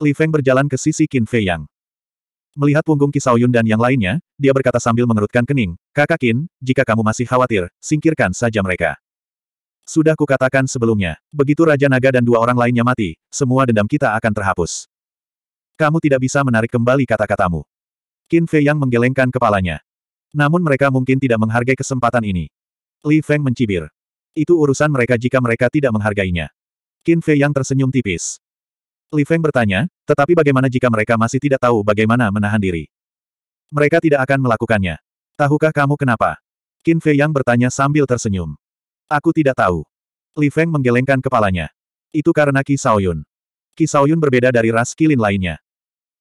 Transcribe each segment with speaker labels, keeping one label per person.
Speaker 1: Li Feng berjalan ke sisi Qin Fei Yang. Melihat punggung Kisao Yun dan yang lainnya, dia berkata sambil mengerutkan kening, Kakak Qin, jika kamu masih khawatir, singkirkan saja mereka. Sudah kukatakan sebelumnya, begitu Raja Naga dan dua orang lainnya mati, semua dendam kita akan terhapus. Kamu tidak bisa menarik kembali kata-katamu. Qin Fei Yang menggelengkan kepalanya. Namun mereka mungkin tidak menghargai kesempatan ini. Li Feng mencibir. Itu urusan mereka jika mereka tidak menghargainya. Qin Fei Yang tersenyum tipis. Li Feng bertanya, tetapi bagaimana jika mereka masih tidak tahu bagaimana menahan diri? Mereka tidak akan melakukannya. Tahukah kamu kenapa? Qin Fei Yang bertanya sambil tersenyum. Aku tidak tahu. Li Feng menggelengkan kepalanya. Itu karena Qi Saoyun. Qi Saoyun berbeda dari ras kilin lainnya.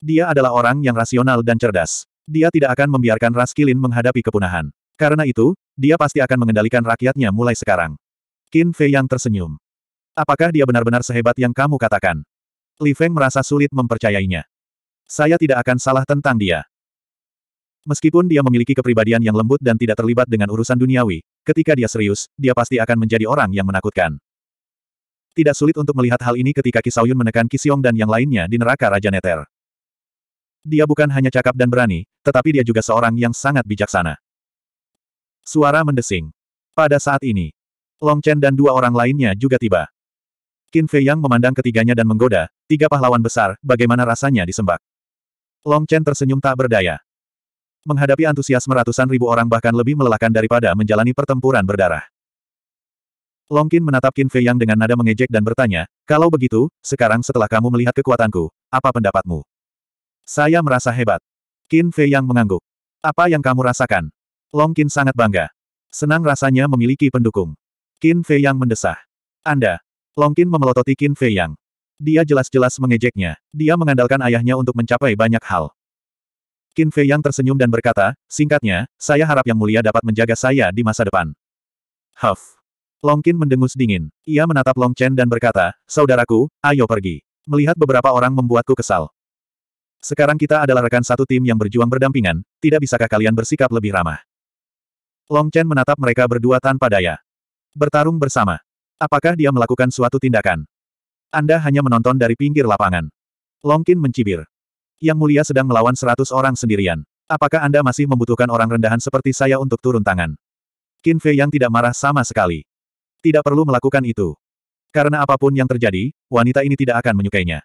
Speaker 1: Dia adalah orang yang rasional dan cerdas. Dia tidak akan membiarkan ras kilin menghadapi kepunahan. Karena itu, dia pasti akan mengendalikan rakyatnya mulai sekarang. Qin Fei Yang tersenyum. Apakah dia benar-benar sehebat yang kamu katakan? Li Feng merasa sulit mempercayainya. Saya tidak akan salah tentang dia. Meskipun dia memiliki kepribadian yang lembut dan tidak terlibat dengan urusan duniawi, ketika dia serius, dia pasti akan menjadi orang yang menakutkan. Tidak sulit untuk melihat hal ini ketika Kisauyun menekan Kisiong dan yang lainnya di neraka Raja Neter. Dia bukan hanya cakap dan berani, tetapi dia juga seorang yang sangat bijaksana. Suara mendesing. Pada saat ini, Long Chen dan dua orang lainnya juga tiba. Qin Fei Yang memandang ketiganya dan menggoda, tiga pahlawan besar, bagaimana rasanya disembak. Long Chen tersenyum tak berdaya. Menghadapi antusiasme ratusan ribu orang bahkan lebih melelahkan daripada menjalani pertempuran berdarah. Long Qin menatap Qin Fei Yang dengan nada mengejek dan bertanya, kalau begitu, sekarang setelah kamu melihat kekuatanku, apa pendapatmu? Saya merasa hebat. Qin Fei Yang mengangguk. Apa yang kamu rasakan? Long Qin sangat bangga. Senang rasanya memiliki pendukung. Qin Fei Yang mendesah. Anda, Longkin memelototi Qin Fei Yang. Dia jelas-jelas mengejeknya. Dia mengandalkan ayahnya untuk mencapai banyak hal. Qin Fei Yang tersenyum dan berkata, singkatnya, saya harap Yang Mulia dapat menjaga saya di masa depan. Huff. Longkin mendengus dingin. Ia menatap Long Chen dan berkata, saudaraku, ayo pergi. Melihat beberapa orang membuatku kesal. Sekarang kita adalah rekan satu tim yang berjuang berdampingan, tidak bisakah kalian bersikap lebih ramah? Long Chen menatap mereka berdua tanpa daya. Bertarung bersama. Apakah dia melakukan suatu tindakan? Anda hanya menonton dari pinggir lapangan. Longkin mencibir. Yang mulia sedang melawan seratus orang sendirian. Apakah Anda masih membutuhkan orang rendahan seperti saya untuk turun tangan? Qin Fei yang tidak marah sama sekali. Tidak perlu melakukan itu. Karena apapun yang terjadi, wanita ini tidak akan menyukainya.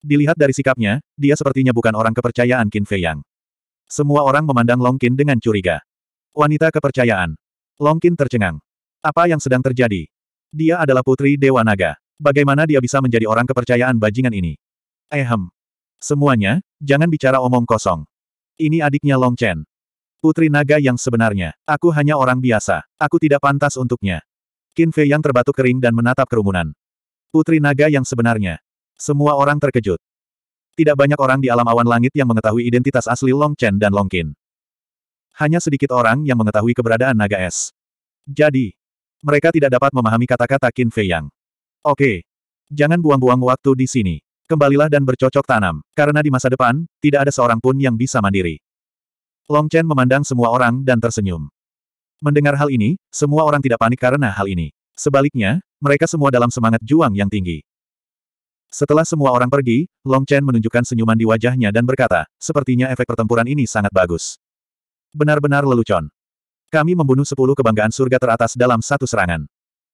Speaker 1: Dilihat dari sikapnya, dia sepertinya bukan orang kepercayaan Qin Fei Yang. Semua orang memandang Long Qin dengan curiga. Wanita kepercayaan. Long Qin tercengang. Apa yang sedang terjadi? Dia adalah putri Dewa Naga. Bagaimana dia bisa menjadi orang kepercayaan bajingan ini? Ehem. Semuanya, jangan bicara omong kosong. Ini adiknya Long Chen. Putri naga yang sebenarnya. Aku hanya orang biasa. Aku tidak pantas untuknya. Qin Fei yang terbatuk kering dan menatap kerumunan. Putri naga yang sebenarnya. Semua orang terkejut. Tidak banyak orang di alam awan langit yang mengetahui identitas asli Long Chen dan Long Qin. Hanya sedikit orang yang mengetahui keberadaan naga es. Jadi, mereka tidak dapat memahami kata-kata Qin Fei Yang. Oke. Jangan buang-buang waktu di sini. Kembalilah dan bercocok tanam, karena di masa depan, tidak ada seorang pun yang bisa mandiri. Long Chen memandang semua orang dan tersenyum. Mendengar hal ini, semua orang tidak panik karena hal ini. Sebaliknya, mereka semua dalam semangat juang yang tinggi. Setelah semua orang pergi, Long Chen menunjukkan senyuman di wajahnya dan berkata, sepertinya efek pertempuran ini sangat bagus. Benar-benar lelucon. Kami membunuh sepuluh kebanggaan surga teratas dalam satu serangan.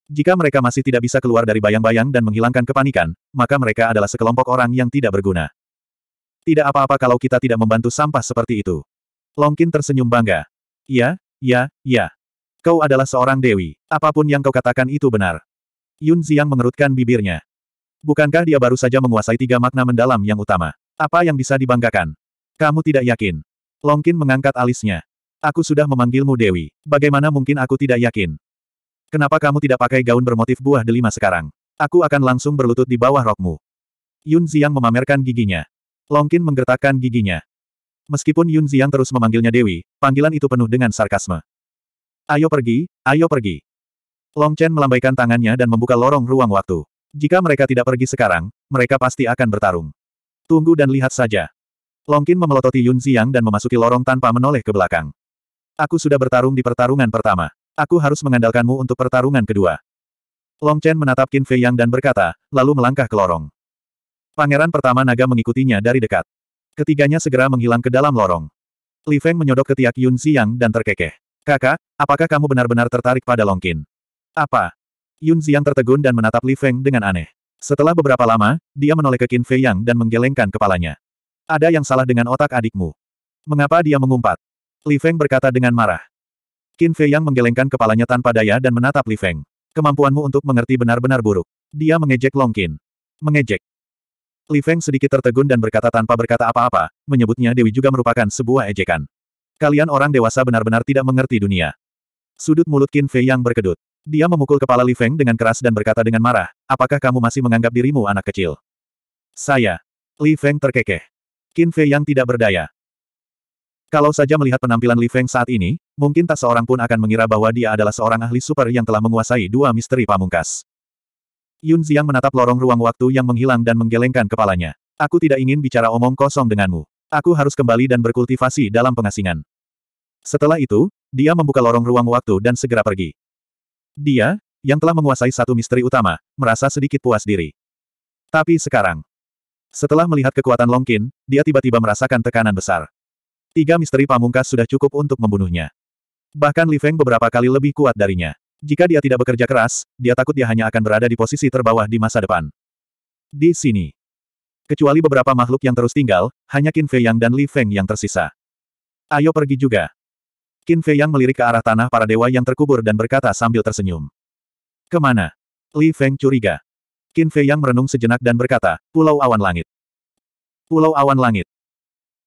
Speaker 1: Jika mereka masih tidak bisa keluar dari bayang-bayang dan menghilangkan kepanikan, maka mereka adalah sekelompok orang yang tidak berguna. Tidak apa-apa kalau kita tidak membantu sampah seperti itu. Longkin tersenyum bangga. Ya, ya, ya. Kau adalah seorang dewi. Apapun yang kau katakan itu benar. Yun Ziang mengerutkan bibirnya. Bukankah dia baru saja menguasai tiga makna mendalam yang utama? Apa yang bisa dibanggakan? Kamu tidak yakin. Longkin mengangkat alisnya. Aku sudah memanggilmu Dewi. Bagaimana mungkin aku tidak yakin? Kenapa kamu tidak pakai gaun bermotif buah delima sekarang? Aku akan langsung berlutut di bawah rokmu. Yun Ziang memamerkan giginya. Longkin menggertakkan giginya. Meskipun Yun Ziang terus memanggilnya Dewi, panggilan itu penuh dengan sarkasme. Ayo pergi, ayo pergi. Long Chen melambaikan tangannya dan membuka lorong ruang waktu. Jika mereka tidak pergi sekarang, mereka pasti akan bertarung. Tunggu dan lihat saja. Longkin memelototi Yun Ziang dan memasuki lorong tanpa menoleh ke belakang. Aku sudah bertarung di pertarungan pertama. Aku harus mengandalkanmu untuk pertarungan kedua. Long Chen menatap Qin Fei Yang dan berkata, lalu melangkah ke lorong. Pangeran pertama naga mengikutinya dari dekat. Ketiganya segera menghilang ke dalam lorong. Li Feng menyodok ke tiak Yun Xiang dan terkekeh. Kakak, apakah kamu benar-benar tertarik pada Long Qin? Apa? Yun Xiang tertegun dan menatap Li Feng dengan aneh. Setelah beberapa lama, dia menoleh ke Qin Fei Yang dan menggelengkan kepalanya. Ada yang salah dengan otak adikmu. Mengapa dia mengumpat? Li Feng berkata dengan marah. Qin Fei Yang menggelengkan kepalanya tanpa daya dan menatap Li Feng. Kemampuanmu untuk mengerti benar-benar buruk. Dia mengejek Long Qin. Mengejek. Li Feng sedikit tertegun dan berkata tanpa berkata apa-apa, menyebutnya Dewi juga merupakan sebuah ejekan. Kalian orang dewasa benar-benar tidak mengerti dunia. Sudut mulut Qin Fei Yang berkedut. Dia memukul kepala Li Feng dengan keras dan berkata dengan marah, apakah kamu masih menganggap dirimu anak kecil? Saya. Li Feng terkekeh. Qin Fei Yang tidak berdaya. Kalau saja melihat penampilan Li Feng saat ini, mungkin tak seorang pun akan mengira bahwa dia adalah seorang ahli super yang telah menguasai dua misteri pamungkas. Yun Ziang menatap lorong ruang waktu yang menghilang dan menggelengkan kepalanya. Aku tidak ingin bicara omong kosong denganmu. Aku harus kembali dan berkultivasi dalam pengasingan. Setelah itu, dia membuka lorong ruang waktu dan segera pergi. Dia, yang telah menguasai satu misteri utama, merasa sedikit puas diri. Tapi sekarang, setelah melihat kekuatan Longkin, dia tiba-tiba merasakan tekanan besar. Tiga misteri pamungkas sudah cukup untuk membunuhnya. Bahkan Li Feng beberapa kali lebih kuat darinya. Jika dia tidak bekerja keras, dia takut dia hanya akan berada di posisi terbawah di masa depan. Di sini. Kecuali beberapa makhluk yang terus tinggal, hanya Qin Fei Yang dan Li Feng yang tersisa. Ayo pergi juga. Qin Fei Yang melirik ke arah tanah para dewa yang terkubur dan berkata sambil tersenyum. Kemana? Li Feng curiga. Qin Fei Yang merenung sejenak dan berkata, Pulau Awan Langit. Pulau Awan Langit.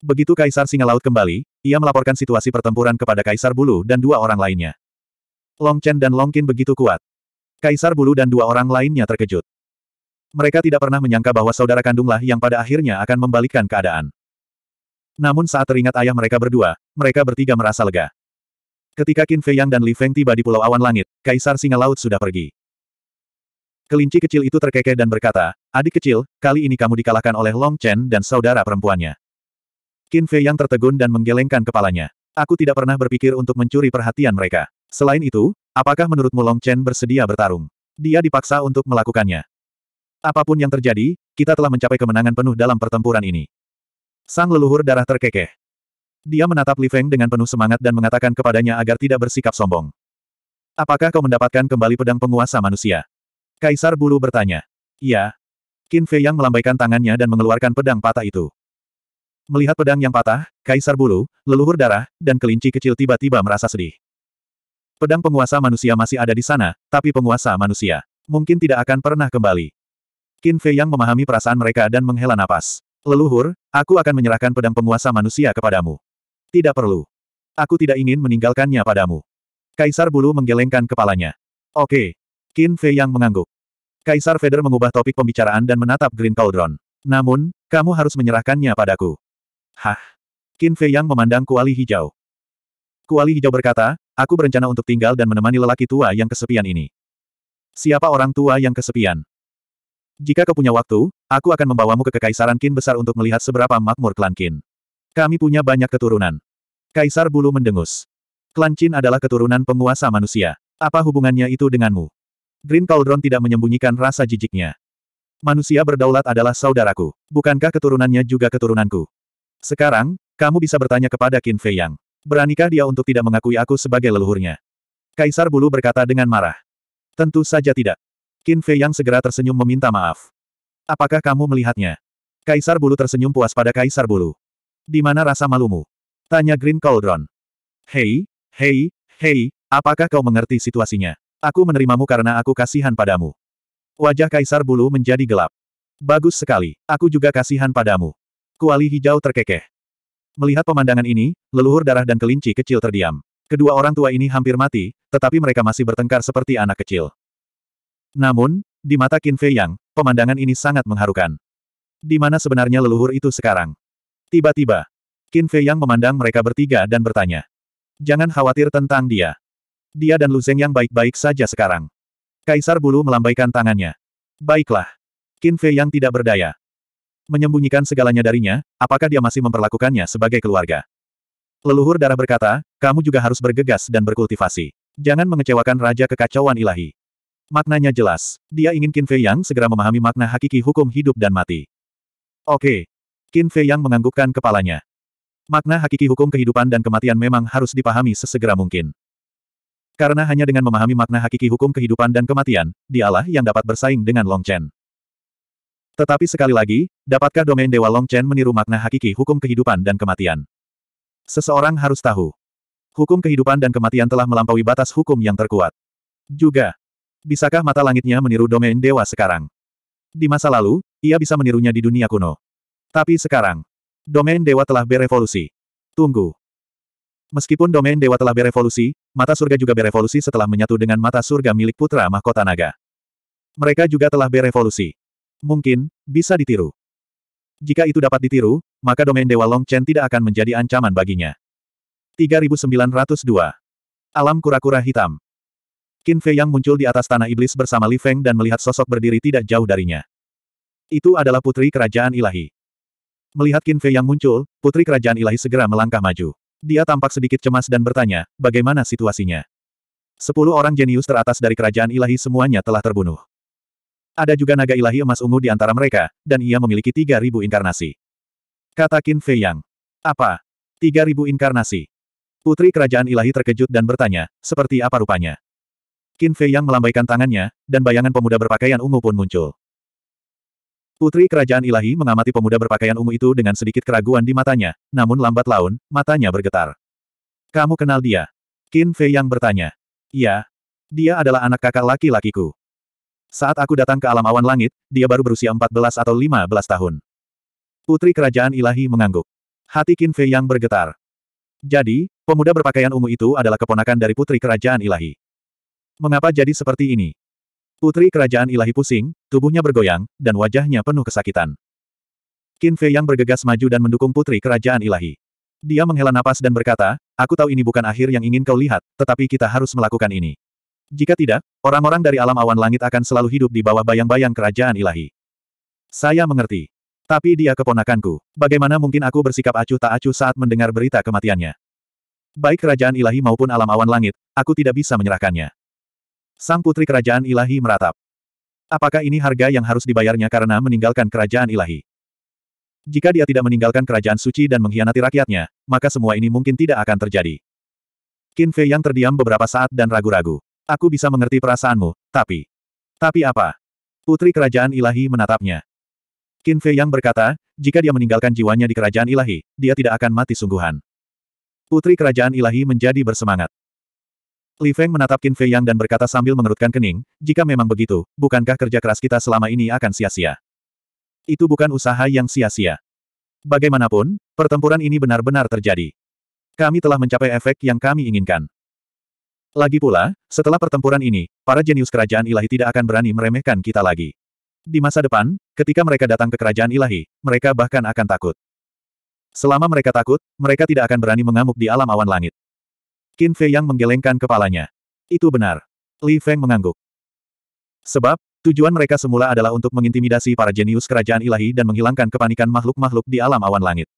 Speaker 1: Begitu Kaisar Singa Laut kembali, ia melaporkan situasi pertempuran kepada Kaisar Bulu dan dua orang lainnya. Long Chen dan Long Qin begitu kuat. Kaisar Bulu dan dua orang lainnya terkejut. Mereka tidak pernah menyangka bahwa saudara kandunglah yang pada akhirnya akan membalikkan keadaan. Namun saat teringat ayah mereka berdua, mereka bertiga merasa lega. Ketika Qin Fei Yang dan Li Feng tiba di Pulau Awan Langit, Kaisar Singa Laut sudah pergi. Kelinci kecil itu terkekeh dan berkata, adik kecil, kali ini kamu dikalahkan oleh Long Chen dan saudara perempuannya. Qin Fei yang tertegun dan menggelengkan kepalanya. Aku tidak pernah berpikir untuk mencuri perhatian mereka. Selain itu, apakah menurutmu Long Chen bersedia bertarung? Dia dipaksa untuk melakukannya. Apapun yang terjadi, kita telah mencapai kemenangan penuh dalam pertempuran ini. Sang leluhur darah terkekeh. Dia menatap Li Feng dengan penuh semangat dan mengatakan kepadanya agar tidak bersikap sombong. Apakah kau mendapatkan kembali pedang penguasa manusia? Kaisar Bulu bertanya. Iya. Qin Fei yang melambaikan tangannya dan mengeluarkan pedang patah itu. Melihat pedang yang patah, kaisar bulu, leluhur darah, dan kelinci kecil tiba-tiba merasa sedih. Pedang penguasa manusia masih ada di sana, tapi penguasa manusia mungkin tidak akan pernah kembali. Qin Fei yang memahami perasaan mereka dan menghela napas. Leluhur, aku akan menyerahkan pedang penguasa manusia kepadamu. Tidak perlu. Aku tidak ingin meninggalkannya padamu. Kaisar Bulu menggelengkan kepalanya. Oke. Qin Fei yang mengangguk. Kaisar Feder mengubah topik pembicaraan dan menatap Green Cauldron. Namun, kamu harus menyerahkannya padaku. Hah? Qin Fei Yang memandang kuali hijau. Kuali hijau berkata, aku berencana untuk tinggal dan menemani lelaki tua yang kesepian ini. Siapa orang tua yang kesepian? Jika kau punya waktu, aku akan membawamu ke Kekaisaran Qin besar untuk melihat seberapa makmur klan Qin. Kami punya banyak keturunan. Kaisar Bulu mendengus. Klan Qin adalah keturunan penguasa manusia. Apa hubungannya itu denganmu? Green Cauldron tidak menyembunyikan rasa jijiknya. Manusia berdaulat adalah saudaraku. Bukankah keturunannya juga keturunanku? Sekarang, kamu bisa bertanya kepada Qin Fei Yang. Beranikah dia untuk tidak mengakui aku sebagai leluhurnya? Kaisar Bulu berkata dengan marah. Tentu saja tidak. Qin Fei Yang segera tersenyum meminta maaf. Apakah kamu melihatnya? Kaisar Bulu tersenyum puas pada Kaisar Bulu. Di mana rasa malumu? Tanya Green Cauldron. Hei, hei, hei, apakah kau mengerti situasinya? Aku menerimamu karena aku kasihan padamu. Wajah Kaisar Bulu menjadi gelap. Bagus sekali, aku juga kasihan padamu. Kuali hijau terkekeh. Melihat pemandangan ini, leluhur darah dan kelinci kecil terdiam. Kedua orang tua ini hampir mati, tetapi mereka masih bertengkar seperti anak kecil. Namun, di mata Qin Fei Yang, pemandangan ini sangat mengharukan. Di mana sebenarnya leluhur itu sekarang? Tiba-tiba, Qin Fei Yang memandang mereka bertiga dan bertanya. Jangan khawatir tentang dia. Dia dan Lu Zeng yang baik-baik saja sekarang. Kaisar Bulu melambaikan tangannya. Baiklah. Qin Fei Yang tidak berdaya. Menyembunyikan segalanya darinya, apakah dia masih memperlakukannya sebagai keluarga? Leluhur darah berkata, kamu juga harus bergegas dan berkultivasi. Jangan mengecewakan Raja Kekacauan Ilahi. Maknanya jelas. Dia ingin Qin Fei Yang segera memahami makna hakiki hukum hidup dan mati. Oke. Qin Fei Yang menganggukkan kepalanya. Makna hakiki hukum kehidupan dan kematian memang harus dipahami sesegera mungkin. Karena hanya dengan memahami makna hakiki hukum kehidupan dan kematian, dialah yang dapat bersaing dengan Long Chen. Tetapi sekali lagi, dapatkah domain Dewa Long Chen meniru makna hakiki hukum kehidupan dan kematian? Seseorang harus tahu. Hukum kehidupan dan kematian telah melampaui batas hukum yang terkuat. Juga, bisakah mata langitnya meniru domain dewa sekarang? Di masa lalu, ia bisa menirunya di dunia kuno. Tapi sekarang, domain dewa telah berevolusi. Tunggu. Meskipun domain dewa telah berevolusi, mata surga juga berevolusi setelah menyatu dengan mata surga milik putra mahkota naga. Mereka juga telah berevolusi mungkin, bisa ditiru. Jika itu dapat ditiru, maka domain Dewa Long Chen tidak akan menjadi ancaman baginya. 3902. Alam kura-kura hitam. Qin Fei yang muncul di atas tanah iblis bersama Li Feng dan melihat sosok berdiri tidak jauh darinya. Itu adalah putri kerajaan ilahi. Melihat Qin Fei yang muncul, putri kerajaan ilahi segera melangkah maju. Dia tampak sedikit cemas dan bertanya, bagaimana situasinya? Sepuluh orang jenius teratas dari kerajaan ilahi semuanya telah terbunuh. Ada juga naga ilahi emas ungu di antara mereka, dan ia memiliki 3.000 inkarnasi. Kata Qin Fei Yang. Apa? 3.000 inkarnasi? Putri kerajaan ilahi terkejut dan bertanya, seperti apa rupanya? Qin Fei Yang melambaikan tangannya, dan bayangan pemuda berpakaian ungu pun muncul. Putri kerajaan ilahi mengamati pemuda berpakaian ungu itu dengan sedikit keraguan di matanya, namun lambat laun, matanya bergetar. Kamu kenal dia? Qin Fei Yang bertanya. Iya. Dia adalah anak kakak laki-lakiku. Saat aku datang ke alam awan langit, dia baru berusia 14 atau 15 tahun. Putri kerajaan ilahi mengangguk. Hati Qin Fei yang bergetar. Jadi, pemuda berpakaian ungu itu adalah keponakan dari putri kerajaan ilahi. Mengapa jadi seperti ini? Putri kerajaan ilahi pusing, tubuhnya bergoyang, dan wajahnya penuh kesakitan. Qin Fei yang bergegas maju dan mendukung putri kerajaan ilahi. Dia menghela napas dan berkata, aku tahu ini bukan akhir yang ingin kau lihat, tetapi kita harus melakukan ini. Jika tidak, orang-orang dari alam awan langit akan selalu hidup di bawah bayang-bayang kerajaan ilahi. Saya mengerti. Tapi dia keponakanku. Bagaimana mungkin aku bersikap acuh tak acuh saat mendengar berita kematiannya? Baik kerajaan ilahi maupun alam awan langit, aku tidak bisa menyerahkannya. Sang putri kerajaan ilahi meratap. Apakah ini harga yang harus dibayarnya karena meninggalkan kerajaan ilahi? Jika dia tidak meninggalkan kerajaan suci dan mengkhianati rakyatnya, maka semua ini mungkin tidak akan terjadi. Qin Fei yang terdiam beberapa saat dan ragu-ragu. Aku bisa mengerti perasaanmu, tapi... Tapi apa? Putri Kerajaan Ilahi menatapnya. Qin Fei Yang berkata, jika dia meninggalkan jiwanya di Kerajaan Ilahi, dia tidak akan mati sungguhan. Putri Kerajaan Ilahi menjadi bersemangat. Li Feng menatap Qin Fei Yang dan berkata sambil mengerutkan kening, jika memang begitu, bukankah kerja keras kita selama ini akan sia-sia? Itu bukan usaha yang sia-sia. Bagaimanapun, pertempuran ini benar-benar terjadi. Kami telah mencapai efek yang kami inginkan. Lagi pula, setelah pertempuran ini, para jenius kerajaan ilahi tidak akan berani meremehkan kita lagi. Di masa depan, ketika mereka datang ke kerajaan ilahi, mereka bahkan akan takut. Selama mereka takut, mereka tidak akan berani mengamuk di alam awan langit. Qin Fei yang menggelengkan kepalanya. Itu benar. Li Feng mengangguk. Sebab, tujuan mereka semula adalah untuk mengintimidasi para jenius kerajaan ilahi dan menghilangkan kepanikan makhluk-makhluk di alam awan langit.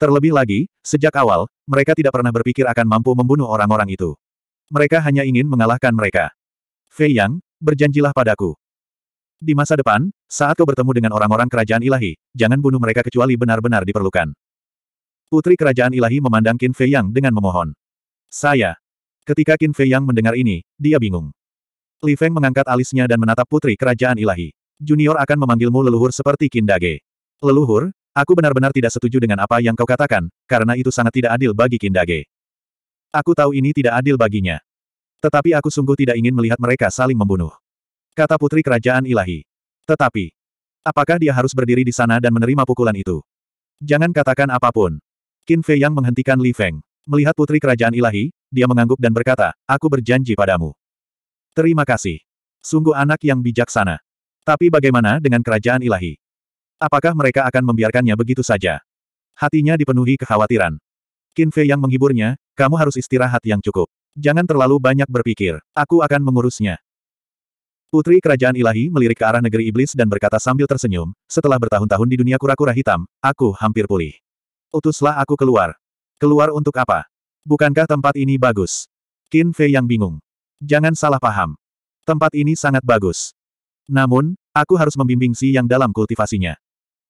Speaker 1: Terlebih lagi, sejak awal, mereka tidak pernah berpikir akan mampu membunuh orang-orang itu. Mereka hanya ingin mengalahkan mereka. Fei Yang, berjanjilah padaku. Di masa depan, saat kau bertemu dengan orang-orang kerajaan ilahi, jangan bunuh mereka kecuali benar-benar diperlukan. Putri kerajaan ilahi memandang Qin Fei Yang dengan memohon. Saya. Ketika Qin Fei Yang mendengar ini, dia bingung. Li Feng mengangkat alisnya dan menatap putri kerajaan ilahi. Junior akan memanggilmu leluhur seperti Qin Dage. Leluhur, aku benar-benar tidak setuju dengan apa yang kau katakan, karena itu sangat tidak adil bagi Qin Dage. Aku tahu ini tidak adil baginya. Tetapi aku sungguh tidak ingin melihat mereka saling membunuh. Kata putri kerajaan ilahi. Tetapi, apakah dia harus berdiri di sana dan menerima pukulan itu? Jangan katakan apapun. Qin Fei yang menghentikan Li Feng. Melihat putri kerajaan ilahi, dia mengangguk dan berkata, aku berjanji padamu. Terima kasih. Sungguh anak yang bijaksana. Tapi bagaimana dengan kerajaan ilahi? Apakah mereka akan membiarkannya begitu saja? Hatinya dipenuhi kekhawatiran. Qin Fei yang menghiburnya, kamu harus istirahat yang cukup. Jangan terlalu banyak berpikir. Aku akan mengurusnya. Putri Kerajaan Ilahi melirik ke arah negeri iblis dan berkata sambil tersenyum, setelah bertahun-tahun di dunia kura-kura hitam, aku hampir pulih. Utuslah aku keluar. Keluar untuk apa? Bukankah tempat ini bagus? Qin Fei yang bingung. Jangan salah paham. Tempat ini sangat bagus. Namun, aku harus membimbing Si yang dalam kultivasinya.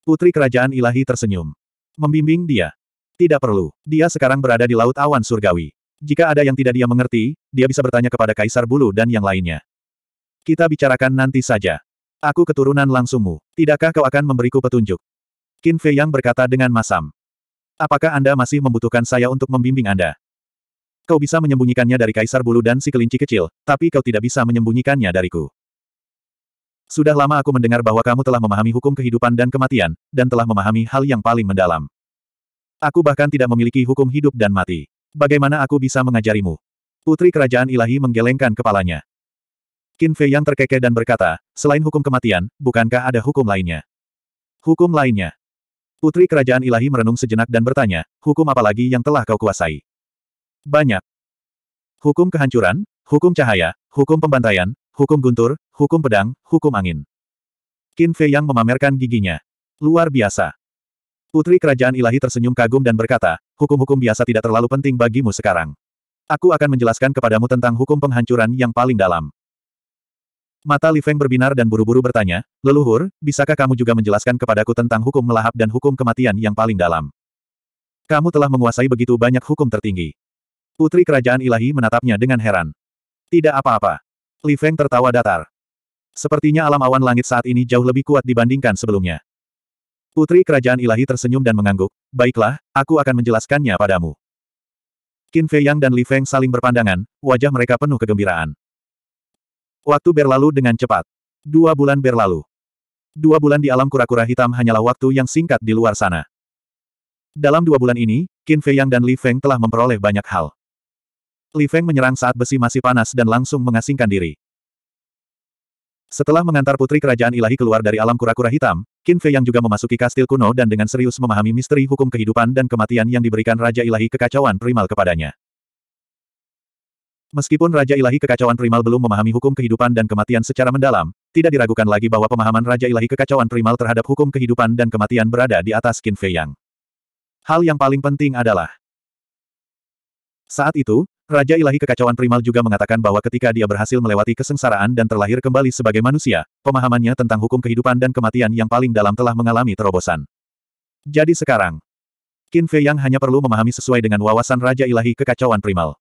Speaker 1: Putri Kerajaan Ilahi tersenyum. Membimbing dia. Tidak perlu. Dia sekarang berada di Laut Awan Surgawi. Jika ada yang tidak dia mengerti, dia bisa bertanya kepada Kaisar Bulu dan yang lainnya. Kita bicarakan nanti saja. Aku keturunan langsungmu. Tidakkah kau akan memberiku petunjuk? Qin Fei Yang berkata dengan masam. Apakah Anda masih membutuhkan saya untuk membimbing Anda? Kau bisa menyembunyikannya dari Kaisar Bulu dan si kelinci kecil, tapi kau tidak bisa menyembunyikannya dariku. Sudah lama aku mendengar bahwa kamu telah memahami hukum kehidupan dan kematian, dan telah memahami hal yang paling mendalam. Aku bahkan tidak memiliki hukum hidup dan mati. Bagaimana aku bisa mengajarimu? Putri Kerajaan Ilahi menggelengkan kepalanya. Qin Fei yang terkekeh dan berkata, selain hukum kematian, bukankah ada hukum lainnya? Hukum lainnya. Putri Kerajaan Ilahi merenung sejenak dan bertanya, hukum apa lagi yang telah kau kuasai? Banyak. Hukum kehancuran, hukum cahaya, hukum pembantaian, hukum guntur, hukum pedang, hukum angin. Qin Fei yang memamerkan giginya. Luar biasa. Putri Kerajaan Ilahi tersenyum kagum dan berkata, hukum-hukum biasa tidak terlalu penting bagimu sekarang. Aku akan menjelaskan kepadamu tentang hukum penghancuran yang paling dalam. Mata Li Feng berbinar dan buru-buru bertanya, Leluhur, bisakah kamu juga menjelaskan kepadaku tentang hukum melahap dan hukum kematian yang paling dalam? Kamu telah menguasai begitu banyak hukum tertinggi. Putri Kerajaan Ilahi menatapnya dengan heran. Tidak apa-apa. Li Feng tertawa datar. Sepertinya alam awan langit saat ini jauh lebih kuat dibandingkan sebelumnya. Putri Kerajaan Ilahi tersenyum dan mengangguk, baiklah, aku akan menjelaskannya padamu. Qin Fei Yang dan Li Feng saling berpandangan, wajah mereka penuh kegembiraan. Waktu berlalu dengan cepat. Dua bulan berlalu. Dua bulan di alam kura-kura hitam hanyalah waktu yang singkat di luar sana. Dalam dua bulan ini, Qin Fei Yang dan Li Feng telah memperoleh banyak hal. Li Feng menyerang saat besi masih panas dan langsung mengasingkan diri. Setelah mengantar putri kerajaan ilahi keluar dari alam kura-kura hitam, Qin Fei yang juga memasuki kastil kuno dan dengan serius memahami misteri hukum kehidupan dan kematian yang diberikan Raja Ilahi Kekacauan Primal kepadanya. Meskipun Raja Ilahi Kekacauan Primal belum memahami hukum kehidupan dan kematian secara mendalam, tidak diragukan lagi bahwa pemahaman Raja Ilahi Kekacauan Primal terhadap hukum kehidupan dan kematian berada di atas Qin Fei Yang. Hal yang paling penting adalah saat itu, Raja Ilahi Kekacauan Primal juga mengatakan bahwa ketika dia berhasil melewati kesengsaraan dan terlahir kembali sebagai manusia, pemahamannya tentang hukum kehidupan dan kematian yang paling dalam telah mengalami terobosan. Jadi sekarang, Qin Fei Yang hanya perlu memahami sesuai dengan wawasan Raja Ilahi Kekacauan Primal.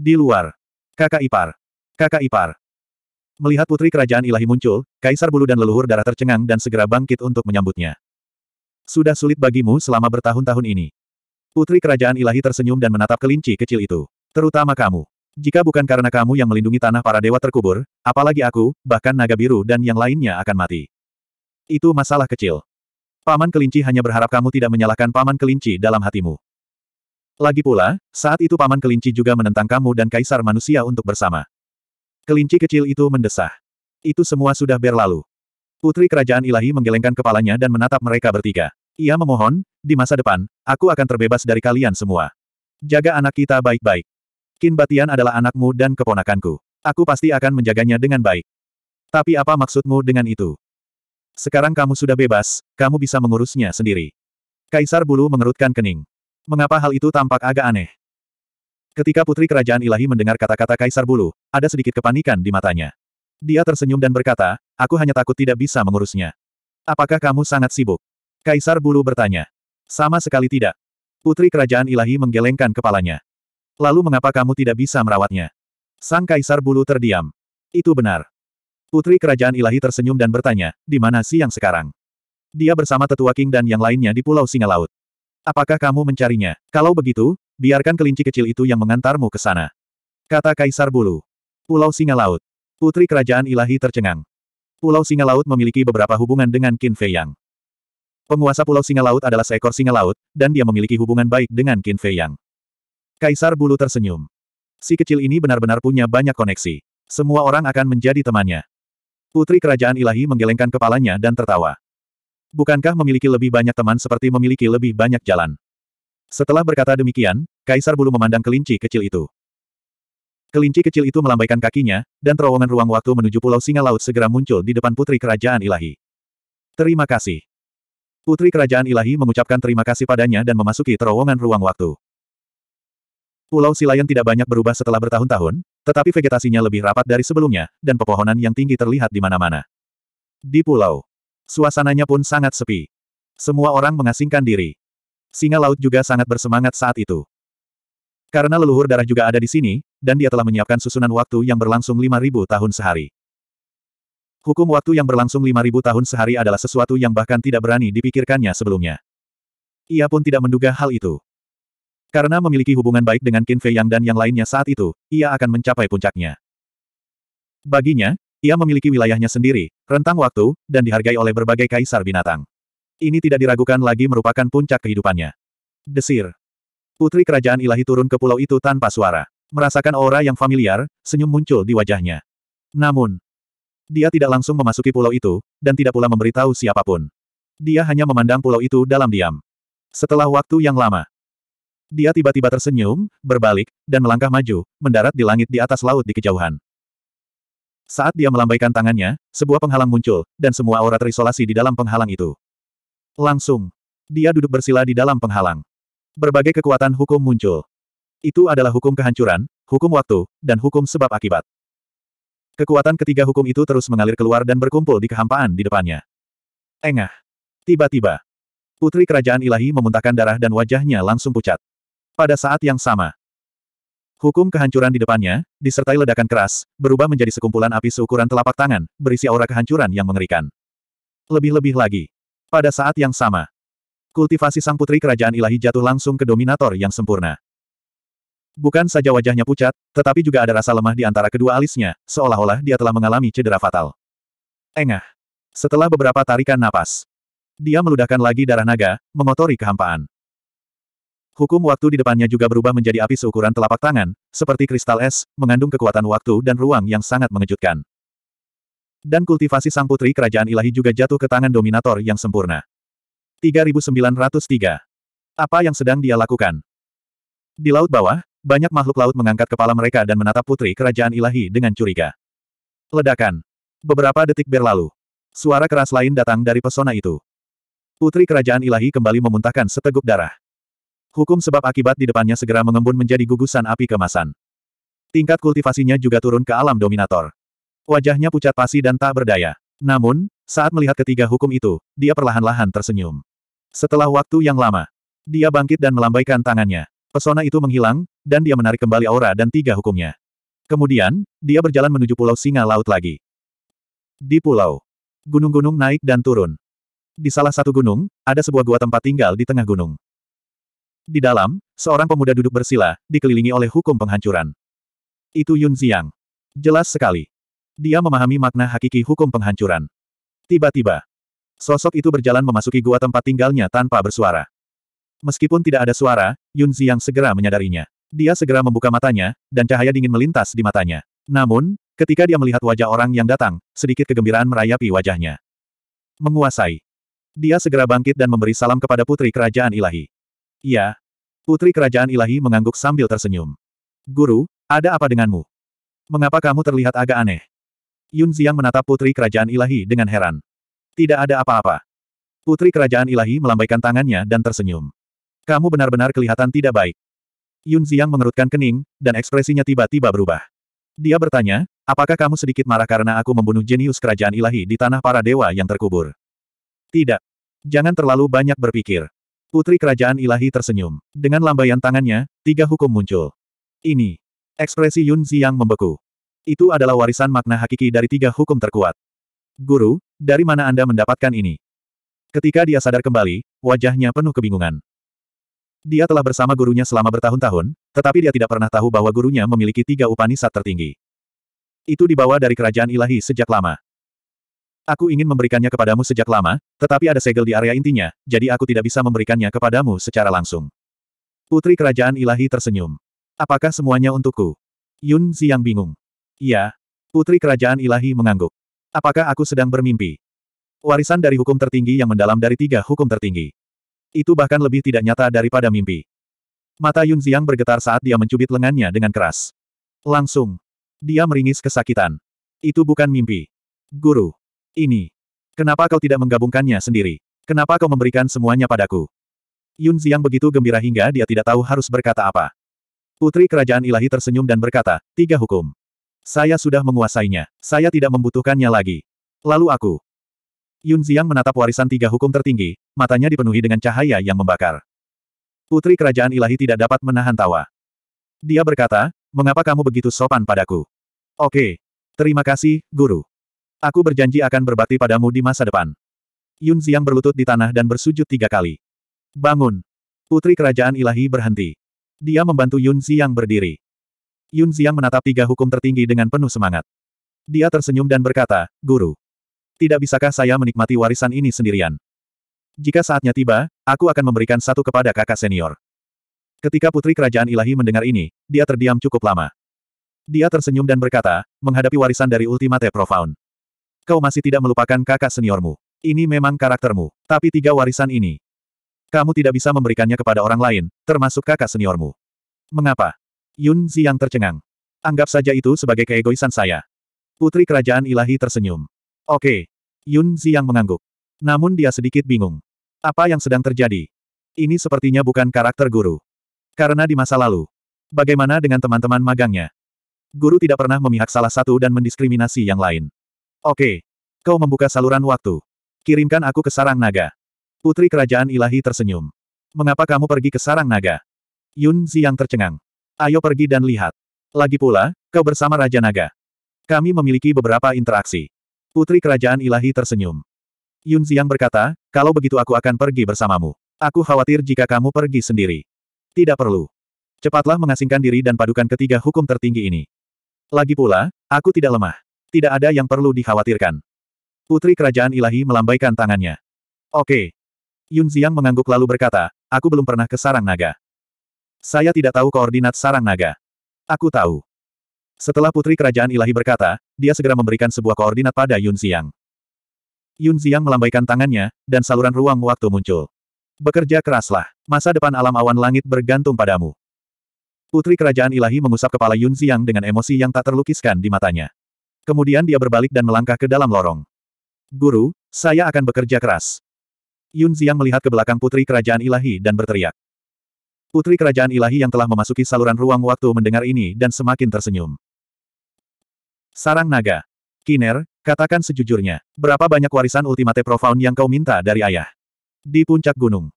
Speaker 1: Di luar, kakak ipar, kakak ipar, Melihat putri kerajaan ilahi muncul, kaisar bulu dan leluhur darah tercengang dan segera bangkit untuk menyambutnya. Sudah sulit bagimu selama bertahun-tahun ini. Putri Kerajaan Ilahi tersenyum dan menatap kelinci kecil itu. Terutama kamu. Jika bukan karena kamu yang melindungi tanah para dewa terkubur, apalagi aku, bahkan naga biru dan yang lainnya akan mati. Itu masalah kecil. Paman kelinci hanya berharap kamu tidak menyalahkan paman kelinci dalam hatimu. Lagi pula, saat itu paman kelinci juga menentang kamu dan kaisar manusia untuk bersama. Kelinci kecil itu mendesah. Itu semua sudah berlalu. Putri kerajaan ilahi menggelengkan kepalanya dan menatap mereka bertiga. Ia memohon, di masa depan, aku akan terbebas dari kalian semua. Jaga anak kita baik-baik. Kin Batian adalah anakmu dan keponakanku. Aku pasti akan menjaganya dengan baik. Tapi apa maksudmu dengan itu? Sekarang kamu sudah bebas, kamu bisa mengurusnya sendiri. Kaisar Bulu mengerutkan kening. Mengapa hal itu tampak agak aneh? Ketika putri kerajaan ilahi mendengar kata-kata Kaisar Bulu, ada sedikit kepanikan di matanya. Dia tersenyum dan berkata, aku hanya takut tidak bisa mengurusnya. Apakah kamu sangat sibuk? Kaisar Bulu bertanya. Sama sekali tidak. Putri Kerajaan Ilahi menggelengkan kepalanya. Lalu mengapa kamu tidak bisa merawatnya? Sang Kaisar Bulu terdiam. Itu benar. Putri Kerajaan Ilahi tersenyum dan bertanya, di mana yang sekarang? Dia bersama tetua King dan yang lainnya di Pulau Singa Laut. Apakah kamu mencarinya? Kalau begitu, biarkan kelinci kecil itu yang mengantarmu ke sana. Kata Kaisar Bulu. Pulau Singa Laut. Putri Kerajaan Ilahi tercengang. Pulau Singa Laut memiliki beberapa hubungan dengan Qin Fei Yang. Penguasa Pulau Singa Laut adalah seekor singa laut, dan dia memiliki hubungan baik dengan Qin Fei Yang. Kaisar Bulu tersenyum. Si kecil ini benar-benar punya banyak koneksi. Semua orang akan menjadi temannya. Putri Kerajaan Ilahi menggelengkan kepalanya dan tertawa. Bukankah memiliki lebih banyak teman seperti memiliki lebih banyak jalan? Setelah berkata demikian, Kaisar Bulu memandang kelinci kecil itu. Kelinci kecil itu melambaikan kakinya, dan terowongan ruang waktu menuju Pulau Singa Laut segera muncul di depan Putri Kerajaan Ilahi. Terima kasih. Putri Kerajaan Ilahi mengucapkan terima kasih padanya dan memasuki terowongan ruang waktu. Pulau Silayan tidak banyak berubah setelah bertahun-tahun, tetapi vegetasinya lebih rapat dari sebelumnya, dan pepohonan yang tinggi terlihat di mana-mana. Di pulau, suasananya pun sangat sepi. Semua orang mengasingkan diri. Singa laut juga sangat bersemangat saat itu. Karena leluhur darah juga ada di sini, dan dia telah menyiapkan susunan waktu yang berlangsung 5.000 tahun sehari. Hukum waktu yang berlangsung 5.000 tahun sehari adalah sesuatu yang bahkan tidak berani dipikirkannya sebelumnya. Ia pun tidak menduga hal itu. Karena memiliki hubungan baik dengan Qin Fei Yang dan yang lainnya saat itu, ia akan mencapai puncaknya. Baginya, ia memiliki wilayahnya sendiri, rentang waktu, dan dihargai oleh berbagai kaisar binatang. Ini tidak diragukan lagi merupakan puncak kehidupannya. Desir. Putri kerajaan ilahi turun ke pulau itu tanpa suara. Merasakan aura yang familiar, senyum muncul di wajahnya. Namun, dia tidak langsung memasuki pulau itu, dan tidak pula memberitahu siapapun. Dia hanya memandang pulau itu dalam diam. Setelah waktu yang lama, dia tiba-tiba tersenyum, berbalik, dan melangkah maju, mendarat di langit di atas laut di kejauhan. Saat dia melambaikan tangannya, sebuah penghalang muncul, dan semua aura terisolasi di dalam penghalang itu. Langsung, dia duduk bersila di dalam penghalang. Berbagai kekuatan hukum muncul. Itu adalah hukum kehancuran, hukum waktu, dan hukum sebab akibat. Kekuatan ketiga hukum itu terus mengalir keluar dan berkumpul di kehampaan di depannya. Engah. Tiba-tiba. Putri Kerajaan Ilahi memuntahkan darah dan wajahnya langsung pucat. Pada saat yang sama. Hukum kehancuran di depannya, disertai ledakan keras, berubah menjadi sekumpulan api seukuran telapak tangan, berisi aura kehancuran yang mengerikan. Lebih-lebih lagi. Pada saat yang sama. Kultivasi sang putri kerajaan ilahi jatuh langsung ke dominator yang sempurna. Bukan saja wajahnya pucat, tetapi juga ada rasa lemah di antara kedua alisnya, seolah-olah dia telah mengalami cedera fatal. Engah. Setelah beberapa tarikan napas, dia meludahkan lagi darah naga, mengotori kehampaan. Hukum waktu di depannya juga berubah menjadi api seukuran telapak tangan, seperti kristal es, mengandung kekuatan waktu dan ruang yang sangat mengejutkan. Dan kultivasi sang putri kerajaan ilahi juga jatuh ke tangan dominator yang sempurna. 3903. Apa yang sedang dia lakukan? Di laut bawah, banyak makhluk laut mengangkat kepala mereka dan menatap putri kerajaan ilahi dengan curiga. Ledakan. Beberapa detik berlalu. Suara keras lain datang dari pesona itu. Putri kerajaan ilahi kembali memuntahkan seteguk darah. Hukum sebab akibat di depannya segera mengembun menjadi gugusan api kemasan. Tingkat kultivasinya juga turun ke alam dominator. Wajahnya pucat pasi dan tak berdaya. Namun, saat melihat ketiga hukum itu, dia perlahan-lahan tersenyum. Setelah waktu yang lama, dia bangkit dan melambaikan tangannya. Pesona itu menghilang, dan dia menarik kembali aura dan tiga hukumnya. Kemudian, dia berjalan menuju Pulau Singa Laut lagi. Di pulau, gunung-gunung naik dan turun. Di salah satu gunung, ada sebuah gua tempat tinggal di tengah gunung. Di dalam, seorang pemuda duduk bersila, dikelilingi oleh hukum penghancuran. Itu Yun Ziang. Jelas sekali. Dia memahami makna hakiki hukum penghancuran. Tiba-tiba, sosok itu berjalan memasuki gua tempat tinggalnya tanpa bersuara. Meskipun tidak ada suara, Yun Ziang segera menyadarinya. Dia segera membuka matanya, dan cahaya dingin melintas di matanya. Namun, ketika dia melihat wajah orang yang datang, sedikit kegembiraan merayapi wajahnya. Menguasai. Dia segera bangkit dan memberi salam kepada Putri Kerajaan Ilahi. Ya, Putri Kerajaan Ilahi mengangguk sambil tersenyum. Guru, ada apa denganmu? Mengapa kamu terlihat agak aneh? Yun Ziang menatap Putri Kerajaan Ilahi dengan heran. Tidak ada apa-apa. Putri Kerajaan Ilahi melambaikan tangannya dan tersenyum. Kamu benar-benar kelihatan tidak baik. Yun Ziang mengerutkan kening, dan ekspresinya tiba-tiba berubah. Dia bertanya, apakah kamu sedikit marah karena aku membunuh jenius kerajaan ilahi di tanah para dewa yang terkubur? Tidak. Jangan terlalu banyak berpikir. Putri kerajaan ilahi tersenyum. Dengan lambaian tangannya, tiga hukum muncul. Ini. Ekspresi Yun Ziang membeku. Itu adalah warisan makna hakiki dari tiga hukum terkuat. Guru, dari mana Anda mendapatkan ini? Ketika dia sadar kembali, wajahnya penuh kebingungan. Dia telah bersama gurunya selama bertahun-tahun, tetapi dia tidak pernah tahu bahwa gurunya memiliki tiga upanisat tertinggi. Itu dibawa dari kerajaan ilahi sejak lama. Aku ingin memberikannya kepadamu sejak lama, tetapi ada segel di area intinya, jadi aku tidak bisa memberikannya kepadamu secara langsung. Putri kerajaan ilahi tersenyum. Apakah semuanya untukku? Yun Ziyang bingung. Iya. Putri kerajaan ilahi mengangguk. Apakah aku sedang bermimpi? Warisan dari hukum tertinggi yang mendalam dari tiga hukum tertinggi. Itu bahkan lebih tidak nyata daripada mimpi. Mata Yun Ziang bergetar saat dia mencubit lengannya dengan keras. Langsung. Dia meringis kesakitan. Itu bukan mimpi. Guru. Ini. Kenapa kau tidak menggabungkannya sendiri? Kenapa kau memberikan semuanya padaku? Yun Ziang begitu gembira hingga dia tidak tahu harus berkata apa. Putri Kerajaan Ilahi tersenyum dan berkata, tiga hukum. Saya sudah menguasainya. Saya tidak membutuhkannya lagi. Lalu aku Yun Ziang menatap warisan tiga hukum tertinggi, matanya dipenuhi dengan cahaya yang membakar. Putri kerajaan ilahi tidak dapat menahan tawa. Dia berkata, mengapa kamu begitu sopan padaku? Oke. Terima kasih, guru. Aku berjanji akan berbakti padamu di masa depan. Yun Ziang berlutut di tanah dan bersujud tiga kali. Bangun! Putri kerajaan ilahi berhenti. Dia membantu Yun Ziang berdiri. Yun Ziang menatap tiga hukum tertinggi dengan penuh semangat. Dia tersenyum dan berkata, Guru, tidak bisakah saya menikmati warisan ini sendirian? Jika saatnya tiba, aku akan memberikan satu kepada kakak senior. Ketika putri kerajaan ilahi mendengar ini, dia terdiam cukup lama. Dia tersenyum dan berkata, menghadapi warisan dari Ultimate Profound. Kau masih tidak melupakan kakak seniormu. Ini memang karaktermu, tapi tiga warisan ini. Kamu tidak bisa memberikannya kepada orang lain, termasuk kakak seniormu. Mengapa? Yun Ziyang tercengang. Anggap saja itu sebagai keegoisan saya. Putri kerajaan ilahi tersenyum. Oke, Yun Ziyang mengangguk. Namun dia sedikit bingung. Apa yang sedang terjadi? Ini sepertinya bukan karakter guru. Karena di masa lalu. Bagaimana dengan teman-teman magangnya? Guru tidak pernah memihak salah satu dan mendiskriminasi yang lain. Oke. Kau membuka saluran waktu. Kirimkan aku ke sarang naga. Putri kerajaan ilahi tersenyum. Mengapa kamu pergi ke sarang naga? Yun Ziyang tercengang. Ayo pergi dan lihat. Lagi pula, kau bersama Raja Naga. Kami memiliki beberapa interaksi. Putri Kerajaan Ilahi tersenyum. Yun Xiang berkata, kalau begitu aku akan pergi bersamamu. Aku khawatir jika kamu pergi sendiri. Tidak perlu. Cepatlah mengasingkan diri dan padukan ketiga hukum tertinggi ini. Lagi pula, aku tidak lemah. Tidak ada yang perlu dikhawatirkan. Putri Kerajaan Ilahi melambaikan tangannya. Oke. Yun Xiang mengangguk lalu berkata, aku belum pernah ke sarang naga. Saya tidak tahu koordinat sarang naga. Aku tahu. Setelah putri kerajaan ilahi berkata, dia segera memberikan sebuah koordinat pada Yun Xiang. Yun Xiang melambaikan tangannya, dan saluran ruang waktu muncul. Bekerja keraslah, masa depan alam awan langit bergantung padamu. Putri kerajaan ilahi mengusap kepala Yun Xiang dengan emosi yang tak terlukiskan di matanya. Kemudian dia berbalik dan melangkah ke dalam lorong. Guru, saya akan bekerja keras. Yun Xiang melihat ke belakang putri kerajaan ilahi dan berteriak. Putri kerajaan ilahi yang telah memasuki saluran ruang waktu mendengar ini dan semakin tersenyum. Sarang naga. Kiner, katakan sejujurnya, berapa banyak warisan Ultimate Profound yang kau minta dari ayah? Di puncak gunung.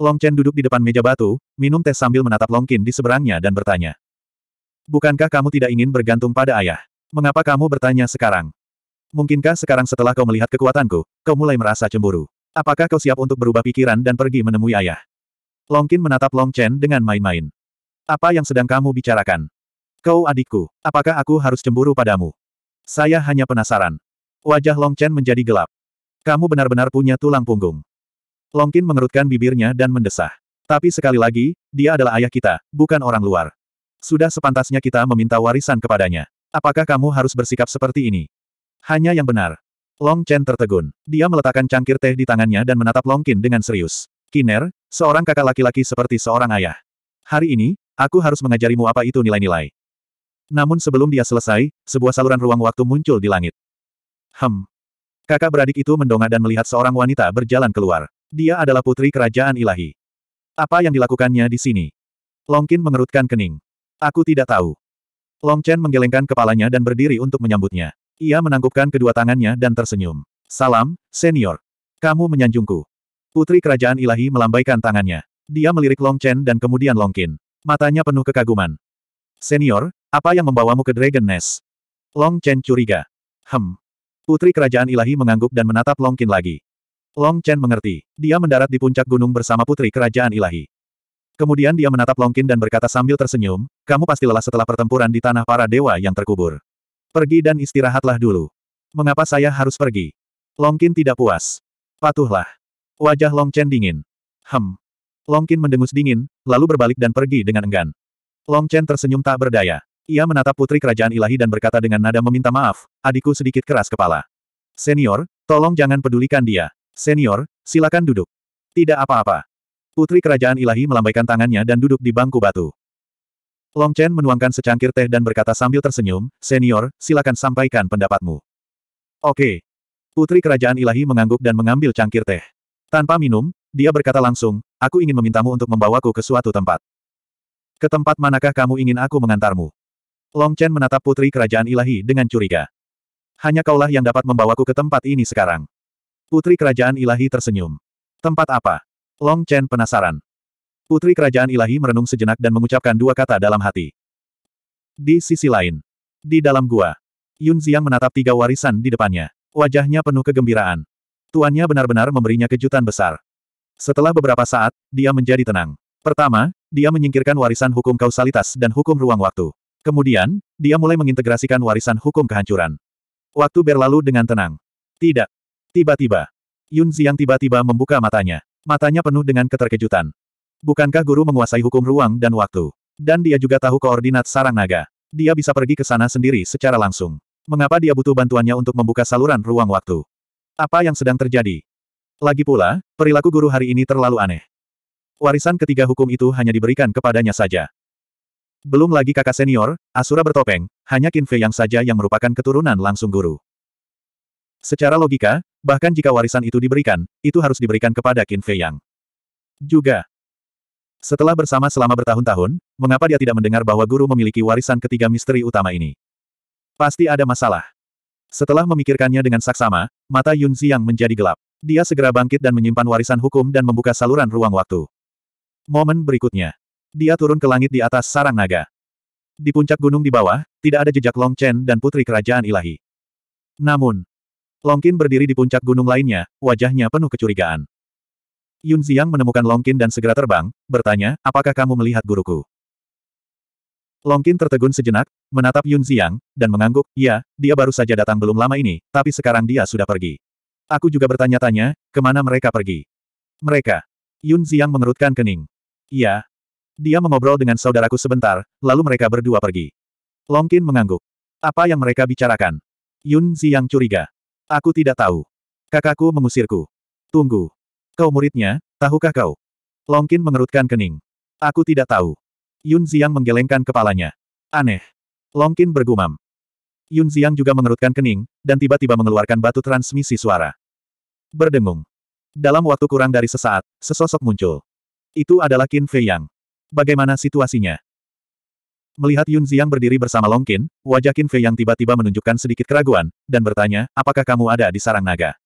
Speaker 1: Long Chen duduk di depan meja batu, minum teh sambil menatap Long Qin di seberangnya dan bertanya. Bukankah kamu tidak ingin bergantung pada ayah? Mengapa kamu bertanya sekarang? Mungkinkah sekarang setelah kau melihat kekuatanku, kau mulai merasa cemburu? Apakah kau siap untuk berubah pikiran dan pergi menemui ayah? Long Qin menatap Long Chen dengan main-main. Apa yang sedang kamu bicarakan? Kau adikku, apakah aku harus cemburu padamu? Saya hanya penasaran. Wajah Long Chen menjadi gelap. Kamu benar-benar punya tulang punggung. Long Qin mengerutkan bibirnya dan mendesah. Tapi sekali lagi, dia adalah ayah kita, bukan orang luar. Sudah sepantasnya kita meminta warisan kepadanya. Apakah kamu harus bersikap seperti ini? Hanya yang benar. Long Chen tertegun. Dia meletakkan cangkir teh di tangannya dan menatap Long Qin dengan serius. Kiner, seorang kakak laki-laki seperti seorang ayah. Hari ini, aku harus mengajarimu apa itu nilai-nilai. Namun sebelum dia selesai, sebuah saluran ruang waktu muncul di langit. Hem. Kakak beradik itu mendongak dan melihat seorang wanita berjalan keluar. Dia adalah putri kerajaan ilahi. Apa yang dilakukannya di sini? Longkin mengerutkan kening. Aku tidak tahu. Longchen menggelengkan kepalanya dan berdiri untuk menyambutnya. Ia menangkupkan kedua tangannya dan tersenyum. Salam, senior. Kamu menyanjungku. Putri kerajaan ilahi melambaikan tangannya. Dia melirik Longchen dan kemudian Longkin. Matanya penuh kekaguman. Senior, apa yang membawamu ke Dragon Nest? Long Chen curiga. Hem. Putri Kerajaan Ilahi mengangguk dan menatap Long Qin lagi. Long Chen mengerti. Dia mendarat di puncak gunung bersama Putri Kerajaan Ilahi. Kemudian dia menatap Long Qin dan berkata sambil tersenyum, kamu pasti lelah setelah pertempuran di tanah para dewa yang terkubur. Pergi dan istirahatlah dulu. Mengapa saya harus pergi? Long Qin tidak puas. Patuhlah. Wajah Long Chen dingin. Hem. Long Qin mendengus dingin, lalu berbalik dan pergi dengan enggan. Long Chen tersenyum tak berdaya. Ia menatap putri kerajaan ilahi dan berkata dengan nada meminta maaf, adikku sedikit keras kepala. Senior, tolong jangan pedulikan dia. Senior, silakan duduk. Tidak apa-apa. Putri kerajaan ilahi melambaikan tangannya dan duduk di bangku batu. Long Chen menuangkan secangkir teh dan berkata sambil tersenyum, Senior, silakan sampaikan pendapatmu. Oke. Putri kerajaan ilahi mengangguk dan mengambil cangkir teh. Tanpa minum, dia berkata langsung, aku ingin memintamu untuk membawaku ke suatu tempat. Ke tempat manakah kamu ingin aku mengantarmu? Long Chen menatap putri kerajaan ilahi dengan curiga. Hanya kaulah yang dapat membawaku ke tempat ini sekarang. Putri kerajaan ilahi tersenyum. Tempat apa? Long Chen penasaran. Putri kerajaan ilahi merenung sejenak dan mengucapkan dua kata dalam hati. Di sisi lain. Di dalam gua. Yun Ziang menatap tiga warisan di depannya. Wajahnya penuh kegembiraan. Tuannya benar-benar memberinya kejutan besar. Setelah beberapa saat, dia menjadi tenang. Pertama, dia menyingkirkan warisan hukum kausalitas dan hukum ruang waktu. Kemudian, dia mulai mengintegrasikan warisan hukum kehancuran. Waktu berlalu dengan tenang. Tidak. Tiba-tiba. Yun Ziang tiba-tiba membuka matanya. Matanya penuh dengan keterkejutan. Bukankah guru menguasai hukum ruang dan waktu? Dan dia juga tahu koordinat sarang naga. Dia bisa pergi ke sana sendiri secara langsung. Mengapa dia butuh bantuannya untuk membuka saluran ruang waktu? Apa yang sedang terjadi? Lagi pula, perilaku guru hari ini terlalu aneh. Warisan ketiga hukum itu hanya diberikan kepadanya saja. Belum lagi kakak senior, Asura bertopeng, hanya Kinfei yang saja yang merupakan keturunan langsung guru. Secara logika, bahkan jika warisan itu diberikan, itu harus diberikan kepada Qin yang. Juga. Setelah bersama selama bertahun-tahun, mengapa dia tidak mendengar bahwa guru memiliki warisan ketiga misteri utama ini? Pasti ada masalah. Setelah memikirkannya dengan saksama, mata Yun Ziyang menjadi gelap. Dia segera bangkit dan menyimpan warisan hukum dan membuka saluran ruang waktu. Momen berikutnya. Dia turun ke langit di atas sarang naga. Di puncak gunung di bawah, tidak ada jejak Long Chen dan putri kerajaan ilahi. Namun, Long Longkin berdiri di puncak gunung lainnya, wajahnya penuh kecurigaan. Yun Xiang menemukan Long Longkin dan segera terbang, bertanya, apakah kamu melihat guruku? Long Longkin tertegun sejenak, menatap Yun Xiang, dan mengangguk, ya, dia baru saja datang belum lama ini, tapi sekarang dia sudah pergi. Aku juga bertanya-tanya, kemana mereka pergi? Mereka. Yun Xiang mengerutkan kening. Ya, dia mengobrol dengan saudaraku sebentar, lalu mereka berdua pergi. Longkin mengangguk. Apa yang mereka bicarakan? Yun Ziyang curiga. Aku tidak tahu. Kakakku mengusirku. Tunggu. Kau muridnya, tahukah kau? Longkin mengerutkan kening. Aku tidak tahu. Yun Ziyang menggelengkan kepalanya. Aneh. Longkin bergumam. Yun Ziyang juga mengerutkan kening, dan tiba-tiba mengeluarkan batu transmisi suara. Berdengung. Dalam waktu kurang dari sesaat, sesosok muncul. Itu adalah Qin Fei Yang. Bagaimana situasinya? Melihat Yun Ziang berdiri bersama Long Qin, wajah Qin Fei yang tiba-tiba menunjukkan sedikit keraguan, dan bertanya, apakah kamu ada di sarang naga?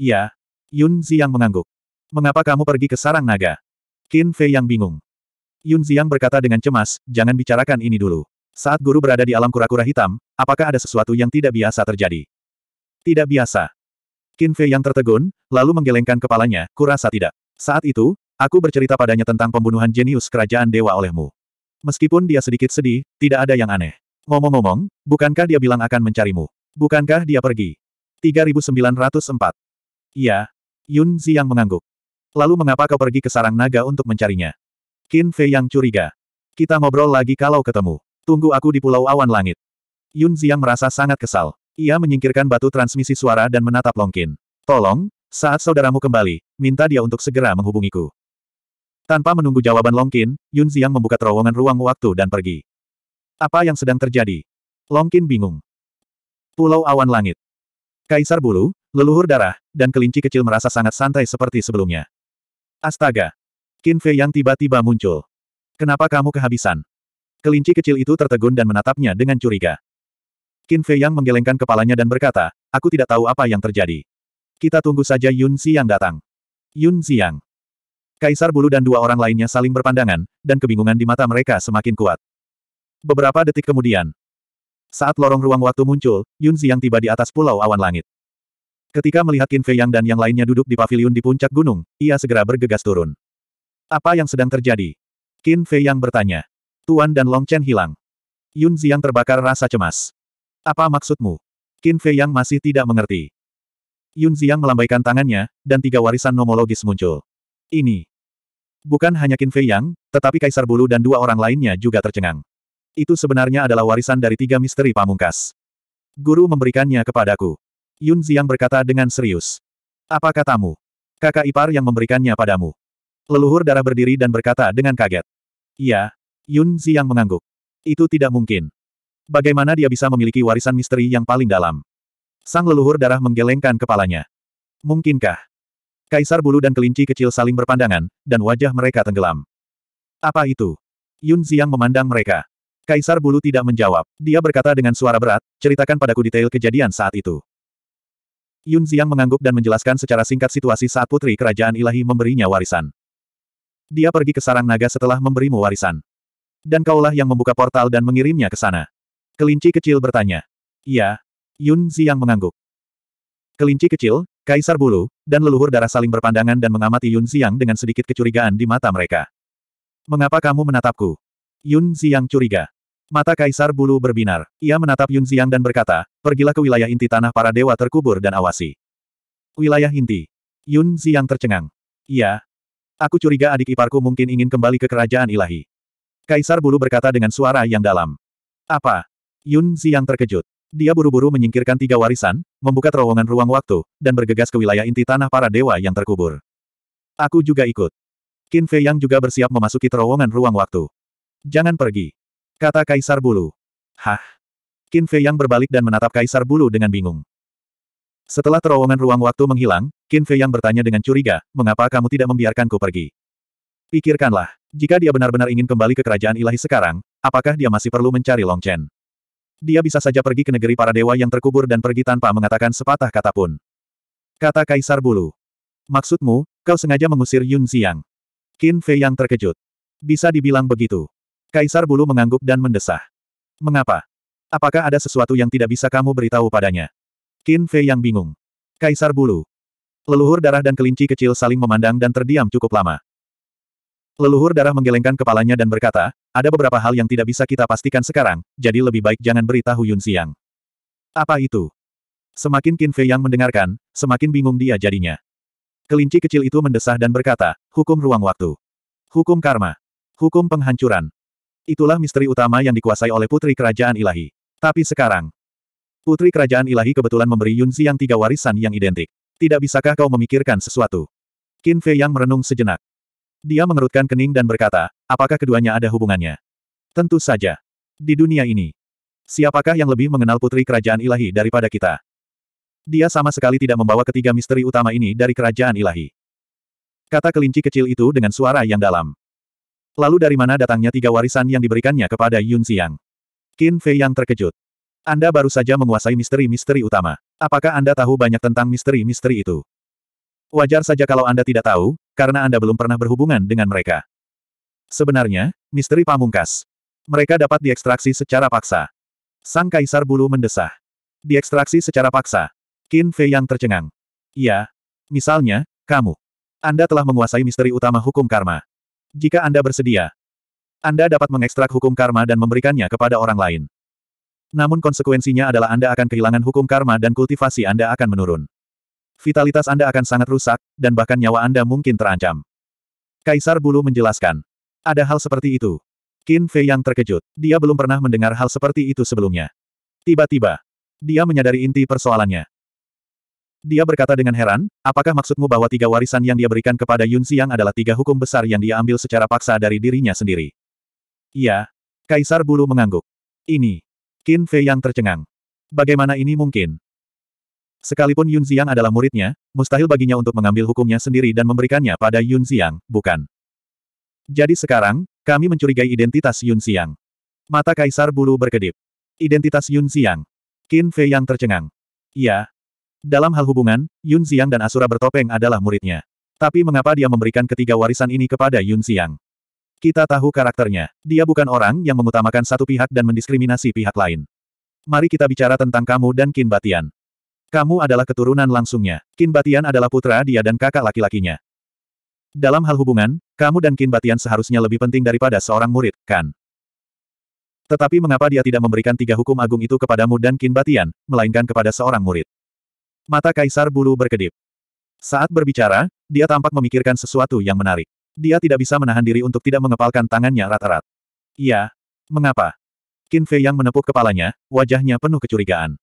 Speaker 1: Iya. Yun Ziang mengangguk. Mengapa kamu pergi ke sarang naga? Qin Fei yang bingung. Yun Ziang berkata dengan cemas, jangan bicarakan ini dulu. Saat guru berada di alam kura-kura hitam, apakah ada sesuatu yang tidak biasa terjadi? Tidak biasa. Qin Fei yang tertegun, lalu menggelengkan kepalanya, kurasa tidak. Saat itu, Aku bercerita padanya tentang pembunuhan jenius kerajaan dewa olehmu. Meskipun dia sedikit sedih, tidak ada yang aneh. Ngomong-ngomong, bukankah dia bilang akan mencarimu? Bukankah dia pergi? 3904. Iya. Yun Ziyang mengangguk. Lalu mengapa kau pergi ke sarang naga untuk mencarinya? Qin Fei yang curiga. Kita ngobrol lagi kalau ketemu. Tunggu aku di Pulau Awan Langit. Yun Ziyang merasa sangat kesal. Ia menyingkirkan batu transmisi suara dan menatap Long Qin. Tolong, saat saudaramu kembali, minta dia untuk segera menghubungiku. Tanpa menunggu jawaban Longkin, Yun Ziang membuka terowongan ruang waktu dan pergi. Apa yang sedang terjadi? Longkin bingung. Pulau Awan Langit. Kaisar Bulu, leluhur darah, dan kelinci kecil merasa sangat santai seperti sebelumnya. Astaga! Qin Fei yang tiba-tiba muncul. Kenapa kamu kehabisan? Kelinci kecil itu tertegun dan menatapnya dengan curiga. Qin Fei yang menggelengkan kepalanya dan berkata, aku tidak tahu apa yang terjadi. Kita tunggu saja Yun Xiang datang. Yun Xiang. Kaisar Bulu dan dua orang lainnya saling berpandangan, dan kebingungan di mata mereka semakin kuat. Beberapa detik kemudian, saat lorong ruang waktu muncul, Yun Ziyang tiba di atas pulau awan langit. Ketika melihat Qin Fei Yang dan yang lainnya duduk di paviliun di puncak gunung, ia segera bergegas turun. Apa yang sedang terjadi? Qin Fei Yang bertanya. Tuan dan Long Chen hilang. Yun Ziyang terbakar rasa cemas. Apa maksudmu? Qin Fei Yang masih tidak mengerti. Yun Ziyang melambaikan tangannya, dan tiga warisan nomologis muncul ini. Bukan hanya Qin Fei Yang, tetapi Kaisar Bulu dan dua orang lainnya juga tercengang. Itu sebenarnya adalah warisan dari tiga misteri pamungkas. Guru memberikannya kepadaku. Yun Ziyang berkata dengan serius. Apa katamu? Kakak ipar yang memberikannya padamu. Leluhur darah berdiri dan berkata dengan kaget. Ya, Yun Ziyang mengangguk. Itu tidak mungkin. Bagaimana dia bisa memiliki warisan misteri yang paling dalam? Sang leluhur darah menggelengkan kepalanya. Mungkinkah? Kaisar bulu dan kelinci kecil saling berpandangan, dan wajah mereka tenggelam. Apa itu? Yun Ziang memandang mereka. Kaisar bulu tidak menjawab. Dia berkata dengan suara berat, ceritakan padaku detail kejadian saat itu. Yun Ziang mengangguk dan menjelaskan secara singkat situasi saat putri kerajaan ilahi memberinya warisan. Dia pergi ke sarang naga setelah memberimu warisan. Dan kaulah yang membuka portal dan mengirimnya ke sana. Kelinci kecil bertanya. Iya. Yun Ziang mengangguk. Kelinci kecil, kaisar bulu, dan leluhur darah saling berpandangan dan mengamati Yun Xiang dengan sedikit kecurigaan di mata mereka. Mengapa kamu menatapku? Yun Xiang curiga. Mata kaisar bulu berbinar. Ia menatap Yun Xiang dan berkata, pergilah ke wilayah inti tanah para dewa terkubur dan awasi. Wilayah inti. Yun Xiang tercengang. Iya. Aku curiga adik iparku mungkin ingin kembali ke kerajaan ilahi. Kaisar bulu berkata dengan suara yang dalam. Apa? Yun Xiang terkejut. Dia buru-buru menyingkirkan tiga warisan, membuka terowongan ruang waktu, dan bergegas ke wilayah inti tanah para dewa yang terkubur. Aku juga ikut. Qin Fei Yang juga bersiap memasuki terowongan ruang waktu. Jangan pergi. Kata Kaisar Bulu. Hah? Qin Fei Yang berbalik dan menatap Kaisar Bulu dengan bingung. Setelah terowongan ruang waktu menghilang, Qin Fei Yang bertanya dengan curiga, mengapa kamu tidak membiarkanku pergi? Pikirkanlah, jika dia benar-benar ingin kembali ke kerajaan ilahi sekarang, apakah dia masih perlu mencari Long Chen? Dia bisa saja pergi ke negeri para dewa yang terkubur dan pergi tanpa mengatakan sepatah kata pun. Kata Kaisar Bulu. Maksudmu, kau sengaja mengusir Yun Xiang. Qin Fei yang terkejut. Bisa dibilang begitu. Kaisar Bulu mengangguk dan mendesah. Mengapa? Apakah ada sesuatu yang tidak bisa kamu beritahu padanya? Qin Fei yang bingung. Kaisar Bulu. Leluhur darah dan kelinci kecil saling memandang dan terdiam cukup lama. Leluhur darah menggelengkan kepalanya dan berkata, ada beberapa hal yang tidak bisa kita pastikan sekarang, jadi lebih baik jangan beritahu Yun Xiang. Apa itu? Semakin Qin Fei yang mendengarkan, semakin bingung dia jadinya. Kelinci kecil itu mendesah dan berkata, hukum ruang waktu. Hukum karma. Hukum penghancuran. Itulah misteri utama yang dikuasai oleh Putri Kerajaan Ilahi. Tapi sekarang, Putri Kerajaan Ilahi kebetulan memberi Yun Xiang tiga warisan yang identik. Tidak bisakah kau memikirkan sesuatu? Qin Fei yang merenung sejenak. Dia mengerutkan kening dan berkata, apakah keduanya ada hubungannya? Tentu saja. Di dunia ini, siapakah yang lebih mengenal putri kerajaan ilahi daripada kita? Dia sama sekali tidak membawa ketiga misteri utama ini dari kerajaan ilahi. Kata kelinci kecil itu dengan suara yang dalam. Lalu dari mana datangnya tiga warisan yang diberikannya kepada Yun Xiang? Qin Fei yang terkejut. Anda baru saja menguasai misteri-misteri utama. Apakah Anda tahu banyak tentang misteri-misteri itu? Wajar saja kalau Anda tidak tahu, karena Anda belum pernah berhubungan dengan mereka. Sebenarnya, misteri pamungkas. Mereka dapat diekstraksi secara paksa. Sang Kaisar Bulu mendesah. Diekstraksi secara paksa. Qin Fei yang tercengang. Ya. Misalnya, kamu. Anda telah menguasai misteri utama hukum karma. Jika Anda bersedia, Anda dapat mengekstrak hukum karma dan memberikannya kepada orang lain. Namun konsekuensinya adalah Anda akan kehilangan hukum karma dan kultivasi Anda akan menurun vitalitas Anda akan sangat rusak, dan bahkan nyawa Anda mungkin terancam. Kaisar Bulu menjelaskan. Ada hal seperti itu. Qin Fei yang terkejut. Dia belum pernah mendengar hal seperti itu sebelumnya. Tiba-tiba, dia menyadari inti persoalannya. Dia berkata dengan heran, apakah maksudmu bahwa tiga warisan yang dia berikan kepada Yun Xiang adalah tiga hukum besar yang dia ambil secara paksa dari dirinya sendiri? Iya. Kaisar Bulu mengangguk. Ini. Qin Fei yang tercengang. Bagaimana ini mungkin? Sekalipun Yun Xiang adalah muridnya, mustahil baginya untuk mengambil hukumnya sendiri dan memberikannya pada Yun Xiang, bukan? Jadi sekarang, kami mencurigai identitas Yun Xiang. Mata Kaisar Bulu berkedip. Identitas Yun Xiang. Qin Fei yang tercengang. Iya. Dalam hal hubungan, Yun Xiang dan Asura bertopeng adalah muridnya. Tapi mengapa dia memberikan ketiga warisan ini kepada Yun Xiang? Kita tahu karakternya. Dia bukan orang yang mengutamakan satu pihak dan mendiskriminasi pihak lain. Mari kita bicara tentang kamu dan Qin Batian. Kamu adalah keturunan langsungnya. Kin Batian adalah putra dia dan kakak laki-lakinya. Dalam hal hubungan, kamu dan Kin Batian seharusnya lebih penting daripada seorang murid, kan? Tetapi mengapa dia tidak memberikan tiga hukum agung itu kepadamu dan Kin Batian, melainkan kepada seorang murid? Mata Kaisar Bulu berkedip. Saat berbicara, dia tampak memikirkan sesuatu yang menarik. Dia tidak bisa menahan diri untuk tidak mengepalkan tangannya rata rata Iya. Mengapa? Kin Fei yang menepuk kepalanya, wajahnya penuh kecurigaan.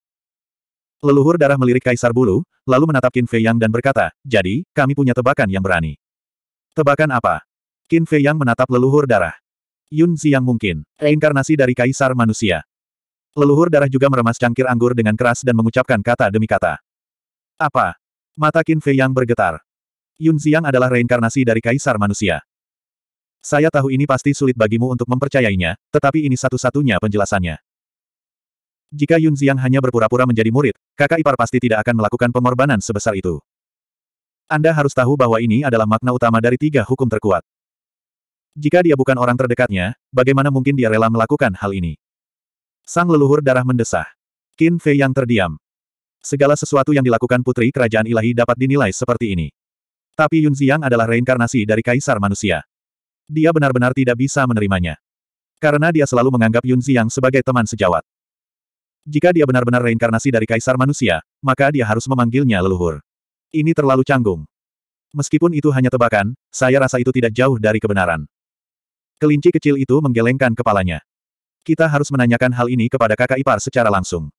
Speaker 1: Leluhur darah melirik Kaisar Bulu, lalu menatap Qin Fei Yang dan berkata, jadi, kami punya tebakan yang berani. Tebakan apa? Qin Fei Yang menatap leluhur darah. Yun Xiang mungkin, reinkarnasi dari Kaisar manusia. Leluhur darah juga meremas cangkir anggur dengan keras dan mengucapkan kata demi kata. Apa? Mata Qin Fei Yang bergetar. Yun Xiang adalah reinkarnasi dari Kaisar manusia. Saya tahu ini pasti sulit bagimu untuk mempercayainya, tetapi ini satu-satunya penjelasannya. Jika Yun Xiang hanya berpura-pura menjadi murid, kakak ipar pasti tidak akan melakukan pengorbanan sebesar itu. Anda harus tahu bahwa ini adalah makna utama dari tiga hukum terkuat. Jika dia bukan orang terdekatnya, bagaimana mungkin dia rela melakukan hal ini? Sang leluhur darah mendesah. Qin Fei yang terdiam. Segala sesuatu yang dilakukan putri kerajaan ilahi dapat dinilai seperti ini. Tapi Yun Xiang adalah reinkarnasi dari kaisar manusia. Dia benar-benar tidak bisa menerimanya. Karena dia selalu menganggap Yun Xiang sebagai teman sejawat. Jika dia benar-benar reinkarnasi dari kaisar manusia, maka dia harus memanggilnya leluhur. Ini terlalu canggung. Meskipun itu hanya tebakan, saya rasa itu tidak jauh dari kebenaran. Kelinci kecil itu menggelengkan kepalanya. Kita harus menanyakan hal ini kepada kakak ipar secara langsung.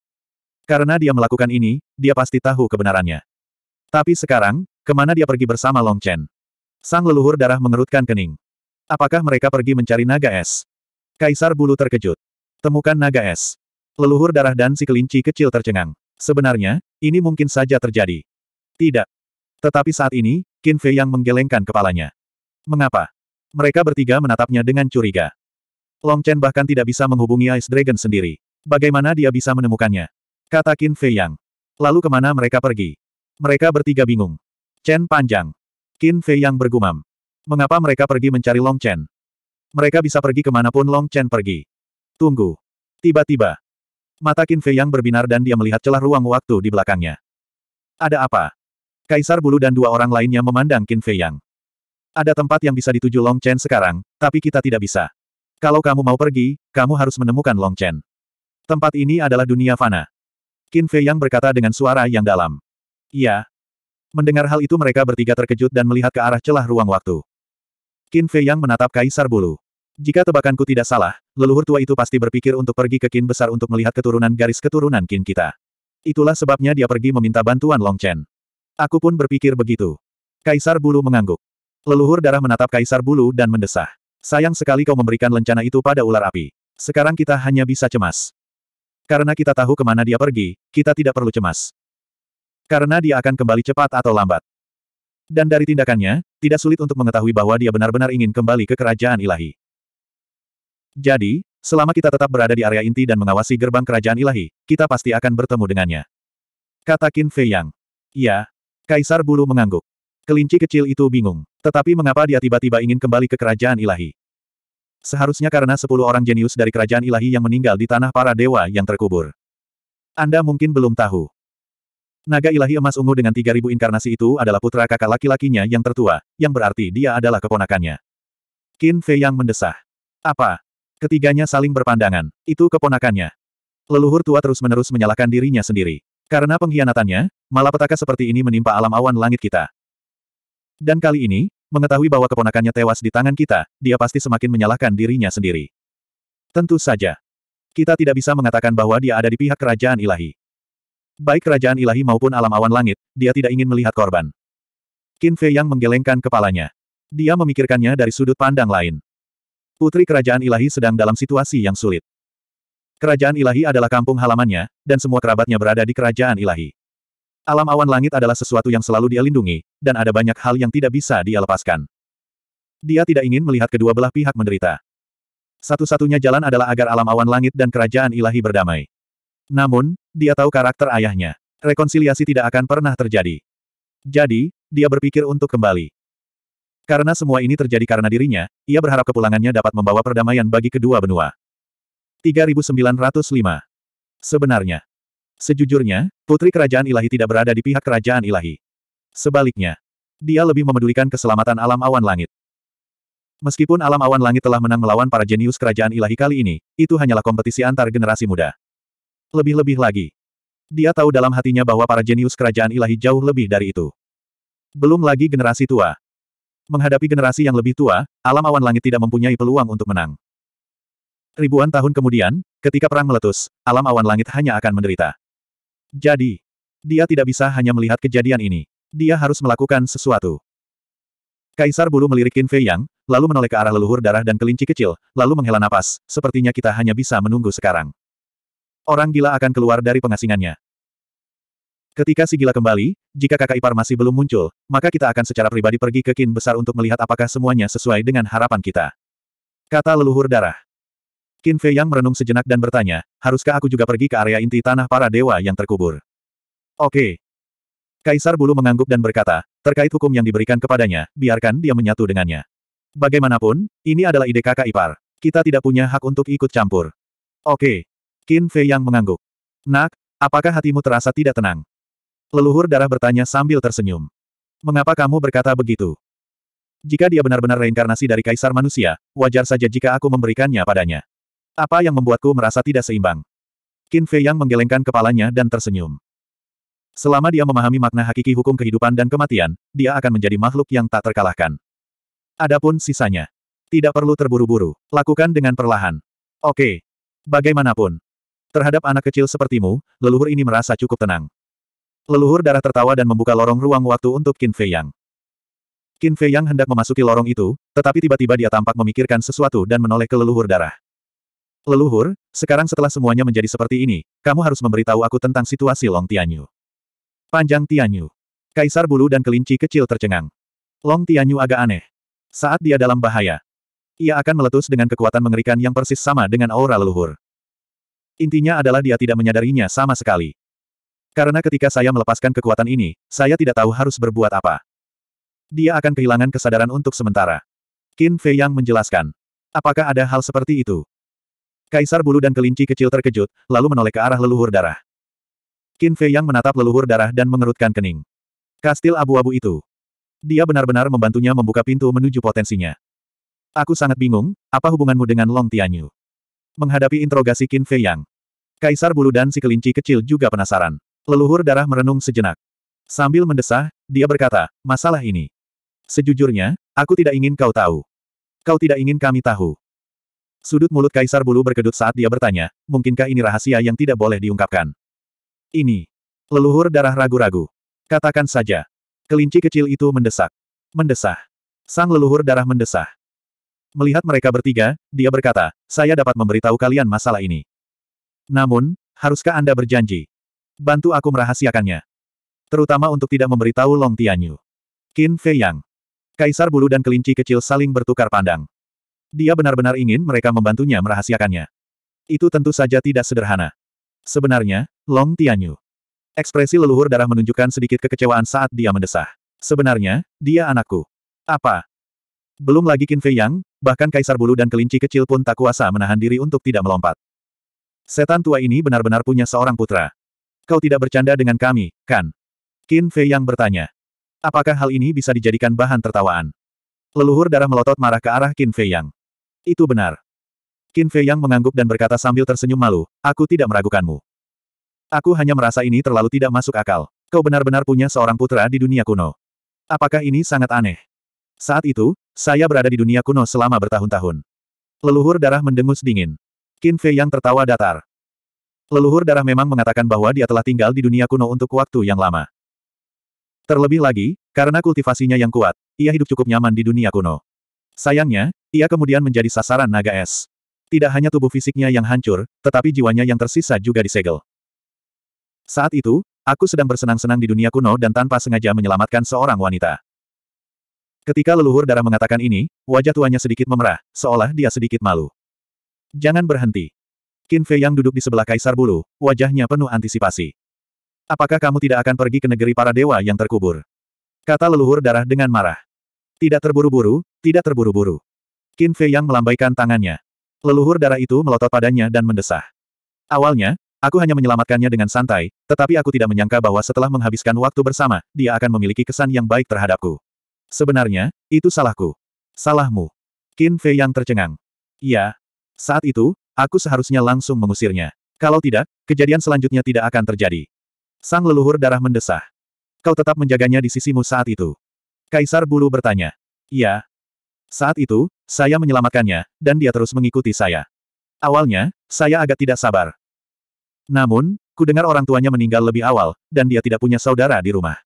Speaker 1: Karena dia melakukan ini, dia pasti tahu kebenarannya. Tapi sekarang, kemana dia pergi bersama Long Chen? Sang leluhur darah mengerutkan kening. Apakah mereka pergi mencari naga es? Kaisar bulu terkejut. Temukan naga es. Leluhur darah dan si kelinci kecil tercengang. Sebenarnya, ini mungkin saja terjadi. Tidak. Tetapi saat ini, Qin Fei yang menggelengkan kepalanya. Mengapa? Mereka bertiga menatapnya dengan curiga. Long Chen bahkan tidak bisa menghubungi Ice Dragon sendiri. Bagaimana dia bisa menemukannya? Kata Qin Fei Yang. Lalu kemana mereka pergi? Mereka bertiga bingung. Chen panjang. Qin Fei Yang bergumam. Mengapa mereka pergi mencari Long Chen? Mereka bisa pergi kemanapun Long Chen pergi. Tunggu. Tiba-tiba, Mata Qin Fei yang berbinar dan dia melihat celah ruang waktu di belakangnya. Ada apa? Kaisar Bulu dan dua orang lainnya memandang Qin Fei yang. Ada tempat yang bisa dituju Long Chen sekarang, tapi kita tidak bisa. Kalau kamu mau pergi, kamu harus menemukan Long Chen. Tempat ini adalah dunia fana. Qin Fei yang berkata dengan suara yang dalam. Iya. Mendengar hal itu mereka bertiga terkejut dan melihat ke arah celah ruang waktu. Qin Fei yang menatap Kaisar Bulu. Jika tebakanku tidak salah, leluhur tua itu pasti berpikir untuk pergi ke kin besar untuk melihat keturunan garis keturunan kin kita. Itulah sebabnya dia pergi meminta bantuan Long Chen. Aku pun berpikir begitu. Kaisar Bulu mengangguk. Leluhur darah menatap Kaisar Bulu dan mendesah. Sayang sekali kau memberikan lencana itu pada ular api. Sekarang kita hanya bisa cemas. Karena kita tahu kemana dia pergi, kita tidak perlu cemas. Karena dia akan kembali cepat atau lambat. Dan dari tindakannya, tidak sulit untuk mengetahui bahwa dia benar-benar ingin kembali ke kerajaan ilahi. Jadi, selama kita tetap berada di area inti dan mengawasi gerbang kerajaan ilahi, kita pasti akan bertemu dengannya. Kata Qin Fei Yang. Ya. Kaisar Bulu mengangguk. Kelinci kecil itu bingung. Tetapi mengapa dia tiba-tiba ingin kembali ke kerajaan ilahi? Seharusnya karena sepuluh orang jenius dari kerajaan ilahi yang meninggal di tanah para dewa yang terkubur. Anda mungkin belum tahu. Naga ilahi emas ungu dengan 3000 inkarnasi itu adalah putra kakak laki-lakinya yang tertua, yang berarti dia adalah keponakannya. Qin Fei Yang mendesah. Apa? Ketiganya saling berpandangan. Itu keponakannya. Leluhur tua terus-menerus menyalahkan dirinya sendiri. Karena pengkhianatannya, malapetaka seperti ini menimpa alam awan langit kita. Dan kali ini, mengetahui bahwa keponakannya tewas di tangan kita, dia pasti semakin menyalahkan dirinya sendiri. Tentu saja. Kita tidak bisa mengatakan bahwa dia ada di pihak kerajaan ilahi. Baik kerajaan ilahi maupun alam awan langit, dia tidak ingin melihat korban. Qin Fei yang menggelengkan kepalanya. Dia memikirkannya dari sudut pandang lain. Putri Kerajaan Ilahi sedang dalam situasi yang sulit. Kerajaan Ilahi adalah kampung halamannya, dan semua kerabatnya berada di Kerajaan Ilahi. Alam awan langit adalah sesuatu yang selalu dia lindungi, dan ada banyak hal yang tidak bisa dia lepaskan. Dia tidak ingin melihat kedua belah pihak menderita. Satu-satunya jalan adalah agar alam awan langit dan kerajaan ilahi berdamai. Namun, dia tahu karakter ayahnya. Rekonsiliasi tidak akan pernah terjadi. Jadi, dia berpikir untuk kembali. Karena semua ini terjadi karena dirinya, ia berharap kepulangannya dapat membawa perdamaian bagi kedua benua. 3905 Sebenarnya, sejujurnya, putri kerajaan ilahi tidak berada di pihak kerajaan ilahi. Sebaliknya, dia lebih memedulikan keselamatan alam awan langit. Meskipun alam awan langit telah menang melawan para jenius kerajaan ilahi kali ini, itu hanyalah kompetisi antar generasi muda. Lebih-lebih lagi, dia tahu dalam hatinya bahwa para jenius kerajaan ilahi jauh lebih dari itu. Belum lagi generasi tua, Menghadapi generasi yang lebih tua, alam awan langit tidak mempunyai peluang untuk menang. Ribuan tahun kemudian, ketika perang meletus, alam awan langit hanya akan menderita. Jadi, dia tidak bisa hanya melihat kejadian ini. Dia harus melakukan sesuatu. Kaisar Bulu melirik Qin Fei Yang, lalu menoleh ke arah leluhur darah dan kelinci kecil, lalu menghela napas, sepertinya kita hanya bisa menunggu sekarang. Orang gila akan keluar dari pengasingannya. Ketika si gila kembali, jika kakak ipar masih belum muncul, maka kita akan secara pribadi pergi ke kin besar untuk melihat apakah semuanya sesuai dengan harapan kita. Kata leluhur darah. Qin Fei Yang merenung sejenak dan bertanya, haruskah aku juga pergi ke area inti tanah para dewa yang terkubur? Oke. Kaisar Bulu mengangguk dan berkata, terkait hukum yang diberikan kepadanya, biarkan dia menyatu dengannya. Bagaimanapun, ini adalah ide kakak ipar. Kita tidak punya hak untuk ikut campur. Oke. Qin Fei Yang mengangguk. Nak, apakah hatimu terasa tidak tenang? Leluhur darah bertanya sambil tersenyum. Mengapa kamu berkata begitu? Jika dia benar-benar reinkarnasi dari kaisar manusia, wajar saja jika aku memberikannya padanya. Apa yang membuatku merasa tidak seimbang? Qin Fei Yang menggelengkan kepalanya dan tersenyum. Selama dia memahami makna hakiki hukum kehidupan dan kematian, dia akan menjadi makhluk yang tak terkalahkan. Adapun sisanya, tidak perlu terburu-buru, lakukan dengan perlahan. Oke. Bagaimanapun, terhadap anak kecil sepertimu, leluhur ini merasa cukup tenang. Leluhur darah tertawa dan membuka lorong ruang waktu untuk Qin Fei Yang. Qin Fei Yang hendak memasuki lorong itu, tetapi tiba-tiba dia tampak memikirkan sesuatu dan menoleh ke leluhur darah. Leluhur, sekarang setelah semuanya menjadi seperti ini, kamu harus memberitahu aku tentang situasi Long Tianyu. Panjang Tianyu. Kaisar bulu dan kelinci kecil tercengang. Long Tianyu agak aneh. Saat dia dalam bahaya, ia akan meletus dengan kekuatan mengerikan yang persis sama dengan aura leluhur. Intinya adalah dia tidak menyadarinya sama sekali. Karena ketika saya melepaskan kekuatan ini, saya tidak tahu harus berbuat apa. Dia akan kehilangan kesadaran untuk sementara. Qin Fei Yang menjelaskan. Apakah ada hal seperti itu? Kaisar bulu dan kelinci kecil terkejut, lalu menoleh ke arah leluhur darah. Qin Fei Yang menatap leluhur darah dan mengerutkan kening. Kastil abu-abu itu. Dia benar-benar membantunya membuka pintu menuju potensinya. Aku sangat bingung, apa hubunganmu dengan Long Tianyu? Menghadapi interogasi Qin Fei Yang. Kaisar bulu dan si kelinci kecil juga penasaran. Leluhur darah merenung sejenak. Sambil mendesah, dia berkata, masalah ini. Sejujurnya, aku tidak ingin kau tahu. Kau tidak ingin kami tahu. Sudut mulut Kaisar Bulu berkedut saat dia bertanya, mungkinkah ini rahasia yang tidak boleh diungkapkan? Ini. Leluhur darah ragu-ragu. Katakan saja. Kelinci kecil itu mendesak. Mendesah. Sang leluhur darah mendesah. Melihat mereka bertiga, dia berkata, saya dapat memberitahu kalian masalah ini. Namun, haruskah Anda berjanji? Bantu aku merahasiakannya. Terutama untuk tidak memberitahu Long Tianyu. Qin Fei Yang. Kaisar bulu dan kelinci kecil saling bertukar pandang. Dia benar-benar ingin mereka membantunya merahasiakannya. Itu tentu saja tidak sederhana. Sebenarnya, Long Tianyu. Ekspresi leluhur darah menunjukkan sedikit kekecewaan saat dia mendesah. Sebenarnya, dia anakku. Apa? Belum lagi Qin Fei Yang, bahkan kaisar bulu dan kelinci kecil pun tak kuasa menahan diri untuk tidak melompat. Setan tua ini benar-benar punya seorang putra. Kau tidak bercanda dengan kami, kan? Qin Fei yang bertanya. Apakah hal ini bisa dijadikan bahan tertawaan? Leluhur darah melotot marah ke arah Qin Fei Yang. Itu benar. Qin Fei Yang mengangguk dan berkata sambil tersenyum malu, aku tidak meragukanmu. Aku hanya merasa ini terlalu tidak masuk akal. Kau benar-benar punya seorang putra di dunia kuno. Apakah ini sangat aneh? Saat itu, saya berada di dunia kuno selama bertahun-tahun. Leluhur darah mendengus dingin. Qin Fei Yang tertawa datar. Leluhur darah memang mengatakan bahwa dia telah tinggal di dunia kuno untuk waktu yang lama. Terlebih lagi, karena kultivasinya yang kuat, ia hidup cukup nyaman di dunia kuno. Sayangnya, ia kemudian menjadi sasaran naga es. Tidak hanya tubuh fisiknya yang hancur, tetapi jiwanya yang tersisa juga disegel. Saat itu, aku sedang bersenang-senang di dunia kuno dan tanpa sengaja menyelamatkan seorang wanita. Ketika leluhur darah mengatakan ini, wajah tuanya sedikit memerah, seolah dia sedikit malu. Jangan berhenti. Qin Fei yang duduk di sebelah Kaisar Bulu, wajahnya penuh antisipasi. Apakah kamu tidak akan pergi ke negeri para dewa yang terkubur? Kata leluhur darah dengan marah. Tidak terburu-buru, tidak terburu-buru. Qin Fei yang melambaikan tangannya. Leluhur darah itu melotot padanya dan mendesah. Awalnya, aku hanya menyelamatkannya dengan santai, tetapi aku tidak menyangka bahwa setelah menghabiskan waktu bersama, dia akan memiliki kesan yang baik terhadapku. Sebenarnya, itu salahku. Salahmu. Qin Fei yang tercengang. Ya. Saat itu, Aku seharusnya langsung mengusirnya. Kalau tidak, kejadian selanjutnya tidak akan terjadi. Sang leluhur darah mendesah. Kau tetap menjaganya di sisimu saat itu. Kaisar Bulu bertanya. Iya. Saat itu, saya menyelamatkannya, dan dia terus mengikuti saya. Awalnya, saya agak tidak sabar. Namun, ku dengar orang tuanya meninggal lebih awal, dan dia tidak punya saudara di rumah.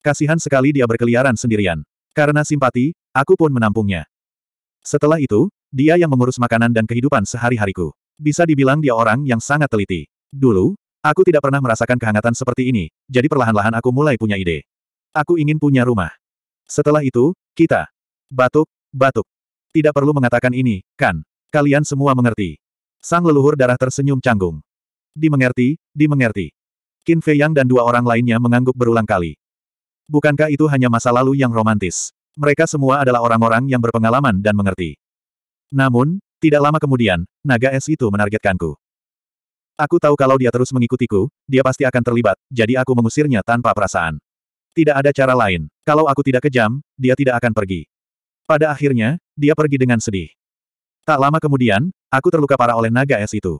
Speaker 1: Kasihan sekali dia berkeliaran sendirian. Karena simpati, aku pun menampungnya. Setelah itu, dia yang mengurus makanan dan kehidupan sehari-hariku. Bisa dibilang dia orang yang sangat teliti. Dulu, aku tidak pernah merasakan kehangatan seperti ini, jadi perlahan-lahan aku mulai punya ide. Aku ingin punya rumah. Setelah itu, kita. Batuk, batuk. Tidak perlu mengatakan ini, kan? Kalian semua mengerti. Sang leluhur darah tersenyum canggung. Dimengerti, dimengerti. Qin Fei Yang dan dua orang lainnya mengangguk berulang kali. Bukankah itu hanya masa lalu yang romantis? Mereka semua adalah orang-orang yang berpengalaman dan mengerti. Namun, tidak lama kemudian, naga es itu menargetkanku. Aku tahu kalau dia terus mengikutiku, dia pasti akan terlibat, jadi aku mengusirnya tanpa perasaan. Tidak ada cara lain. Kalau aku tidak kejam, dia tidak akan pergi. Pada akhirnya, dia pergi dengan sedih. Tak lama kemudian, aku terluka parah oleh naga es itu.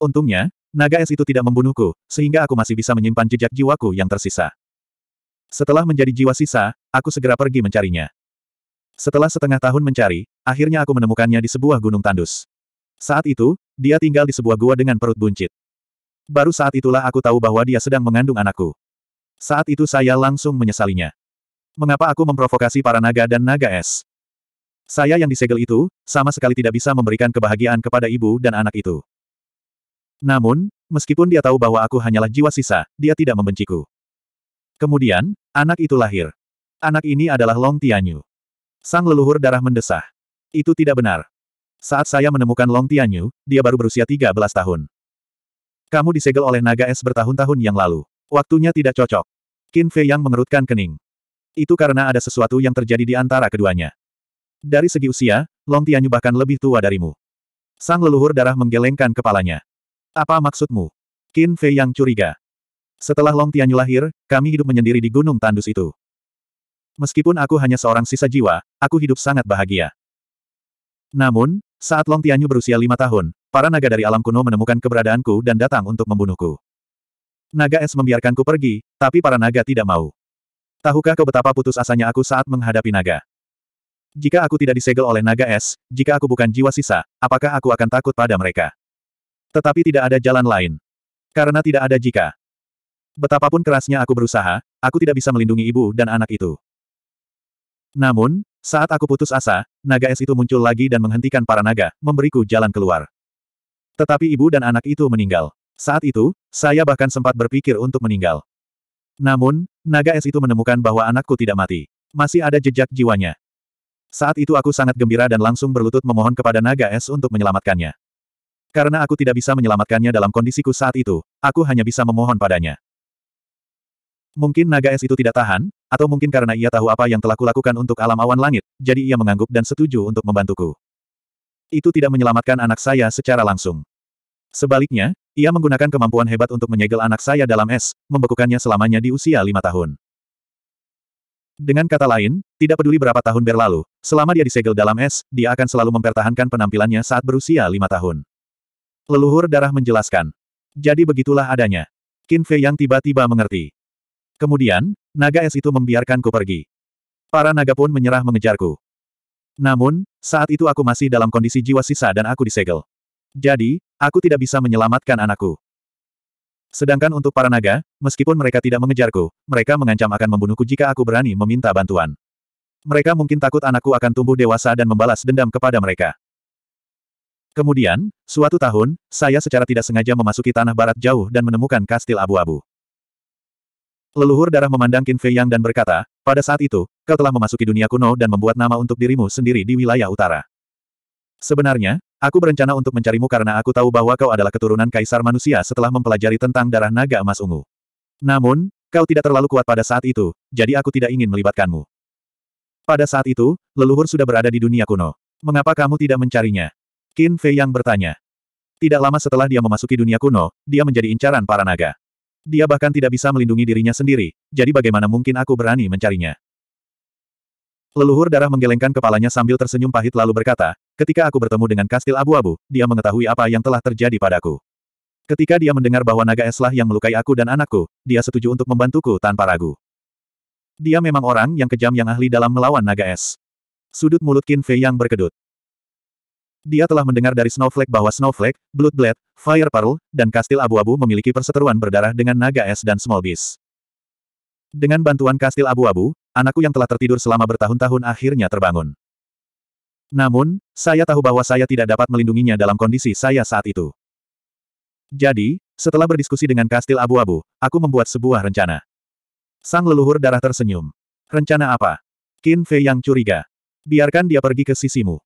Speaker 1: Untungnya, naga es itu tidak membunuhku, sehingga aku masih bisa menyimpan jejak jiwaku yang tersisa. Setelah menjadi jiwa sisa, aku segera pergi mencarinya. Setelah setengah tahun mencari, akhirnya aku menemukannya di sebuah gunung tandus. Saat itu, dia tinggal di sebuah gua dengan perut buncit. Baru saat itulah aku tahu bahwa dia sedang mengandung anakku. Saat itu saya langsung menyesalinya. Mengapa aku memprovokasi para naga dan naga es? Saya yang disegel itu, sama sekali tidak bisa memberikan kebahagiaan kepada ibu dan anak itu. Namun, meskipun dia tahu bahwa aku hanyalah jiwa sisa, dia tidak membenciku. Kemudian, anak itu lahir. Anak ini adalah Long Tianyu. Sang leluhur darah mendesah. Itu tidak benar. Saat saya menemukan Long Tianyu, dia baru berusia 13 tahun. Kamu disegel oleh naga es bertahun-tahun yang lalu. Waktunya tidak cocok. Qin Fei yang mengerutkan kening. Itu karena ada sesuatu yang terjadi di antara keduanya. Dari segi usia, Long Tianyu bahkan lebih tua darimu. Sang leluhur darah menggelengkan kepalanya. Apa maksudmu? Qin Fei yang curiga. Setelah Long Tianyu lahir, kami hidup menyendiri di Gunung Tandus itu. Meskipun aku hanya seorang sisa jiwa, aku hidup sangat bahagia. Namun, saat Long Tianyu berusia lima tahun, para naga dari alam kuno menemukan keberadaanku dan datang untuk membunuhku. Naga es membiarkanku pergi, tapi para naga tidak mau. Tahukah kau betapa putus asanya aku saat menghadapi naga? Jika aku tidak disegel oleh naga es, jika aku bukan jiwa sisa, apakah aku akan takut pada mereka? Tetapi tidak ada jalan lain. Karena tidak ada jika. Betapapun kerasnya aku berusaha, aku tidak bisa melindungi ibu dan anak itu. Namun, saat aku putus asa, naga es itu muncul lagi dan menghentikan para naga, memberiku jalan keluar. Tetapi ibu dan anak itu meninggal. Saat itu, saya bahkan sempat berpikir untuk meninggal. Namun, naga es itu menemukan bahwa anakku tidak mati. Masih ada jejak jiwanya. Saat itu aku sangat gembira dan langsung berlutut memohon kepada naga es untuk menyelamatkannya. Karena aku tidak bisa menyelamatkannya dalam kondisiku saat itu, aku hanya bisa memohon padanya. Mungkin naga es itu tidak tahan, atau mungkin karena ia tahu apa yang telah kulakukan untuk alam awan langit, jadi ia mengangguk dan setuju untuk membantuku. Itu tidak menyelamatkan anak saya secara langsung. Sebaliknya, ia menggunakan kemampuan hebat untuk menyegel anak saya dalam es, membekukannya selamanya di usia lima tahun. Dengan kata lain, tidak peduli berapa tahun berlalu, selama dia disegel dalam es, dia akan selalu mempertahankan penampilannya saat berusia lima tahun. Leluhur darah menjelaskan. Jadi begitulah adanya. Qin Fei yang tiba-tiba mengerti. Kemudian, naga es itu membiarkanku pergi. Para naga pun menyerah mengejarku. Namun, saat itu aku masih dalam kondisi jiwa sisa dan aku disegel. Jadi, aku tidak bisa menyelamatkan anakku. Sedangkan untuk para naga, meskipun mereka tidak mengejarku, mereka mengancam akan membunuhku jika aku berani meminta bantuan. Mereka mungkin takut anakku akan tumbuh dewasa dan membalas dendam kepada mereka. Kemudian, suatu tahun, saya secara tidak sengaja memasuki tanah barat jauh dan menemukan kastil abu-abu. Leluhur darah memandang Qin Fei Yang dan berkata, pada saat itu, kau telah memasuki dunia kuno dan membuat nama untuk dirimu sendiri di wilayah utara. Sebenarnya, aku berencana untuk mencarimu karena aku tahu bahwa kau adalah keturunan kaisar manusia setelah mempelajari tentang darah naga emas ungu. Namun, kau tidak terlalu kuat pada saat itu, jadi aku tidak ingin melibatkanmu. Pada saat itu, leluhur sudah berada di dunia kuno. Mengapa kamu tidak mencarinya? Qin Fei Yang bertanya. Tidak lama setelah dia memasuki dunia kuno, dia menjadi incaran para naga. Dia bahkan tidak bisa melindungi dirinya sendiri, jadi bagaimana mungkin aku berani mencarinya? Leluhur darah menggelengkan kepalanya sambil tersenyum pahit lalu berkata, ketika aku bertemu dengan kastil abu-abu, dia mengetahui apa yang telah terjadi padaku. Ketika dia mendengar bahwa naga eslah yang melukai aku dan anakku, dia setuju untuk membantuku tanpa ragu. Dia memang orang yang kejam yang ahli dalam melawan naga es. Sudut mulut Qin Fei yang berkedut. Dia telah mendengar dari Snowflake bahwa Snowflake, Bloodblade, Fire Pearl, dan Kastil Abu-Abu memiliki perseteruan berdarah dengan Naga Es dan Small Beast. Dengan bantuan Kastil Abu-Abu, anakku yang telah tertidur selama bertahun-tahun akhirnya terbangun. Namun, saya tahu bahwa saya tidak dapat melindunginya dalam kondisi saya saat itu. Jadi, setelah berdiskusi dengan Kastil Abu-Abu, aku membuat sebuah rencana. Sang leluhur darah tersenyum. Rencana apa? Qin Fei yang curiga. Biarkan dia pergi ke sisimu.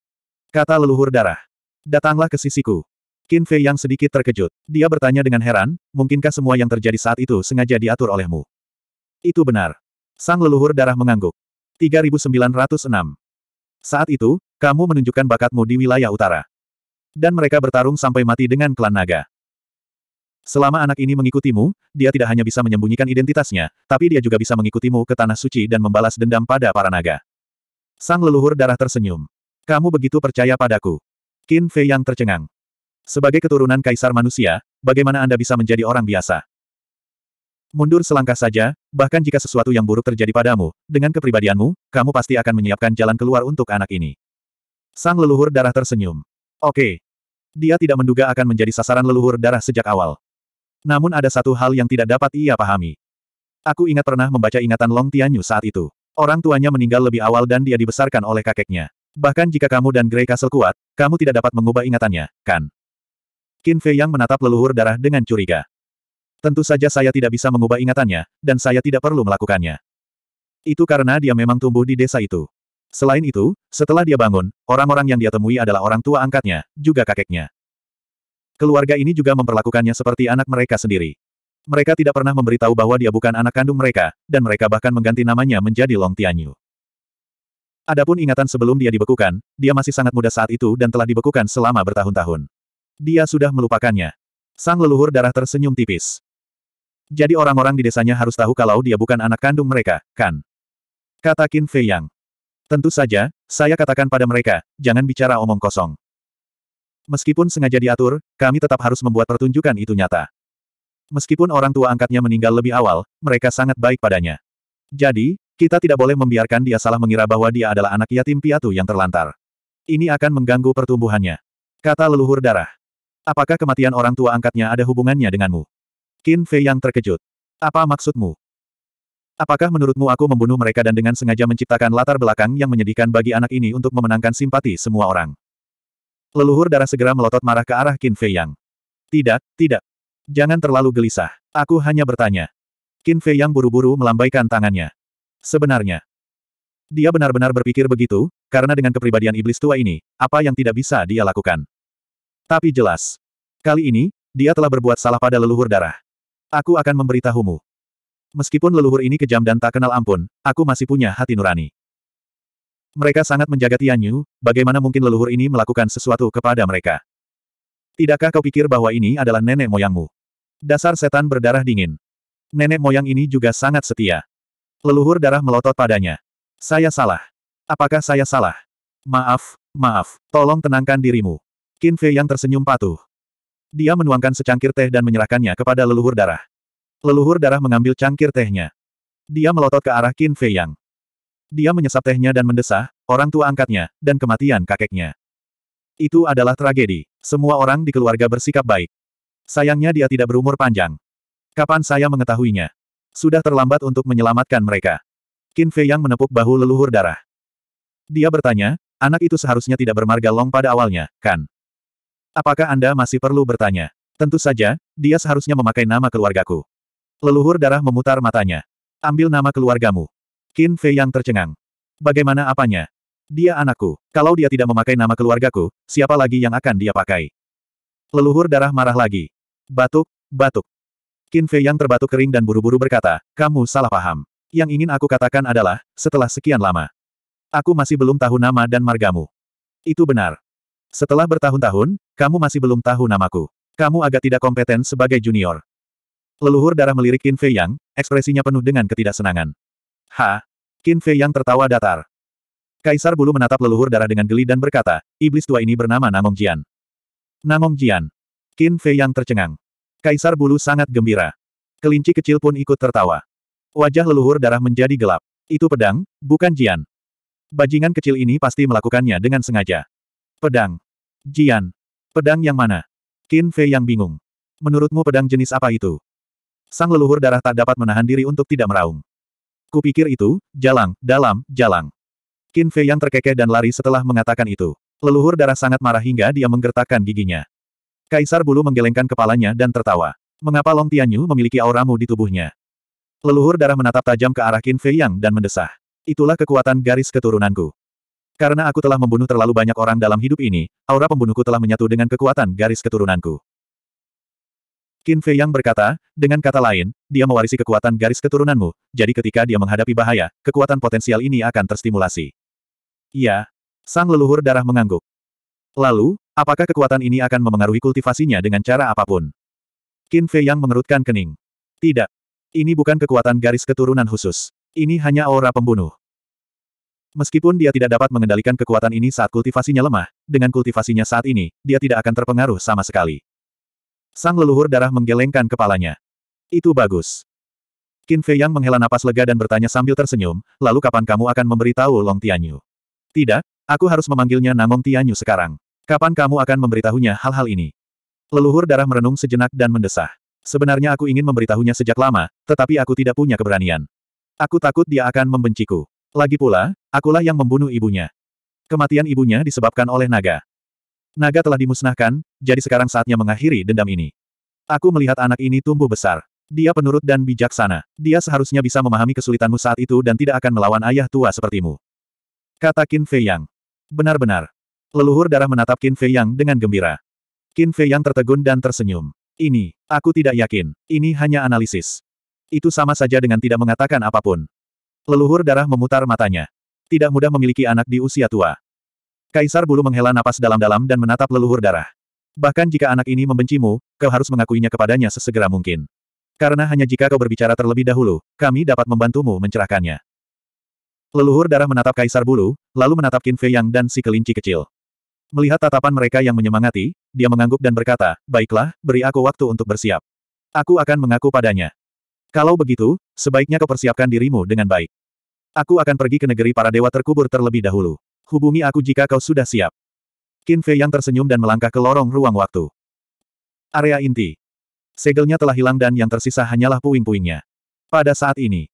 Speaker 1: Kata leluhur darah. Datanglah ke sisiku. Qin Fei yang sedikit terkejut. Dia bertanya dengan heran, mungkinkah semua yang terjadi saat itu sengaja diatur olehmu? Itu benar. Sang leluhur darah mengangguk. 3906. Saat itu, kamu menunjukkan bakatmu di wilayah utara. Dan mereka bertarung sampai mati dengan klan naga. Selama anak ini mengikutimu, dia tidak hanya bisa menyembunyikan identitasnya, tapi dia juga bisa mengikutimu ke Tanah Suci dan membalas dendam pada para naga. Sang leluhur darah tersenyum. Kamu begitu percaya padaku. Qin Fei yang tercengang. Sebagai keturunan kaisar manusia, bagaimana Anda bisa menjadi orang biasa? Mundur selangkah saja, bahkan jika sesuatu yang buruk terjadi padamu, dengan kepribadianmu, kamu pasti akan menyiapkan jalan keluar untuk anak ini. Sang leluhur darah tersenyum. Oke. Dia tidak menduga akan menjadi sasaran leluhur darah sejak awal. Namun ada satu hal yang tidak dapat ia pahami. Aku ingat pernah membaca ingatan Long Tianyu saat itu. Orang tuanya meninggal lebih awal dan dia dibesarkan oleh kakeknya. Bahkan jika kamu dan Grey Castle kuat, kamu tidak dapat mengubah ingatannya, kan? Qin Fei Yang menatap leluhur darah dengan curiga. Tentu saja saya tidak bisa mengubah ingatannya, dan saya tidak perlu melakukannya. Itu karena dia memang tumbuh di desa itu. Selain itu, setelah dia bangun, orang-orang yang dia temui adalah orang tua angkatnya, juga kakeknya. Keluarga ini juga memperlakukannya seperti anak mereka sendiri. Mereka tidak pernah memberitahu bahwa dia bukan anak kandung mereka, dan mereka bahkan mengganti namanya menjadi Long Tianyu. Adapun ingatan sebelum dia dibekukan, dia masih sangat muda saat itu dan telah dibekukan selama bertahun-tahun. Dia sudah melupakannya. Sang leluhur darah tersenyum tipis. Jadi orang-orang di desanya harus tahu kalau dia bukan anak kandung mereka, kan? Kata Qin Fei Yang. Tentu saja, saya katakan pada mereka, jangan bicara omong kosong. Meskipun sengaja diatur, kami tetap harus membuat pertunjukan itu nyata. Meskipun orang tua angkatnya meninggal lebih awal, mereka sangat baik padanya. Jadi, kita tidak boleh membiarkan dia salah mengira bahwa dia adalah anak yatim piatu yang terlantar. Ini akan mengganggu pertumbuhannya. Kata leluhur darah. Apakah kematian orang tua angkatnya ada hubungannya denganmu? Qin Fei yang terkejut. Apa maksudmu? Apakah menurutmu aku membunuh mereka dan dengan sengaja menciptakan latar belakang yang menyedihkan bagi anak ini untuk memenangkan simpati semua orang? Leluhur darah segera melotot marah ke arah Qin Fei Yang. Tidak, tidak. Jangan terlalu gelisah. Aku hanya bertanya. Qin Fei Yang buru-buru melambaikan tangannya. Sebenarnya, dia benar-benar berpikir begitu, karena dengan kepribadian iblis tua ini, apa yang tidak bisa dia lakukan. Tapi jelas, kali ini, dia telah berbuat salah pada leluhur darah. Aku akan memberitahumu. Meskipun leluhur ini kejam dan tak kenal ampun, aku masih punya hati nurani. Mereka sangat menjaga Tianyu, bagaimana mungkin leluhur ini melakukan sesuatu kepada mereka. Tidakkah kau pikir bahwa ini adalah nenek moyangmu? Dasar setan berdarah dingin. Nenek moyang ini juga sangat setia. Leluhur darah melotot padanya. Saya salah. Apakah saya salah? Maaf, maaf, tolong tenangkan dirimu. Qin Fei yang tersenyum patuh. Dia menuangkan secangkir teh dan menyerahkannya kepada leluhur darah. Leluhur darah mengambil cangkir tehnya. Dia melotot ke arah Qin Fei Yang. Dia menyesap tehnya dan mendesah, orang tua angkatnya, dan kematian kakeknya. Itu adalah tragedi. Semua orang di keluarga bersikap baik. Sayangnya dia tidak berumur panjang. Kapan saya mengetahuinya? Sudah terlambat untuk menyelamatkan mereka. Qin Fei yang menepuk bahu leluhur darah. Dia bertanya, anak itu seharusnya tidak bermarga Long pada awalnya, kan? Apakah Anda masih perlu bertanya? Tentu saja, dia seharusnya memakai nama keluargaku. Leluhur darah memutar matanya. Ambil nama keluargamu. Qin Fei yang tercengang. Bagaimana apanya? Dia anakku. Kalau dia tidak memakai nama keluargaku, siapa lagi yang akan dia pakai? Leluhur darah marah lagi. Batuk, batuk. Qin Fei yang terbatuk kering dan buru-buru berkata, kamu salah paham. Yang ingin aku katakan adalah, setelah sekian lama. Aku masih belum tahu nama dan margamu. Itu benar. Setelah bertahun-tahun, kamu masih belum tahu namaku. Kamu agak tidak kompeten sebagai junior. Leluhur darah melirik Qin Fei Yang, ekspresinya penuh dengan ketidaksenangan. Ha! Qin Fei Yang tertawa datar. Kaisar Bulu menatap leluhur darah dengan geli dan berkata, iblis tua ini bernama Namong Jian. Namong Jian. Qin Fei Yang tercengang. Kaisar Bulu sangat gembira. Kelinci kecil pun ikut tertawa. Wajah leluhur darah menjadi gelap. Itu pedang, bukan Jian. Bajingan kecil ini pasti melakukannya dengan sengaja. Pedang. Jian. Pedang yang mana? Qin Fei yang bingung. Menurutmu pedang jenis apa itu? Sang leluhur darah tak dapat menahan diri untuk tidak meraung. Kupikir itu, jalang, dalam, jalang. Qin Fei yang terkekeh dan lari setelah mengatakan itu. Leluhur darah sangat marah hingga dia menggertakkan giginya. Kaisar Bulu menggelengkan kepalanya dan tertawa. Mengapa Long Tianyu memiliki auramu di tubuhnya? Leluhur darah menatap tajam ke arah Qin Fei Yang dan mendesah. Itulah kekuatan garis keturunanku. Karena aku telah membunuh terlalu banyak orang dalam hidup ini, aura pembunuhku telah menyatu dengan kekuatan garis keturunanku. Qin Fei Yang berkata, dengan kata lain, dia mewarisi kekuatan garis keturunanmu, jadi ketika dia menghadapi bahaya, kekuatan potensial ini akan terstimulasi. Iya. Sang leluhur darah mengangguk. Lalu, apakah kekuatan ini akan memengaruhi kultivasinya dengan cara apapun? Qin Fei yang mengerutkan kening. Tidak. Ini bukan kekuatan garis keturunan khusus. Ini hanya aura pembunuh. Meskipun dia tidak dapat mengendalikan kekuatan ini saat kultivasinya lemah, dengan kultivasinya saat ini, dia tidak akan terpengaruh sama sekali. Sang leluhur darah menggelengkan kepalanya. Itu bagus. Qin Fei Yang menghela napas lega dan bertanya sambil tersenyum, lalu kapan kamu akan memberitahu Long Tianyu? Tidak, aku harus memanggilnya Namong Tianyu sekarang. Kapan kamu akan memberitahunya hal-hal ini? Leluhur darah merenung sejenak dan mendesah. Sebenarnya aku ingin memberitahunya sejak lama, tetapi aku tidak punya keberanian. Aku takut dia akan membenciku. Lagi pula, akulah yang membunuh ibunya. Kematian ibunya disebabkan oleh naga. Naga telah dimusnahkan, jadi sekarang saatnya mengakhiri dendam ini. Aku melihat anak ini tumbuh besar. Dia penurut dan bijaksana. Dia seharusnya bisa memahami kesulitanmu saat itu dan tidak akan melawan ayah tua sepertimu. Kata Qin Fei Yang. Benar-benar, Leluhur darah menatap Qin Fei Yang dengan gembira. Qin Fei Yang tertegun dan tersenyum. Ini, aku tidak yakin. Ini hanya analisis. Itu sama saja dengan tidak mengatakan apapun. Leluhur darah memutar matanya. Tidak mudah memiliki anak di usia tua. Kaisar Bulu menghela napas dalam-dalam dan menatap leluhur darah. Bahkan jika anak ini membencimu, kau harus mengakuinya kepadanya sesegera mungkin. Karena hanya jika kau berbicara terlebih dahulu, kami dapat membantumu mencerahkannya. Leluhur darah menatap Kaisar Bulu, lalu menatap Qin Fei Yang dan si kelinci kecil. Melihat tatapan mereka yang menyemangati, dia mengangguk dan berkata, Baiklah, beri aku waktu untuk bersiap. Aku akan mengaku padanya. Kalau begitu, sebaiknya kau persiapkan dirimu dengan baik. Aku akan pergi ke negeri para dewa terkubur terlebih dahulu. Hubungi aku jika kau sudah siap. Qin Fei yang tersenyum dan melangkah ke lorong ruang waktu. Area inti. Segelnya telah hilang dan yang tersisa hanyalah puing-puingnya. Pada saat ini,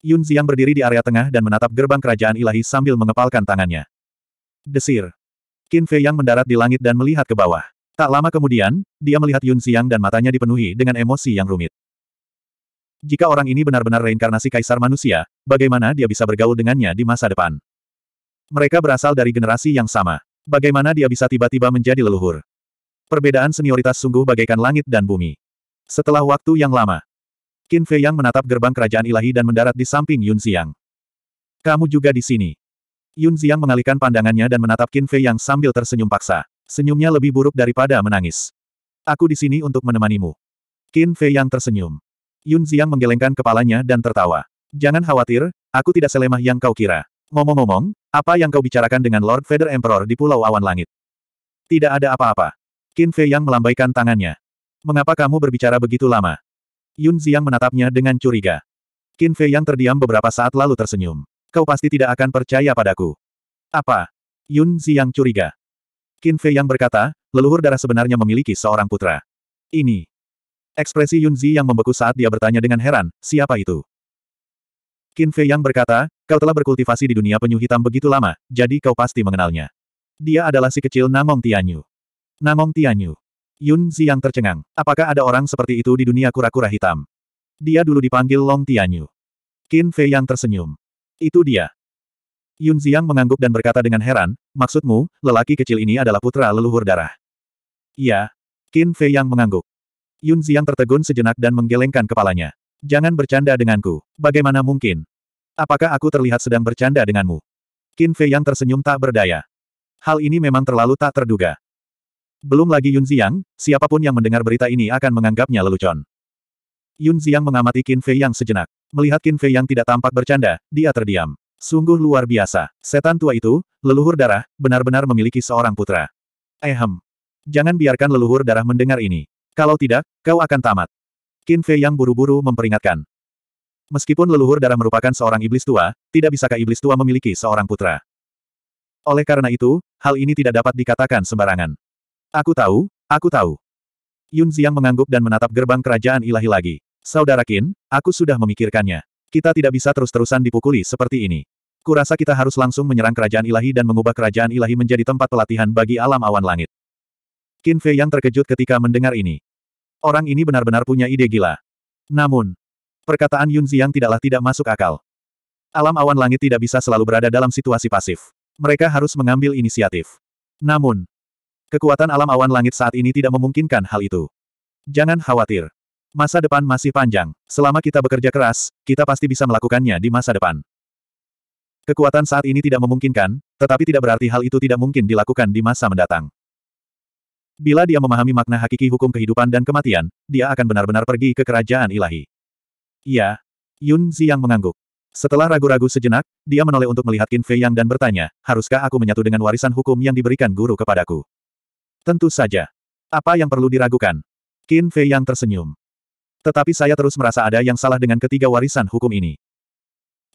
Speaker 1: Yun Ziang berdiri di area tengah dan menatap gerbang kerajaan ilahi sambil mengepalkan tangannya. Desir. Qin Fei Yang mendarat di langit dan melihat ke bawah. Tak lama kemudian, dia melihat Yun Xiang dan matanya dipenuhi dengan emosi yang rumit. Jika orang ini benar-benar reinkarnasi kaisar manusia, bagaimana dia bisa bergaul dengannya di masa depan? Mereka berasal dari generasi yang sama. Bagaimana dia bisa tiba-tiba menjadi leluhur? Perbedaan senioritas sungguh bagaikan langit dan bumi. Setelah waktu yang lama, Qin Fei Yang menatap gerbang kerajaan ilahi dan mendarat di samping Yun Xiang. Kamu juga di sini. Yun Xiang mengalihkan pandangannya dan menatap Qin Fei yang sambil tersenyum paksa. Senyumnya lebih buruk daripada menangis. Aku di sini untuk menemanimu. Qin Fei yang tersenyum. Yun Xiang menggelengkan kepalanya dan tertawa. Jangan khawatir, aku tidak selemah yang kau kira. Ngomong-ngomong, apa yang kau bicarakan dengan Lord Feather Emperor di Pulau Awan Langit? Tidak ada apa-apa. Qin Fei yang melambaikan tangannya. Mengapa kamu berbicara begitu lama? Yun Xiang menatapnya dengan curiga. Qin Fei yang terdiam beberapa saat lalu tersenyum. Kau pasti tidak akan percaya padaku. Apa? Yun Ziyang curiga. Qin Fei yang berkata, leluhur darah sebenarnya memiliki seorang putra. Ini. Ekspresi Yun Zi yang membeku saat dia bertanya dengan heran, siapa itu? Qin Fei yang berkata, kau telah berkultivasi di dunia penyu hitam begitu lama, jadi kau pasti mengenalnya. Dia adalah si kecil Namong Tianyu. Namong Tianyu. Yun Zi yang tercengang, apakah ada orang seperti itu di dunia kura-kura hitam? Dia dulu dipanggil Long Tianyu. Qin Fei yang tersenyum. Itu dia. Yun Ziyang mengangguk dan berkata dengan heran, maksudmu, lelaki kecil ini adalah putra leluhur darah. Iya. Qin Fei yang mengangguk. Yun Ziyang tertegun sejenak dan menggelengkan kepalanya. Jangan bercanda denganku. Bagaimana mungkin? Apakah aku terlihat sedang bercanda denganmu? Qin Fei yang tersenyum tak berdaya. Hal ini memang terlalu tak terduga. Belum lagi Yun Ziyang, siapapun yang mendengar berita ini akan menganggapnya lelucon. Yun Ziyang mengamati Qin Fei yang sejenak. Melihat Qin Fei yang tidak tampak bercanda, dia terdiam. Sungguh luar biasa. Setan tua itu, leluhur darah, benar-benar memiliki seorang putra. Ehem. Jangan biarkan leluhur darah mendengar ini. Kalau tidak, kau akan tamat. Qin Fei yang buru-buru memperingatkan. Meskipun leluhur darah merupakan seorang iblis tua, tidak bisakah iblis tua memiliki seorang putra? Oleh karena itu, hal ini tidak dapat dikatakan sembarangan. Aku tahu, aku tahu. Yun Ziang mengangguk dan menatap gerbang kerajaan ilahi lagi. Saudara Kin, aku sudah memikirkannya. Kita tidak bisa terus-terusan dipukuli seperti ini. Kurasa kita harus langsung menyerang kerajaan ilahi dan mengubah kerajaan ilahi menjadi tempat pelatihan bagi alam awan langit. Qin Fei yang terkejut ketika mendengar ini. Orang ini benar-benar punya ide gila. Namun, perkataan Yun Ziyang tidaklah tidak masuk akal. Alam awan langit tidak bisa selalu berada dalam situasi pasif. Mereka harus mengambil inisiatif. Namun, kekuatan alam awan langit saat ini tidak memungkinkan hal itu. Jangan khawatir. Masa depan masih panjang. Selama kita bekerja keras, kita pasti bisa melakukannya di masa depan. Kekuatan saat ini tidak memungkinkan, tetapi tidak berarti hal itu tidak mungkin dilakukan di masa mendatang. Bila dia memahami makna hakiki hukum kehidupan dan kematian, dia akan benar-benar pergi ke kerajaan ilahi. Ya, Yun yang mengangguk. Setelah ragu-ragu sejenak, dia menoleh untuk melihat Qin Fei Yang dan bertanya, haruskah aku menyatu dengan warisan hukum yang diberikan guru kepadaku? Tentu saja. Apa yang perlu diragukan? Qin Fei Yang tersenyum. Tetapi saya terus merasa ada yang salah dengan ketiga warisan hukum ini.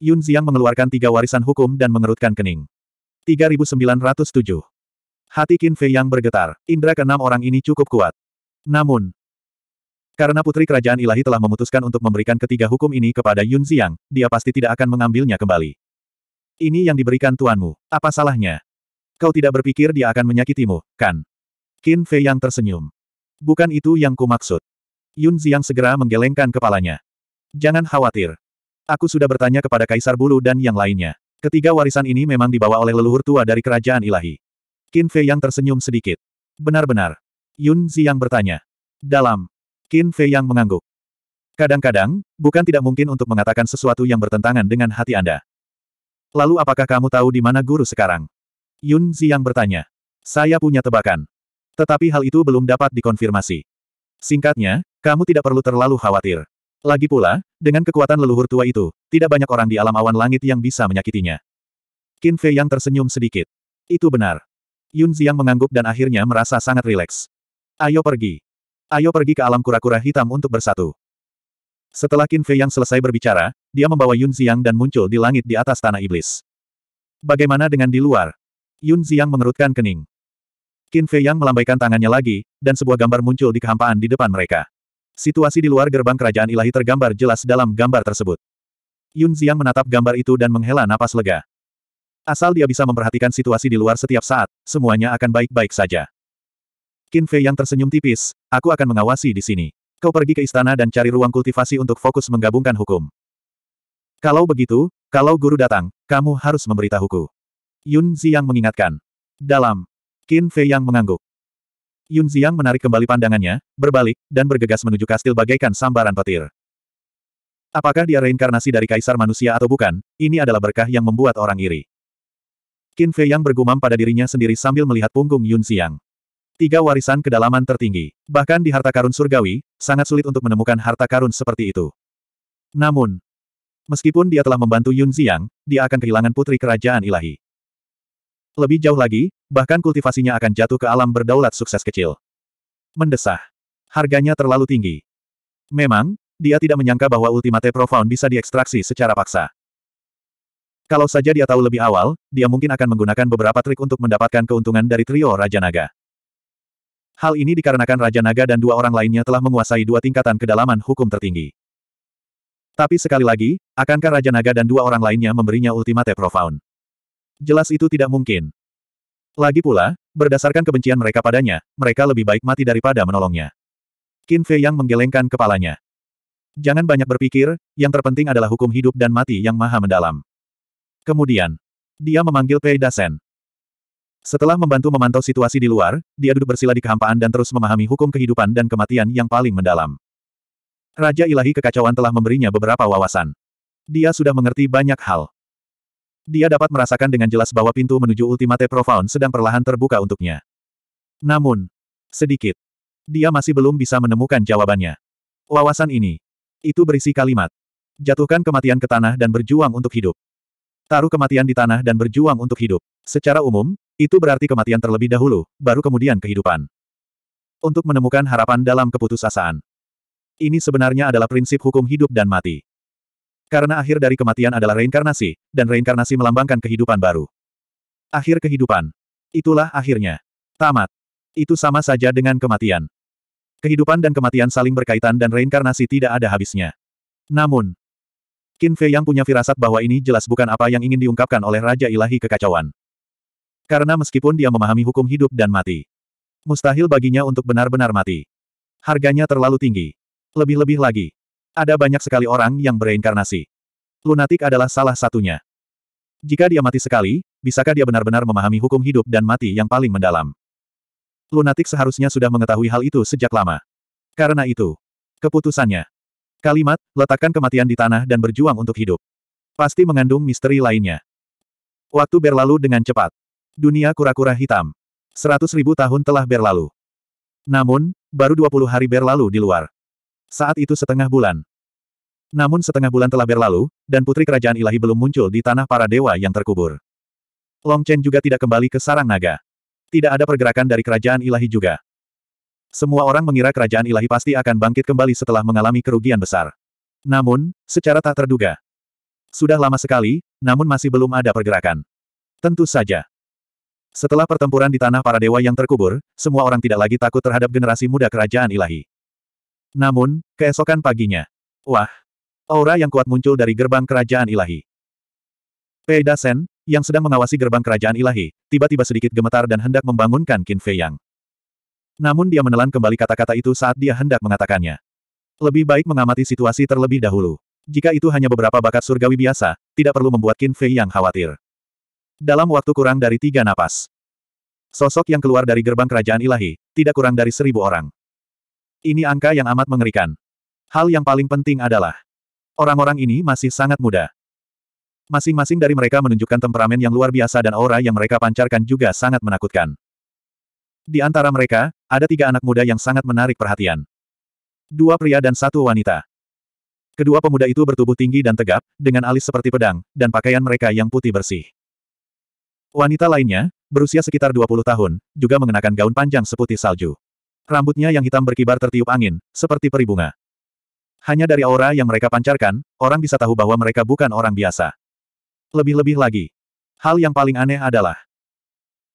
Speaker 1: Yun Ziang mengeluarkan tiga warisan hukum dan mengerutkan kening. 3907. Hati Qin Fei yang bergetar, Indra keenam orang ini cukup kuat. Namun, karena putri kerajaan ilahi telah memutuskan untuk memberikan ketiga hukum ini kepada Yun Ziang, dia pasti tidak akan mengambilnya kembali. Ini yang diberikan tuanmu. Apa salahnya? Kau tidak berpikir dia akan menyakitimu, kan? Qin Fei yang tersenyum. Bukan itu yang ku maksud. Yun Ziang segera menggelengkan kepalanya. Jangan khawatir. Aku sudah bertanya kepada Kaisar Bulu dan yang lainnya. Ketiga warisan ini memang dibawa oleh leluhur tua dari kerajaan ilahi. Qin Fei yang tersenyum sedikit. Benar-benar. Yun Ziang bertanya. Dalam. Qin Fei yang mengangguk. Kadang-kadang, bukan tidak mungkin untuk mengatakan sesuatu yang bertentangan dengan hati Anda. Lalu apakah kamu tahu di mana guru sekarang? Yun Ziang bertanya. Saya punya tebakan. Tetapi hal itu belum dapat dikonfirmasi. Singkatnya, kamu tidak perlu terlalu khawatir. Lagi pula, dengan kekuatan leluhur tua itu, tidak banyak orang di alam awan langit yang bisa menyakitinya. Qin Fei yang tersenyum sedikit. Itu benar. Yun Ziang mengangguk dan akhirnya merasa sangat rileks. Ayo pergi. Ayo pergi ke alam kura-kura hitam untuk bersatu. Setelah Qin Fei yang selesai berbicara, dia membawa Yun Ziang dan muncul di langit di atas tanah iblis. Bagaimana dengan di luar? Yun Ziang mengerutkan kening. Qin Fei yang melambaikan tangannya lagi, dan sebuah gambar muncul di kehampaan di depan mereka. Situasi di luar gerbang kerajaan ilahi tergambar jelas dalam gambar tersebut. Yun Ziang menatap gambar itu dan menghela napas lega. Asal dia bisa memperhatikan situasi di luar setiap saat, semuanya akan baik-baik saja. Qin Fei yang tersenyum tipis, aku akan mengawasi di sini. Kau pergi ke istana dan cari ruang kultivasi untuk fokus menggabungkan hukum. Kalau begitu, kalau guru datang, kamu harus memberitahuku. Yun Ziyang mengingatkan. Dalam. Qin Fei yang mengangguk. Yun Xiang menarik kembali pandangannya, berbalik, dan bergegas menuju kastil bagaikan sambaran petir. Apakah dia reinkarnasi dari kaisar manusia atau bukan, ini adalah berkah yang membuat orang iri. Qin Fei yang bergumam pada dirinya sendiri sambil melihat punggung Yun Xiang. Tiga warisan kedalaman tertinggi. Bahkan di harta karun surgawi, sangat sulit untuk menemukan harta karun seperti itu. Namun, meskipun dia telah membantu Yun Xiang, dia akan kehilangan putri kerajaan ilahi. Lebih jauh lagi, bahkan kultivasinya akan jatuh ke alam berdaulat sukses kecil. Mendesah. Harganya terlalu tinggi. Memang, dia tidak menyangka bahwa Ultimate Profound bisa diekstraksi secara paksa. Kalau saja dia tahu lebih awal, dia mungkin akan menggunakan beberapa trik untuk mendapatkan keuntungan dari trio Raja Naga. Hal ini dikarenakan Raja Naga dan dua orang lainnya telah menguasai dua tingkatan kedalaman hukum tertinggi. Tapi sekali lagi, akankah Raja Naga dan dua orang lainnya memberinya ultimate profound? Jelas itu tidak mungkin. Lagi pula, berdasarkan kebencian mereka padanya, mereka lebih baik mati daripada menolongnya. Qin Fei yang menggelengkan kepalanya. Jangan banyak berpikir, yang terpenting adalah hukum hidup dan mati yang maha mendalam. Kemudian, dia memanggil Pei Dasen. Setelah membantu memantau situasi di luar, dia duduk bersila di kehampaan dan terus memahami hukum kehidupan dan kematian yang paling mendalam. Raja ilahi kekacauan telah memberinya beberapa wawasan. Dia sudah mengerti banyak hal. Dia dapat merasakan dengan jelas bahwa pintu menuju Ultimate Profound sedang perlahan terbuka untuknya. Namun, sedikit. Dia masih belum bisa menemukan jawabannya. Wawasan ini. Itu berisi kalimat. Jatuhkan kematian ke tanah dan berjuang untuk hidup. Taruh kematian di tanah dan berjuang untuk hidup. Secara umum, itu berarti kematian terlebih dahulu, baru kemudian kehidupan. Untuk menemukan harapan dalam keputusasaan. Ini sebenarnya adalah prinsip hukum hidup dan mati. Karena akhir dari kematian adalah reinkarnasi, dan reinkarnasi melambangkan kehidupan baru. Akhir kehidupan. Itulah akhirnya. Tamat. Itu sama saja dengan kematian. Kehidupan dan kematian saling berkaitan dan reinkarnasi tidak ada habisnya. Namun, Qin Fei yang punya firasat bahwa ini jelas bukan apa yang ingin diungkapkan oleh Raja Ilahi Kekacauan. Karena meskipun dia memahami hukum hidup dan mati, mustahil baginya untuk benar-benar mati. Harganya terlalu tinggi. Lebih-lebih lagi, ada banyak sekali orang yang bereinkarnasi. Lunatik adalah salah satunya. Jika dia mati sekali, bisakah dia benar-benar memahami hukum hidup dan mati yang paling mendalam? Lunatik seharusnya sudah mengetahui hal itu sejak lama. Karena itu, keputusannya. Kalimat, letakkan kematian di tanah dan berjuang untuk hidup. Pasti mengandung misteri lainnya. Waktu berlalu dengan cepat. Dunia kura-kura hitam. Seratus ribu tahun telah berlalu. Namun, baru dua puluh hari berlalu di luar. Saat itu setengah bulan. Namun setengah bulan telah berlalu, dan putri kerajaan ilahi belum muncul di tanah para dewa yang terkubur. Long Chen juga tidak kembali ke sarang naga. Tidak ada pergerakan dari kerajaan ilahi juga. Semua orang mengira kerajaan ilahi pasti akan bangkit kembali setelah mengalami kerugian besar. Namun, secara tak terduga. Sudah lama sekali, namun masih belum ada pergerakan. Tentu saja. Setelah pertempuran di tanah para dewa yang terkubur, semua orang tidak lagi takut terhadap generasi muda kerajaan ilahi. Namun, keesokan paginya. Wah! Aura yang kuat muncul dari gerbang kerajaan ilahi. Pei Dasen, yang sedang mengawasi gerbang kerajaan ilahi, tiba-tiba sedikit gemetar dan hendak membangunkan Qin Fei Yang. Namun dia menelan kembali kata-kata itu saat dia hendak mengatakannya. Lebih baik mengamati situasi terlebih dahulu. Jika itu hanya beberapa bakat surgawi biasa, tidak perlu membuat Qin Fei Yang khawatir. Dalam waktu kurang dari tiga napas, sosok yang keluar dari gerbang kerajaan ilahi, tidak kurang dari seribu orang. Ini angka yang amat mengerikan. Hal yang paling penting adalah orang-orang ini masih sangat muda. Masing-masing dari mereka menunjukkan temperamen yang luar biasa dan aura yang mereka pancarkan juga sangat menakutkan. Di antara mereka, ada tiga anak muda yang sangat menarik perhatian. Dua pria dan satu wanita. Kedua pemuda itu bertubuh tinggi dan tegap, dengan alis seperti pedang, dan pakaian mereka yang putih bersih. Wanita lainnya, berusia sekitar 20 tahun, juga mengenakan gaun panjang seputih salju. Rambutnya yang hitam berkibar tertiup angin, seperti peribunga. Hanya dari aura yang mereka pancarkan, orang bisa tahu bahwa mereka bukan orang biasa. Lebih-lebih lagi, hal yang paling aneh adalah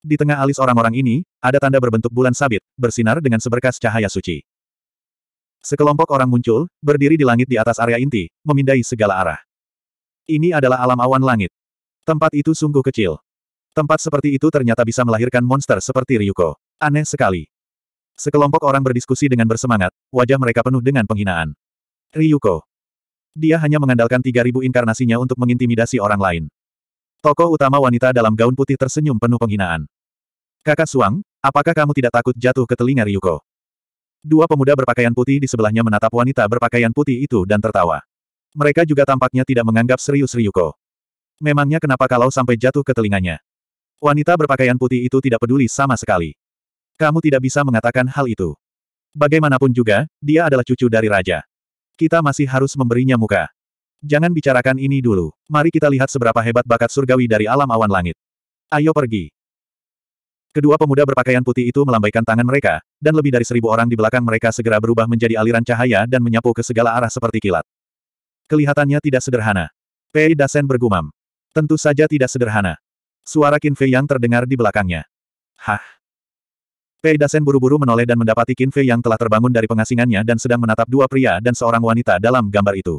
Speaker 1: di tengah alis orang-orang ini, ada tanda berbentuk bulan sabit, bersinar dengan seberkas cahaya suci. Sekelompok orang muncul, berdiri di langit di atas area inti, memindai segala arah. Ini adalah alam awan langit. Tempat itu sungguh kecil. Tempat seperti itu ternyata bisa melahirkan monster seperti Ryuko. Aneh sekali. Sekelompok orang berdiskusi dengan bersemangat, wajah mereka penuh dengan penghinaan. Ryuko. Dia hanya mengandalkan 3.000 inkarnasinya untuk mengintimidasi orang lain. Tokoh utama wanita dalam gaun putih tersenyum penuh penghinaan. Kakak Suang, apakah kamu tidak takut jatuh ke telinga Ryuko? Dua pemuda berpakaian putih di sebelahnya menatap wanita berpakaian putih itu dan tertawa. Mereka juga tampaknya tidak menganggap serius Ryuko. Memangnya kenapa kalau sampai jatuh ke telinganya? Wanita berpakaian putih itu tidak peduli sama sekali. Kamu tidak bisa mengatakan hal itu. Bagaimanapun juga, dia adalah cucu dari raja. Kita masih harus memberinya muka. Jangan bicarakan ini dulu. Mari kita lihat seberapa hebat bakat surgawi dari alam awan langit. Ayo pergi. Kedua pemuda berpakaian putih itu melambaikan tangan mereka, dan lebih dari seribu orang di belakang mereka segera berubah menjadi aliran cahaya dan menyapu ke segala arah seperti kilat. Kelihatannya tidak sederhana. Pei Dasen bergumam. Tentu saja tidak sederhana. Suara Qin Fei yang terdengar di belakangnya. Hah, Pei Dasen buru-buru menoleh dan mendapati Qin Fei yang telah terbangun dari pengasingannya dan sedang menatap dua pria dan seorang wanita dalam gambar itu.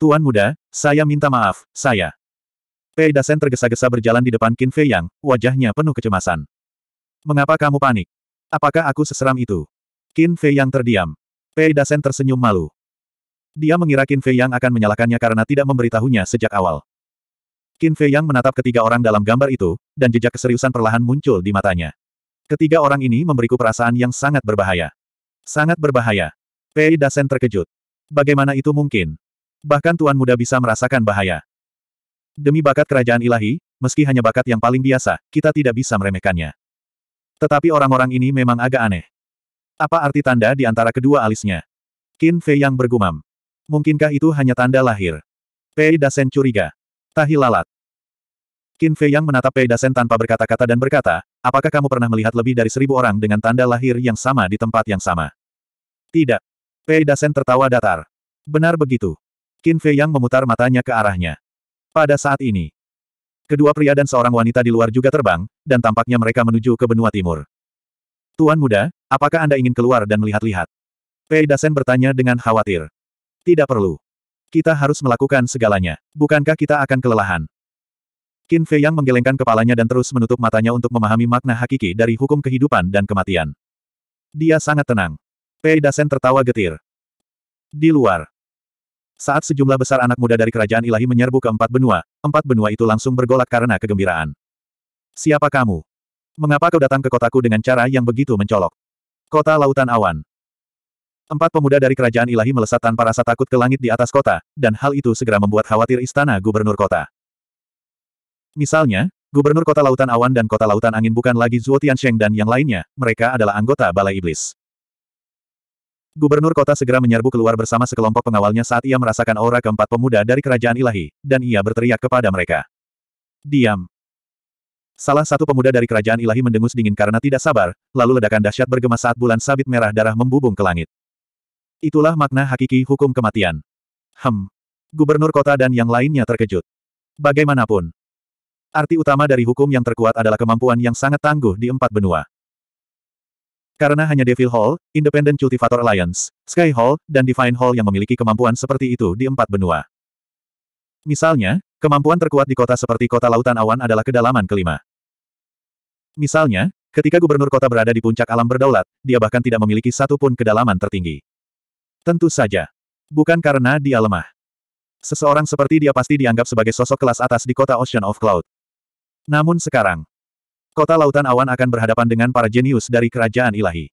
Speaker 1: Tuan muda, saya minta maaf, saya. Pei Dasen tergesa-gesa berjalan di depan Qin Fei yang, wajahnya penuh kecemasan. Mengapa kamu panik? Apakah aku seseram itu? Qin Fei yang terdiam. Pei Dasen tersenyum malu. Dia mengira Qin Fei yang akan menyalahkannya karena tidak memberitahunya sejak awal. Qin Fei yang menatap ketiga orang dalam gambar itu, dan jejak keseriusan perlahan muncul di matanya. Ketiga orang ini memberiku perasaan yang sangat berbahaya. Sangat berbahaya. Pei Dasen terkejut. Bagaimana itu mungkin? Bahkan Tuan Muda bisa merasakan bahaya. Demi bakat kerajaan ilahi, meski hanya bakat yang paling biasa, kita tidak bisa meremehkannya. Tetapi orang-orang ini memang agak aneh. Apa arti tanda di antara kedua alisnya? Qin Fei yang bergumam. Mungkinkah itu hanya tanda lahir? Pei Dasen curiga. Tahi lalat. Qin Fei yang menatap Pei Dasen tanpa berkata-kata dan berkata, Apakah kamu pernah melihat lebih dari seribu orang dengan tanda lahir yang sama di tempat yang sama? Tidak. Pei Dasen tertawa datar. Benar begitu. Qin Fei yang memutar matanya ke arahnya. Pada saat ini, kedua pria dan seorang wanita di luar juga terbang, dan tampaknya mereka menuju ke benua timur. Tuan muda, apakah Anda ingin keluar dan melihat-lihat? Pei Dasen bertanya dengan khawatir. Tidak perlu. Kita harus melakukan segalanya. Bukankah kita akan kelelahan? Qin Fei Yang menggelengkan kepalanya dan terus menutup matanya untuk memahami makna hakiki dari hukum kehidupan dan kematian. Dia sangat tenang. Pei Dasen tertawa getir. Di luar. Saat sejumlah besar anak muda dari kerajaan ilahi menyerbu ke empat benua, empat benua itu langsung bergolak karena kegembiraan. Siapa kamu? Mengapa kau datang ke kotaku dengan cara yang begitu mencolok? Kota Lautan Awan. Empat pemuda dari kerajaan ilahi melesat tanpa rasa takut ke langit di atas kota, dan hal itu segera membuat khawatir istana gubernur kota. Misalnya, Gubernur Kota Lautan Awan dan Kota Lautan Angin bukan lagi Zhuo Tiansheng dan yang lainnya, mereka adalah anggota Balai Iblis. Gubernur kota segera menyerbu keluar bersama sekelompok pengawalnya saat ia merasakan aura keempat pemuda dari kerajaan ilahi, dan ia berteriak kepada mereka. Diam. Salah satu pemuda dari kerajaan ilahi mendengus dingin karena tidak sabar, lalu ledakan dahsyat bergema saat bulan sabit merah darah membubung ke langit. Itulah makna hakiki hukum kematian. Hem. Gubernur kota dan yang lainnya terkejut. Bagaimanapun, Arti utama dari hukum yang terkuat adalah kemampuan yang sangat tangguh di empat benua. Karena hanya Devil Hall, Independent Cultivator Alliance, Sky Hall, dan Divine Hall yang memiliki kemampuan seperti itu di empat benua. Misalnya, kemampuan terkuat di kota seperti kota lautan awan adalah kedalaman kelima. Misalnya, ketika gubernur kota berada di puncak alam berdaulat, dia bahkan tidak memiliki satu pun kedalaman tertinggi. Tentu saja. Bukan karena dia lemah. Seseorang seperti dia pasti dianggap sebagai sosok kelas atas di kota Ocean of Cloud. Namun sekarang, kota lautan awan akan berhadapan dengan para jenius dari kerajaan ilahi.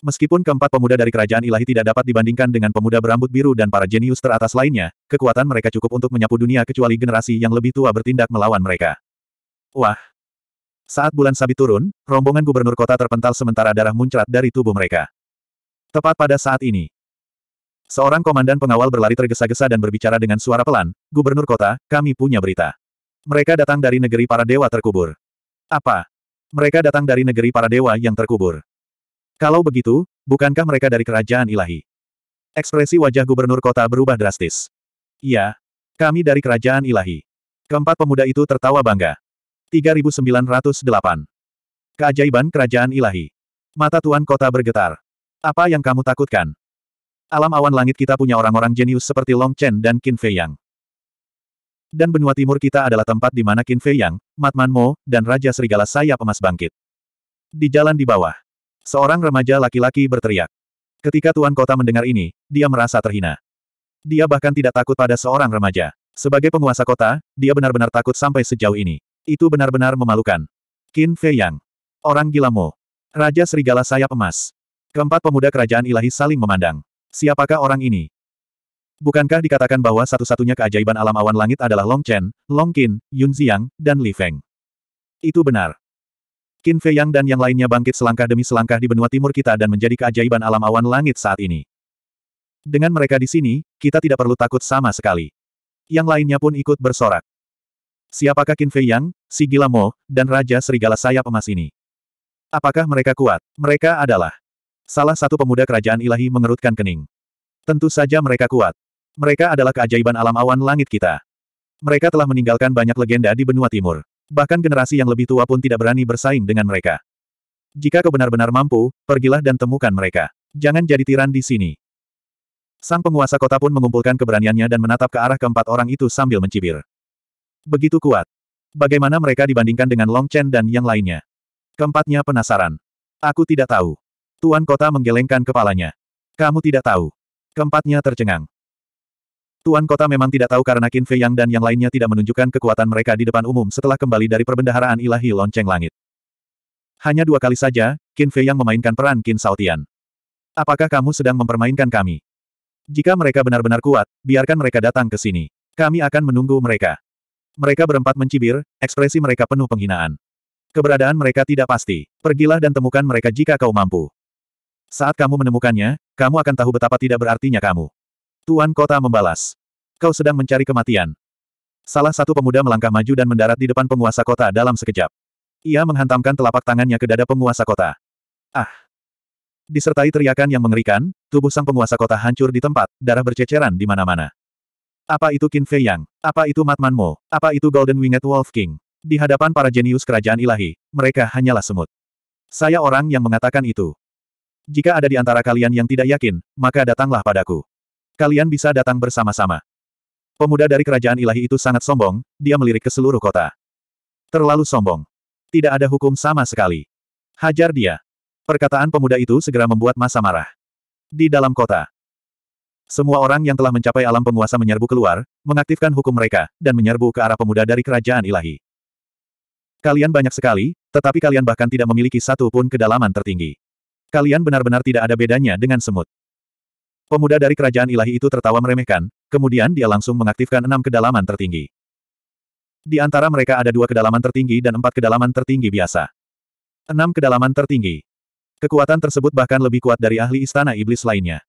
Speaker 1: Meskipun keempat pemuda dari kerajaan ilahi tidak dapat dibandingkan dengan pemuda berambut biru dan para jenius teratas lainnya, kekuatan mereka cukup untuk menyapu dunia kecuali generasi yang lebih tua bertindak melawan mereka. Wah! Saat bulan sabit turun, rombongan gubernur kota terpental sementara darah muncrat dari tubuh mereka. Tepat pada saat ini, seorang komandan pengawal berlari tergesa-gesa dan berbicara dengan suara pelan, Gubernur kota, kami punya berita. Mereka datang dari negeri para dewa terkubur. Apa? Mereka datang dari negeri para dewa yang terkubur. Kalau begitu, bukankah mereka dari kerajaan ilahi? Ekspresi wajah gubernur kota berubah drastis. Iya, kami dari kerajaan ilahi. Keempat pemuda itu tertawa bangga. 3908. Keajaiban kerajaan ilahi. Mata tuan kota bergetar. Apa yang kamu takutkan? Alam awan langit kita punya orang-orang jenius seperti Long Chen dan Qin Fei Yang. Dan benua timur kita adalah tempat di mana Qin Fei Yang, Matman Mo, dan Raja Serigala Sayap Emas bangkit. Di jalan di bawah, seorang remaja laki-laki berteriak. Ketika Tuan Kota mendengar ini, dia merasa terhina. Dia bahkan tidak takut pada seorang remaja. Sebagai penguasa kota, dia benar-benar takut sampai sejauh ini. Itu benar-benar memalukan. Qin Fei Yang. Orang gila Mo. Raja Serigala Sayap Emas. Keempat pemuda kerajaan ilahi saling memandang. Siapakah orang ini? Bukankah dikatakan bahwa satu-satunya keajaiban alam awan langit adalah Long Chen, Long Qin, Yun Xiang, dan Li Feng? Itu benar. Qin Fei Yang dan yang lainnya bangkit selangkah demi selangkah di benua timur kita dan menjadi keajaiban alam awan langit saat ini. Dengan mereka di sini, kita tidak perlu takut sama sekali. Yang lainnya pun ikut bersorak. Siapakah Qin Fei Yang, si Gila Mo, dan Raja Serigala Sayap Emas ini? Apakah mereka kuat? Mereka adalah salah satu pemuda kerajaan ilahi mengerutkan kening. Tentu saja mereka kuat. Mereka adalah keajaiban alam awan langit kita. Mereka telah meninggalkan banyak legenda di benua timur. Bahkan generasi yang lebih tua pun tidak berani bersaing dengan mereka. Jika kau benar-benar mampu, pergilah dan temukan mereka. Jangan jadi tiran di sini. Sang penguasa kota pun mengumpulkan keberaniannya dan menatap ke arah keempat orang itu sambil mencibir. Begitu kuat. Bagaimana mereka dibandingkan dengan Long Chen dan yang lainnya? Keempatnya penasaran. Aku tidak tahu. Tuan kota menggelengkan kepalanya. Kamu tidak tahu. Keempatnya tercengang. Tuan kota memang tidak tahu karena Qin Fei Yang dan yang lainnya tidak menunjukkan kekuatan mereka di depan umum setelah kembali dari perbendaharaan ilahi lonceng langit. Hanya dua kali saja, Qin Fei Yang memainkan peran Qin Saotian. Apakah kamu sedang mempermainkan kami? Jika mereka benar-benar kuat, biarkan mereka datang ke sini. Kami akan menunggu mereka. Mereka berempat mencibir, ekspresi mereka penuh penghinaan. Keberadaan mereka tidak pasti. Pergilah dan temukan mereka jika kau mampu. Saat kamu menemukannya, kamu akan tahu betapa tidak berartinya kamu. Tuan Kota membalas. Kau sedang mencari kematian. Salah satu pemuda melangkah maju dan mendarat di depan penguasa kota dalam sekejap. Ia menghantamkan telapak tangannya ke dada penguasa kota. Ah! Disertai teriakan yang mengerikan, tubuh sang penguasa kota hancur di tempat, darah berceceran di mana-mana. Apa itu Qin Fei Yang? Apa itu Matman Mo? Apa itu Golden Winged Wolf King? Di hadapan para jenius kerajaan ilahi, mereka hanyalah semut. Saya orang yang mengatakan itu. Jika ada di antara kalian yang tidak yakin, maka datanglah padaku. Kalian bisa datang bersama-sama. Pemuda dari kerajaan ilahi itu sangat sombong, dia melirik ke seluruh kota. Terlalu sombong. Tidak ada hukum sama sekali. Hajar dia. Perkataan pemuda itu segera membuat masa marah. Di dalam kota. Semua orang yang telah mencapai alam penguasa menyerbu keluar, mengaktifkan hukum mereka, dan menyerbu ke arah pemuda dari kerajaan ilahi. Kalian banyak sekali, tetapi kalian bahkan tidak memiliki satu pun kedalaman tertinggi. Kalian benar-benar tidak ada bedanya dengan semut. Pemuda dari kerajaan ilahi itu tertawa meremehkan, Kemudian dia langsung mengaktifkan enam kedalaman tertinggi. Di antara mereka ada dua kedalaman tertinggi dan empat kedalaman tertinggi biasa. Enam kedalaman tertinggi. Kekuatan tersebut bahkan lebih kuat dari ahli istana iblis lainnya.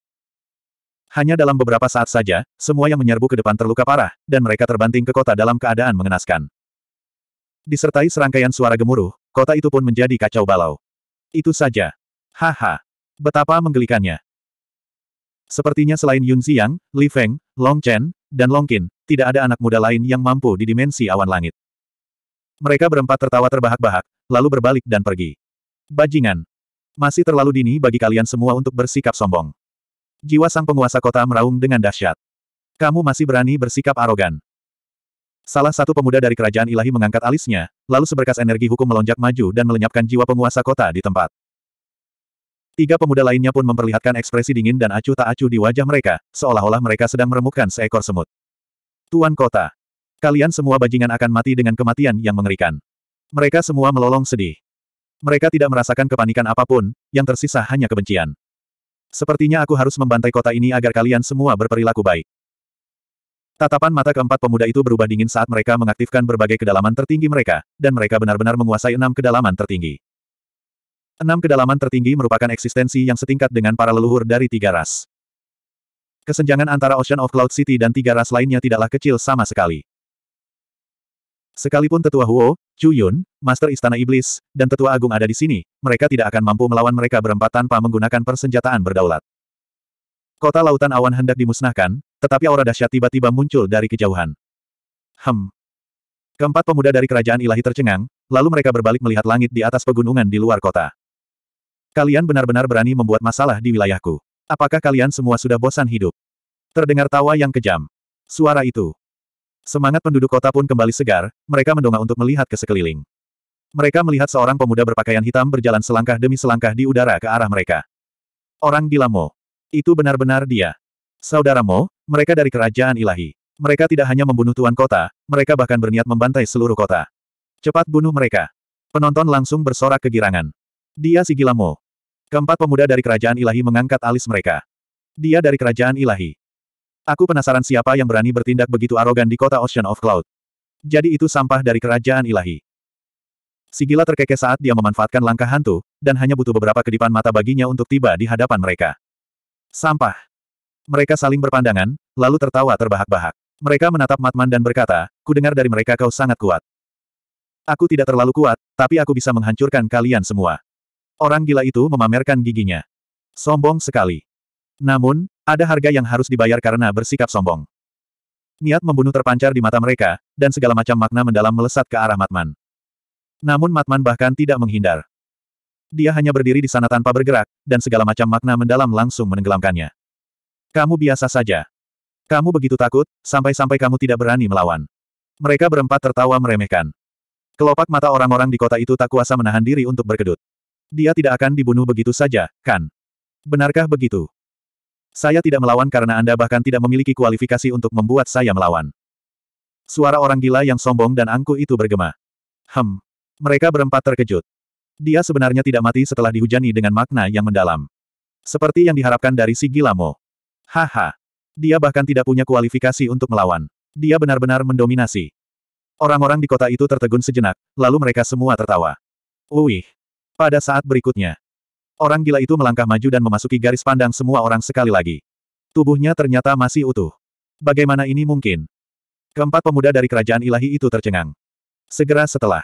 Speaker 1: Hanya dalam beberapa saat saja, semua yang menyerbu ke depan terluka parah, dan mereka terbanting ke kota dalam keadaan mengenaskan. Disertai serangkaian suara gemuruh, kota itu pun menjadi kacau balau. Itu saja. Haha. Betapa menggelikannya. Sepertinya selain Yun Xiang, Li Feng, Long Chen, dan Long Qin, tidak ada anak muda lain yang mampu di dimensi awan langit. Mereka berempat tertawa terbahak-bahak, lalu berbalik dan pergi. Bajingan. Masih terlalu dini bagi kalian semua untuk bersikap sombong. Jiwa sang penguasa kota meraung dengan dahsyat. Kamu masih berani bersikap arogan. Salah satu pemuda dari kerajaan ilahi mengangkat alisnya, lalu seberkas energi hukum melonjak maju dan melenyapkan jiwa penguasa kota di tempat. Tiga pemuda lainnya pun memperlihatkan ekspresi dingin dan acuh tak acuh di wajah mereka, seolah-olah mereka sedang meremukkan seekor semut. Tuan Kota. Kalian semua bajingan akan mati dengan kematian yang mengerikan. Mereka semua melolong sedih. Mereka tidak merasakan kepanikan apapun, yang tersisa hanya kebencian. Sepertinya aku harus membantai kota ini agar kalian semua berperilaku baik. Tatapan mata keempat pemuda itu berubah dingin saat mereka mengaktifkan berbagai kedalaman tertinggi mereka, dan mereka benar-benar menguasai enam kedalaman tertinggi. Enam kedalaman tertinggi merupakan eksistensi yang setingkat dengan para leluhur dari tiga ras. Kesenjangan antara Ocean of Cloud City dan tiga ras lainnya tidaklah kecil sama sekali. Sekalipun Tetua Huo, Chu Yun, Master Istana Iblis, dan Tetua Agung ada di sini, mereka tidak akan mampu melawan mereka berempat tanpa menggunakan persenjataan berdaulat. Kota lautan awan hendak dimusnahkan, tetapi aura dahsyat tiba-tiba muncul dari kejauhan. Hem. Keempat pemuda dari kerajaan ilahi tercengang, lalu mereka berbalik melihat langit di atas pegunungan di luar kota. Kalian benar-benar berani membuat masalah di wilayahku. Apakah kalian semua sudah bosan hidup? Terdengar tawa yang kejam. Suara itu. Semangat penduduk kota pun kembali segar, mereka mendongak untuk melihat ke sekeliling. Mereka melihat seorang pemuda berpakaian hitam berjalan selangkah demi selangkah di udara ke arah mereka. Orang gila Mo. Itu benar-benar dia. Saudara Mo, mereka dari kerajaan ilahi. Mereka tidak hanya membunuh tuan kota, mereka bahkan berniat membantai seluruh kota. Cepat bunuh mereka. Penonton langsung bersorak kegirangan. Dia Sigilamo. Keempat pemuda dari kerajaan ilahi mengangkat alis mereka. Dia dari kerajaan ilahi. Aku penasaran siapa yang berani bertindak begitu arogan di kota Ocean of Cloud. Jadi itu sampah dari kerajaan ilahi. Sigila terkekeh saat dia memanfaatkan langkah hantu, dan hanya butuh beberapa kedipan mata baginya untuk tiba di hadapan mereka. Sampah. Mereka saling berpandangan, lalu tertawa terbahak-bahak. Mereka menatap Matman dan berkata, ku dengar dari mereka kau sangat kuat. Aku tidak terlalu kuat, tapi aku bisa menghancurkan kalian semua. Orang gila itu memamerkan giginya. Sombong sekali. Namun, ada harga yang harus dibayar karena bersikap sombong. Niat membunuh terpancar di mata mereka, dan segala macam makna mendalam melesat ke arah Matman. Namun Matman bahkan tidak menghindar. Dia hanya berdiri di sana tanpa bergerak, dan segala macam makna mendalam langsung menenggelamkannya. Kamu biasa saja. Kamu begitu takut, sampai-sampai kamu tidak berani melawan. Mereka berempat tertawa meremehkan. Kelopak mata orang-orang di kota itu tak kuasa menahan diri untuk berkedut. Dia tidak akan dibunuh begitu saja, kan? Benarkah begitu? Saya tidak melawan karena Anda bahkan tidak memiliki kualifikasi untuk membuat saya melawan. Suara orang gila yang sombong dan angkuh itu bergema. Hem. Mereka berempat terkejut. Dia sebenarnya tidak mati setelah dihujani dengan makna yang mendalam. Seperti yang diharapkan dari si gila Haha. Dia bahkan tidak punya kualifikasi untuk melawan. Dia benar-benar mendominasi. Orang-orang di kota itu tertegun sejenak, lalu mereka semua tertawa. Wih. Pada saat berikutnya, orang gila itu melangkah maju dan memasuki garis pandang semua orang sekali lagi. Tubuhnya ternyata masih utuh. Bagaimana ini mungkin? Keempat pemuda dari kerajaan ilahi itu tercengang. Segera setelah,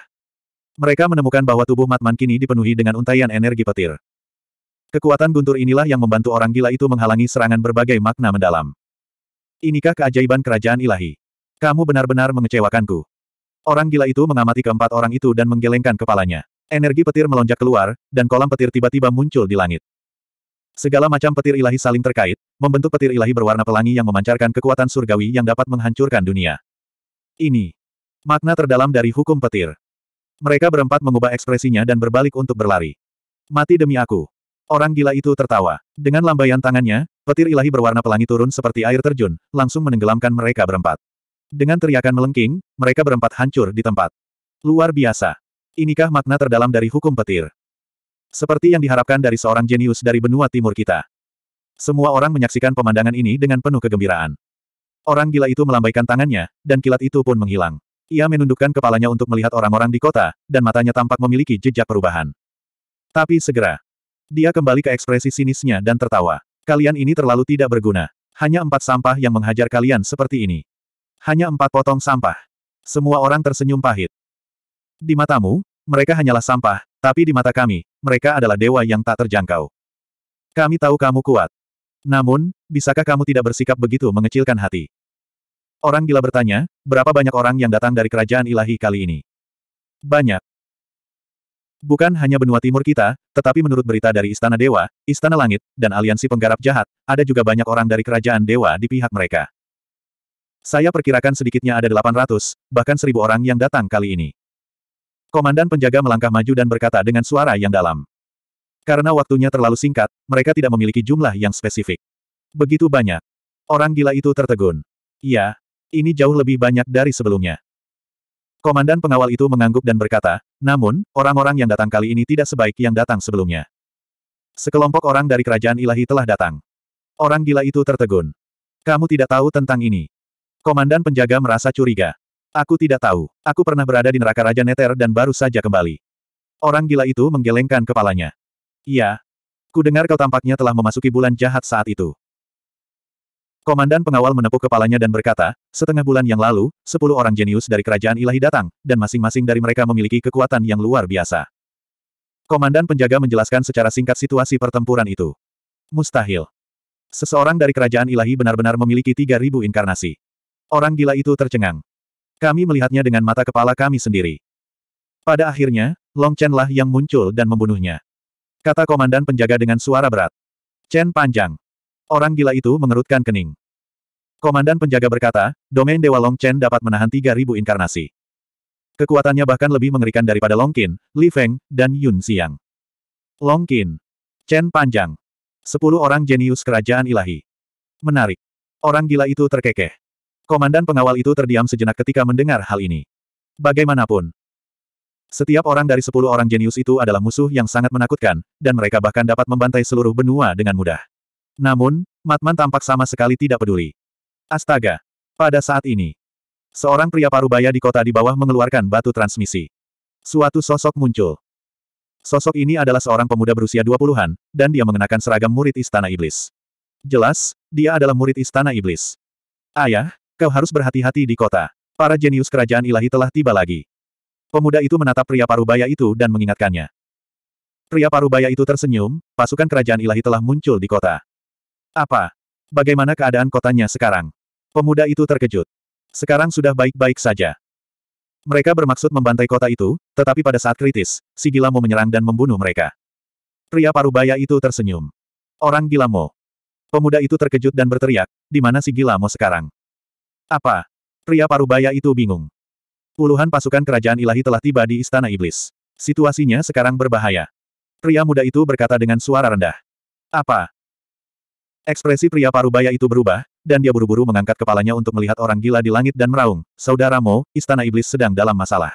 Speaker 1: mereka menemukan bahwa tubuh Matman kini dipenuhi dengan untaian energi petir. Kekuatan guntur inilah yang membantu orang gila itu menghalangi serangan berbagai makna mendalam. Inikah keajaiban kerajaan ilahi? Kamu benar-benar mengecewakanku. Orang gila itu mengamati keempat orang itu dan menggelengkan kepalanya. Energi petir melonjak keluar, dan kolam petir tiba-tiba muncul di langit. Segala macam petir ilahi saling terkait, membentuk petir ilahi berwarna pelangi yang memancarkan kekuatan surgawi yang dapat menghancurkan dunia. Ini makna terdalam dari hukum petir. Mereka berempat mengubah ekspresinya dan berbalik untuk berlari. Mati demi aku. Orang gila itu tertawa. Dengan lambaian tangannya, petir ilahi berwarna pelangi turun seperti air terjun, langsung menenggelamkan mereka berempat. Dengan teriakan melengking, mereka berempat hancur di tempat. Luar biasa. Inikah makna terdalam dari hukum petir? Seperti yang diharapkan dari seorang jenius dari benua timur kita. Semua orang menyaksikan pemandangan ini dengan penuh kegembiraan. Orang gila itu melambaikan tangannya, dan kilat itu pun menghilang. Ia menundukkan kepalanya untuk melihat orang-orang di kota, dan matanya tampak memiliki jejak perubahan. Tapi segera, dia kembali ke ekspresi sinisnya dan tertawa. Kalian ini terlalu tidak berguna. Hanya empat sampah yang menghajar kalian seperti ini. Hanya empat potong sampah. Semua orang tersenyum pahit. Di matamu, mereka hanyalah sampah, tapi di mata kami, mereka adalah dewa yang tak terjangkau. Kami tahu kamu kuat. Namun, bisakah kamu tidak bersikap begitu mengecilkan hati? Orang gila bertanya, berapa banyak orang yang datang dari kerajaan ilahi kali ini? Banyak. Bukan hanya benua timur kita, tetapi menurut berita dari Istana Dewa, Istana Langit, dan Aliansi Penggarap Jahat, ada juga banyak orang dari kerajaan Dewa di pihak mereka. Saya perkirakan sedikitnya ada 800, bahkan 1000 orang yang datang kali ini. Komandan penjaga melangkah maju dan berkata dengan suara yang dalam. Karena waktunya terlalu singkat, mereka tidak memiliki jumlah yang spesifik. Begitu banyak. Orang gila itu tertegun. Iya, ini jauh lebih banyak dari sebelumnya. Komandan pengawal itu mengangguk dan berkata, namun, orang-orang yang datang kali ini tidak sebaik yang datang sebelumnya. Sekelompok orang dari kerajaan ilahi telah datang. Orang gila itu tertegun. Kamu tidak tahu tentang ini. Komandan penjaga merasa curiga. Aku tidak tahu. Aku pernah berada di neraka Raja Neter dan baru saja kembali. Orang gila itu menggelengkan kepalanya. Iya. Ku dengar kau tampaknya telah memasuki bulan jahat saat itu. Komandan pengawal menepuk kepalanya dan berkata, setengah bulan yang lalu, sepuluh orang jenius dari kerajaan ilahi datang, dan masing-masing dari mereka memiliki kekuatan yang luar biasa. Komandan penjaga menjelaskan secara singkat situasi pertempuran itu. Mustahil. Seseorang dari kerajaan ilahi benar-benar memiliki tiga ribu inkarnasi. Orang gila itu tercengang. Kami melihatnya dengan mata kepala kami sendiri. Pada akhirnya, Long Chen lah yang muncul dan membunuhnya. Kata komandan penjaga dengan suara berat. Chen panjang. Orang gila itu mengerutkan kening. Komandan penjaga berkata, domain Dewa Long Chen dapat menahan 3.000 inkarnasi. Kekuatannya bahkan lebih mengerikan daripada Long Qin, Li Feng, dan Yun Xiang. Long Qin, Chen Panjang. Sepuluh orang jenius kerajaan ilahi. Menarik. Orang gila itu terkekeh. Komandan pengawal itu terdiam sejenak ketika mendengar hal ini. Bagaimanapun, setiap orang dari sepuluh orang jenius itu adalah musuh yang sangat menakutkan, dan mereka bahkan dapat membantai seluruh benua dengan mudah. Namun, Matman tampak sama sekali tidak peduli. Astaga! Pada saat ini, seorang pria parubaya di kota di bawah mengeluarkan batu transmisi. Suatu sosok muncul. Sosok ini adalah seorang pemuda berusia 20-an, dan dia mengenakan seragam murid Istana Iblis. Jelas, dia adalah murid Istana Iblis. Ayah, Kau harus berhati-hati di kota. Para jenius kerajaan ilahi telah tiba lagi. Pemuda itu menatap pria parubaya itu dan mengingatkannya. Pria parubaya itu tersenyum, pasukan kerajaan ilahi telah muncul di kota. Apa? Bagaimana keadaan kotanya sekarang? Pemuda itu terkejut. Sekarang sudah baik-baik saja. Mereka bermaksud membantai kota itu, tetapi pada saat kritis, si gila Gilamo menyerang dan membunuh mereka. Pria parubaya itu tersenyum. Orang gila Gilamo. Pemuda itu terkejut dan berteriak, di mana si gila Gilamo sekarang? Apa? Pria parubaya itu bingung. Puluhan pasukan kerajaan ilahi telah tiba di Istana Iblis. Situasinya sekarang berbahaya. Pria muda itu berkata dengan suara rendah. Apa? Ekspresi pria parubaya itu berubah, dan dia buru-buru mengangkat kepalanya untuk melihat orang gila di langit dan meraung. Saudaramu, Istana Iblis sedang dalam masalah.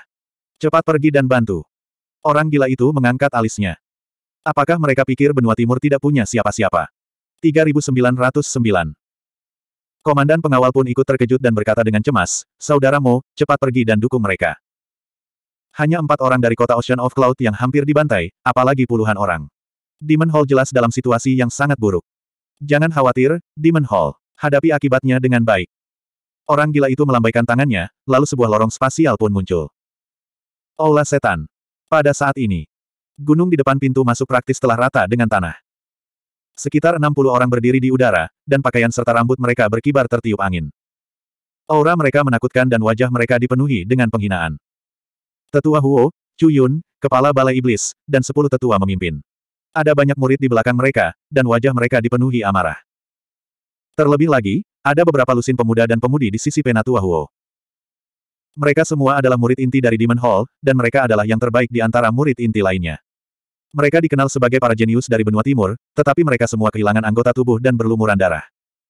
Speaker 1: Cepat pergi dan bantu. Orang gila itu mengangkat alisnya. Apakah mereka pikir benua timur tidak punya siapa-siapa? 3909 Komandan pengawal pun ikut terkejut dan berkata dengan cemas, saudaramu cepat pergi dan dukung mereka. Hanya empat orang dari kota Ocean of Cloud yang hampir dibantai, apalagi puluhan orang. Demon Hall jelas dalam situasi yang sangat buruk. Jangan khawatir, Demon Hall. Hadapi akibatnya dengan baik. Orang gila itu melambaikan tangannya, lalu sebuah lorong spasial pun muncul. Olah Setan. Pada saat ini, gunung di depan pintu masuk praktis telah rata dengan tanah. Sekitar 60 orang berdiri di udara, dan pakaian serta rambut mereka berkibar tertiup angin. Aura mereka menakutkan dan wajah mereka dipenuhi dengan penghinaan. Tetua Huo, Chu Yun, Kepala Balai Iblis, dan sepuluh tetua memimpin. Ada banyak murid di belakang mereka, dan wajah mereka dipenuhi amarah. Terlebih lagi, ada beberapa lusin pemuda dan pemudi di sisi Penatua Huo. Mereka semua adalah murid inti dari Demon Hall, dan mereka adalah yang terbaik di antara murid inti lainnya. Mereka dikenal sebagai para jenius dari benua timur, tetapi mereka semua kehilangan anggota tubuh dan berlumuran darah.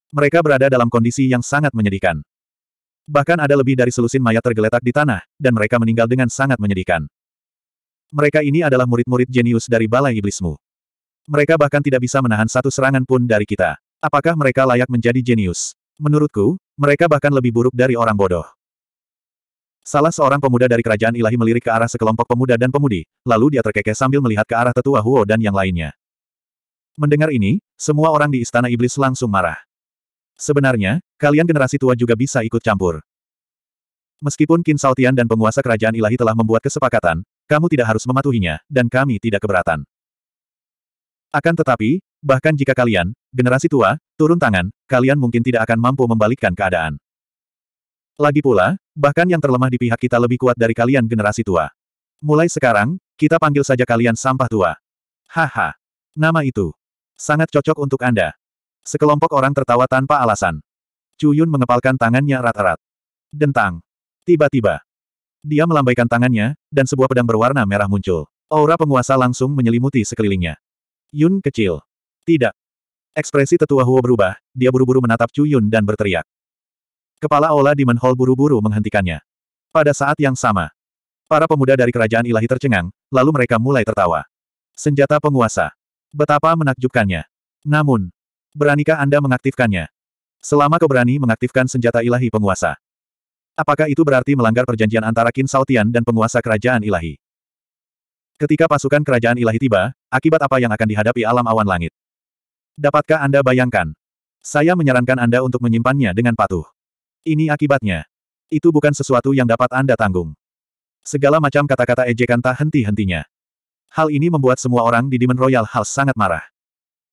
Speaker 1: Mereka berada dalam kondisi yang sangat menyedihkan. Bahkan ada lebih dari selusin mayat tergeletak di tanah, dan mereka meninggal dengan sangat menyedihkan. Mereka ini adalah murid-murid jenius dari Balai Iblismu. Mereka bahkan tidak bisa menahan satu serangan pun dari kita. Apakah mereka layak menjadi jenius? Menurutku, mereka bahkan lebih buruk dari orang bodoh. Salah seorang pemuda dari kerajaan ilahi melirik ke arah sekelompok pemuda dan pemudi, lalu dia terkekeh sambil melihat ke arah tetua Huo dan yang lainnya. Mendengar ini, semua orang di Istana Iblis langsung marah. Sebenarnya, kalian generasi tua juga bisa ikut campur. Meskipun Qin Saotian dan penguasa kerajaan ilahi telah membuat kesepakatan, kamu tidak harus mematuhinya, dan kami tidak keberatan. Akan tetapi, bahkan jika kalian, generasi tua, turun tangan, kalian mungkin tidak akan mampu membalikkan keadaan. Lagi pula, bahkan yang terlemah di pihak kita lebih kuat dari kalian generasi tua. Mulai sekarang, kita panggil saja kalian sampah tua. Haha. Nama itu. Sangat cocok untuk Anda. Sekelompok orang tertawa tanpa alasan. Cuyun mengepalkan tangannya erat-erat. Dentang. Tiba-tiba. Dia melambaikan tangannya, dan sebuah pedang berwarna merah muncul. Aura penguasa langsung menyelimuti sekelilingnya. Yun kecil. Tidak. Ekspresi tetua Huo berubah, dia buru-buru menatap Cuyun dan berteriak. Kepala Ola Demon Hall buru-buru menghentikannya. Pada saat yang sama, para pemuda dari kerajaan ilahi tercengang, lalu mereka mulai tertawa. Senjata penguasa. Betapa menakjubkannya. Namun, beranikah Anda mengaktifkannya? Selama kau berani mengaktifkan senjata ilahi penguasa. Apakah itu berarti melanggar perjanjian antara Qin Saotian dan penguasa kerajaan ilahi? Ketika pasukan kerajaan ilahi tiba, akibat apa yang akan dihadapi alam awan langit? Dapatkah Anda bayangkan? Saya menyarankan Anda untuk menyimpannya dengan patuh. Ini akibatnya. Itu bukan sesuatu yang dapat Anda tanggung. Segala macam kata-kata ejekan tak henti-hentinya. Hal ini membuat semua orang di Demon Royal House sangat marah.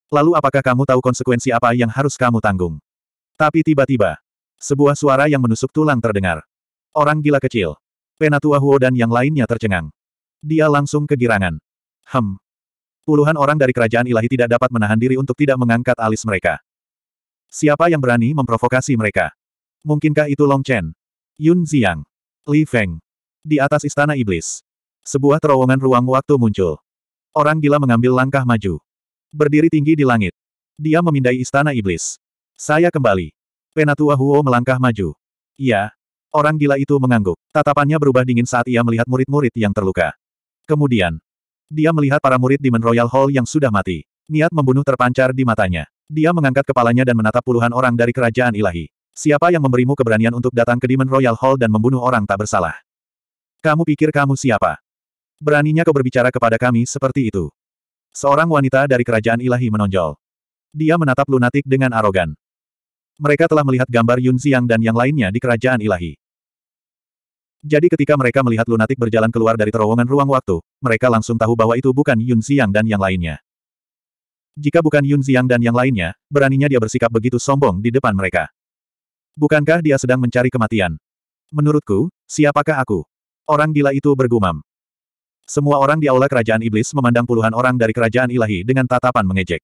Speaker 1: Lalu apakah kamu tahu konsekuensi apa yang harus kamu tanggung? Tapi tiba-tiba, sebuah suara yang menusuk tulang terdengar. Orang gila kecil. Penatua Huo dan yang lainnya tercengang. Dia langsung kegirangan. Hem. Puluhan orang dari kerajaan ilahi tidak dapat menahan diri untuk tidak mengangkat alis mereka. Siapa yang berani memprovokasi mereka? Mungkinkah itu Long Chen? Yun Xiang. Li Feng. Di atas istana iblis. Sebuah terowongan ruang waktu muncul. Orang gila mengambil langkah maju. Berdiri tinggi di langit. Dia memindai istana iblis. Saya kembali. Penatua Huo melangkah maju. Iya. Orang gila itu mengangguk. Tatapannya berubah dingin saat ia melihat murid-murid yang terluka. Kemudian, dia melihat para murid di Men Royal Hall yang sudah mati. Niat membunuh terpancar di matanya. Dia mengangkat kepalanya dan menatap puluhan orang dari kerajaan ilahi. Siapa yang memberimu keberanian untuk datang ke Demon Royal Hall dan membunuh orang tak bersalah? Kamu pikir kamu siapa? Beraninya kau berbicara kepada kami seperti itu. Seorang wanita dari kerajaan ilahi menonjol. Dia menatap lunatik dengan arogan. Mereka telah melihat gambar Yun Xiang dan yang lainnya di kerajaan ilahi. Jadi ketika mereka melihat lunatik berjalan keluar dari terowongan ruang waktu, mereka langsung tahu bahwa itu bukan Yun Xiang dan yang lainnya. Jika bukan Yun Xiang dan yang lainnya, beraninya dia bersikap begitu sombong di depan mereka. Bukankah dia sedang mencari kematian? Menurutku, siapakah aku? Orang gila itu bergumam. Semua orang di aula kerajaan iblis memandang puluhan orang dari kerajaan ilahi dengan tatapan mengejek.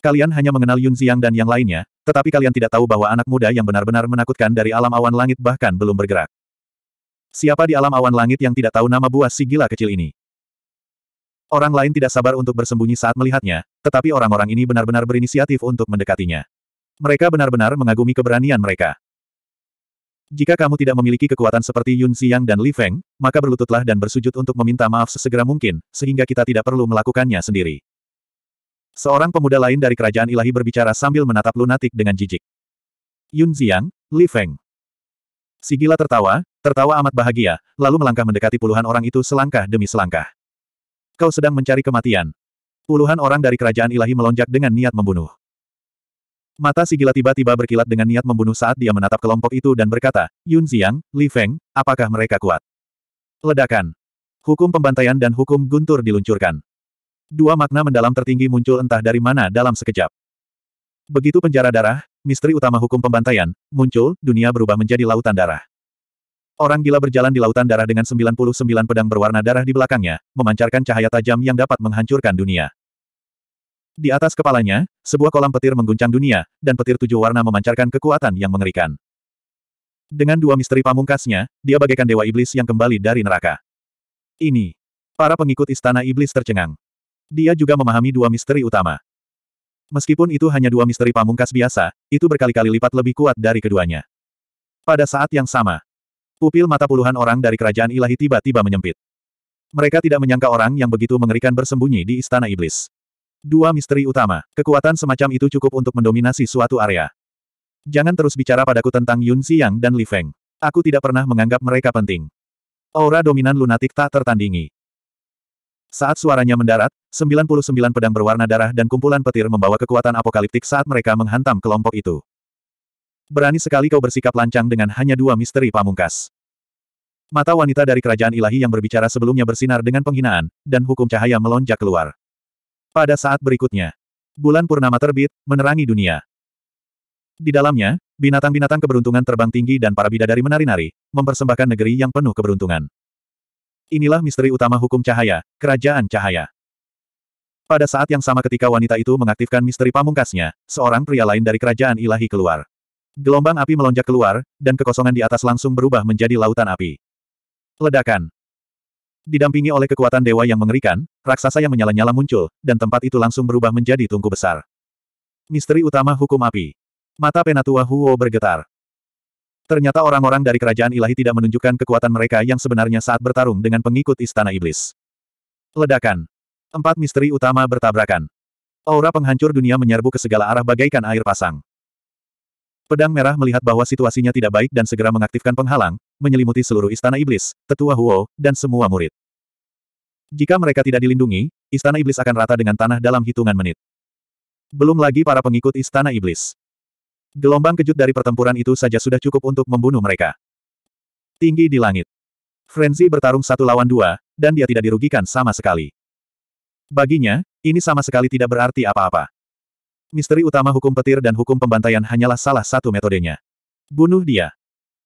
Speaker 1: Kalian hanya mengenal Yun dan yang lainnya, tetapi kalian tidak tahu bahwa anak muda yang benar-benar menakutkan dari alam awan langit bahkan belum bergerak. Siapa di alam awan langit yang tidak tahu nama buah si gila kecil ini? Orang lain tidak sabar untuk bersembunyi saat melihatnya, tetapi orang-orang ini benar-benar berinisiatif untuk mendekatinya. Mereka benar-benar mengagumi keberanian mereka. Jika kamu tidak memiliki kekuatan seperti Yun Xiang dan Li Feng, maka berlututlah dan bersujud untuk meminta maaf sesegera mungkin, sehingga kita tidak perlu melakukannya sendiri. Seorang pemuda lain dari kerajaan ilahi berbicara sambil menatap lunatik dengan jijik. Yun Xiang, Li Feng. Si gila tertawa, tertawa amat bahagia, lalu melangkah mendekati puluhan orang itu selangkah demi selangkah. Kau sedang mencari kematian. Puluhan orang dari kerajaan ilahi melonjak dengan niat membunuh. Mata si gila tiba-tiba berkilat dengan niat membunuh saat dia menatap kelompok itu dan berkata, Yun Xiang, Li Feng, apakah mereka kuat? Ledakan. Hukum pembantaian dan hukum guntur diluncurkan. Dua makna mendalam tertinggi muncul entah dari mana dalam sekejap. Begitu penjara darah, misteri utama hukum pembantaian, muncul, dunia berubah menjadi lautan darah. Orang gila berjalan di lautan darah dengan 99 pedang berwarna darah di belakangnya, memancarkan cahaya tajam yang dapat menghancurkan dunia. Di atas kepalanya, sebuah kolam petir mengguncang dunia, dan petir tujuh warna memancarkan kekuatan yang mengerikan. Dengan dua misteri pamungkasnya, dia bagaikan dewa iblis yang kembali dari neraka. Ini. Para pengikut istana iblis tercengang. Dia juga memahami dua misteri utama. Meskipun itu hanya dua misteri pamungkas biasa, itu berkali-kali lipat lebih kuat dari keduanya. Pada saat yang sama, pupil mata puluhan orang dari kerajaan ilahi tiba-tiba menyempit. Mereka tidak menyangka orang yang begitu mengerikan bersembunyi di istana iblis. Dua misteri utama. Kekuatan semacam itu cukup untuk mendominasi suatu area. Jangan terus bicara padaku tentang Yun Xiang dan Li Feng. Aku tidak pernah menganggap mereka penting. Aura dominan lunatik tak tertandingi. Saat suaranya mendarat, 99 pedang berwarna darah dan kumpulan petir membawa kekuatan apokaliptik saat mereka menghantam kelompok itu. Berani sekali kau bersikap lancang dengan hanya dua misteri pamungkas. Mata wanita dari kerajaan ilahi yang berbicara sebelumnya bersinar dengan penghinaan, dan hukum cahaya melonjak keluar. Pada saat berikutnya, bulan purnama terbit, menerangi dunia. Di dalamnya, binatang-binatang keberuntungan terbang tinggi dan para bidadari menari-nari, mempersembahkan negeri yang penuh keberuntungan. Inilah misteri utama hukum cahaya, kerajaan cahaya. Pada saat yang sama ketika wanita itu mengaktifkan misteri pamungkasnya, seorang pria lain dari kerajaan ilahi keluar. Gelombang api melonjak keluar, dan kekosongan di atas langsung berubah menjadi lautan api. Ledakan. Didampingi oleh kekuatan dewa yang mengerikan, raksasa yang menyala-nyala muncul, dan tempat itu langsung berubah menjadi tungku besar. Misteri utama hukum api. Mata penatua Huo bergetar. Ternyata orang-orang dari kerajaan ilahi tidak menunjukkan kekuatan mereka yang sebenarnya saat bertarung dengan pengikut istana iblis. Ledakan. Empat misteri utama bertabrakan. Aura penghancur dunia menyerbu ke segala arah bagaikan air pasang. Pedang Merah melihat bahwa situasinya tidak baik dan segera mengaktifkan penghalang, menyelimuti seluruh istana iblis, tetua Huo, dan semua murid. Jika mereka tidak dilindungi, istana iblis akan rata dengan tanah dalam hitungan menit. Belum lagi para pengikut istana iblis. Gelombang kejut dari pertempuran itu saja sudah cukup untuk membunuh mereka. Tinggi di langit. Frenzy bertarung satu lawan dua, dan dia tidak dirugikan sama sekali. Baginya, ini sama sekali tidak berarti apa-apa. Misteri utama hukum petir dan hukum pembantaian hanyalah salah satu metodenya. Bunuh dia.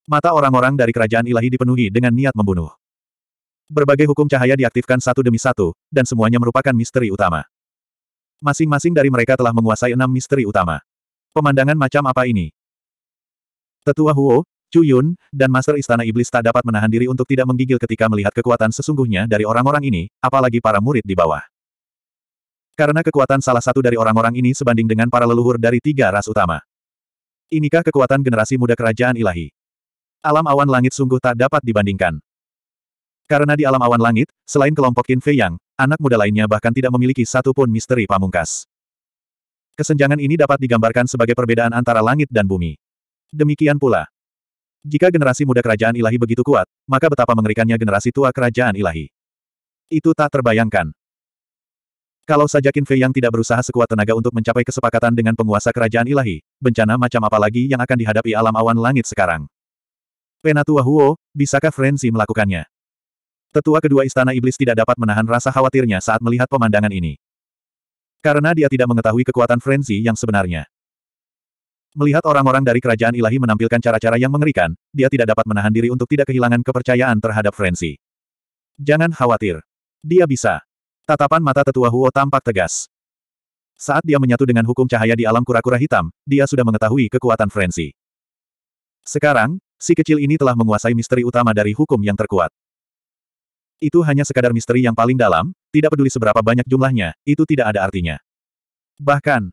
Speaker 1: Mata orang-orang dari kerajaan ilahi dipenuhi dengan niat membunuh. Berbagai hukum cahaya diaktifkan satu demi satu, dan semuanya merupakan misteri utama. Masing-masing dari mereka telah menguasai enam misteri utama. Pemandangan macam apa ini? Tetua Huo, Chu Yun, dan Master Istana Iblis tak dapat menahan diri untuk tidak menggigil ketika melihat kekuatan sesungguhnya dari orang-orang ini, apalagi para murid di bawah. Karena kekuatan salah satu dari orang-orang ini sebanding dengan para leluhur dari tiga ras utama. Inikah kekuatan generasi muda kerajaan ilahi? Alam awan langit sungguh tak dapat dibandingkan. Karena di alam awan langit, selain kelompok Qin Fei Yang, anak muda lainnya bahkan tidak memiliki satu pun misteri pamungkas. Kesenjangan ini dapat digambarkan sebagai perbedaan antara langit dan bumi. Demikian pula, jika generasi muda kerajaan ilahi begitu kuat, maka betapa mengerikannya generasi tua kerajaan ilahi. Itu tak terbayangkan. Kalau saja Qin Fei yang tidak berusaha sekuat tenaga untuk mencapai kesepakatan dengan penguasa kerajaan ilahi, bencana macam apa lagi yang akan dihadapi alam awan langit sekarang? Penatua Huo, bisakah Frenzy melakukannya? Tetua kedua istana iblis tidak dapat menahan rasa khawatirnya saat melihat pemandangan ini. Karena dia tidak mengetahui kekuatan Frenzy yang sebenarnya. Melihat orang-orang dari kerajaan ilahi menampilkan cara-cara yang mengerikan, dia tidak dapat menahan diri untuk tidak kehilangan kepercayaan terhadap Frenzy. Jangan khawatir. Dia bisa. Tatapan mata tetua Huo tampak tegas. Saat dia menyatu dengan hukum cahaya di alam kura-kura hitam, dia sudah mengetahui kekuatan frenzy. Sekarang, si kecil ini telah menguasai misteri utama dari hukum yang terkuat. Itu hanya sekadar misteri yang paling dalam, tidak peduli seberapa banyak jumlahnya, itu tidak ada artinya. Bahkan,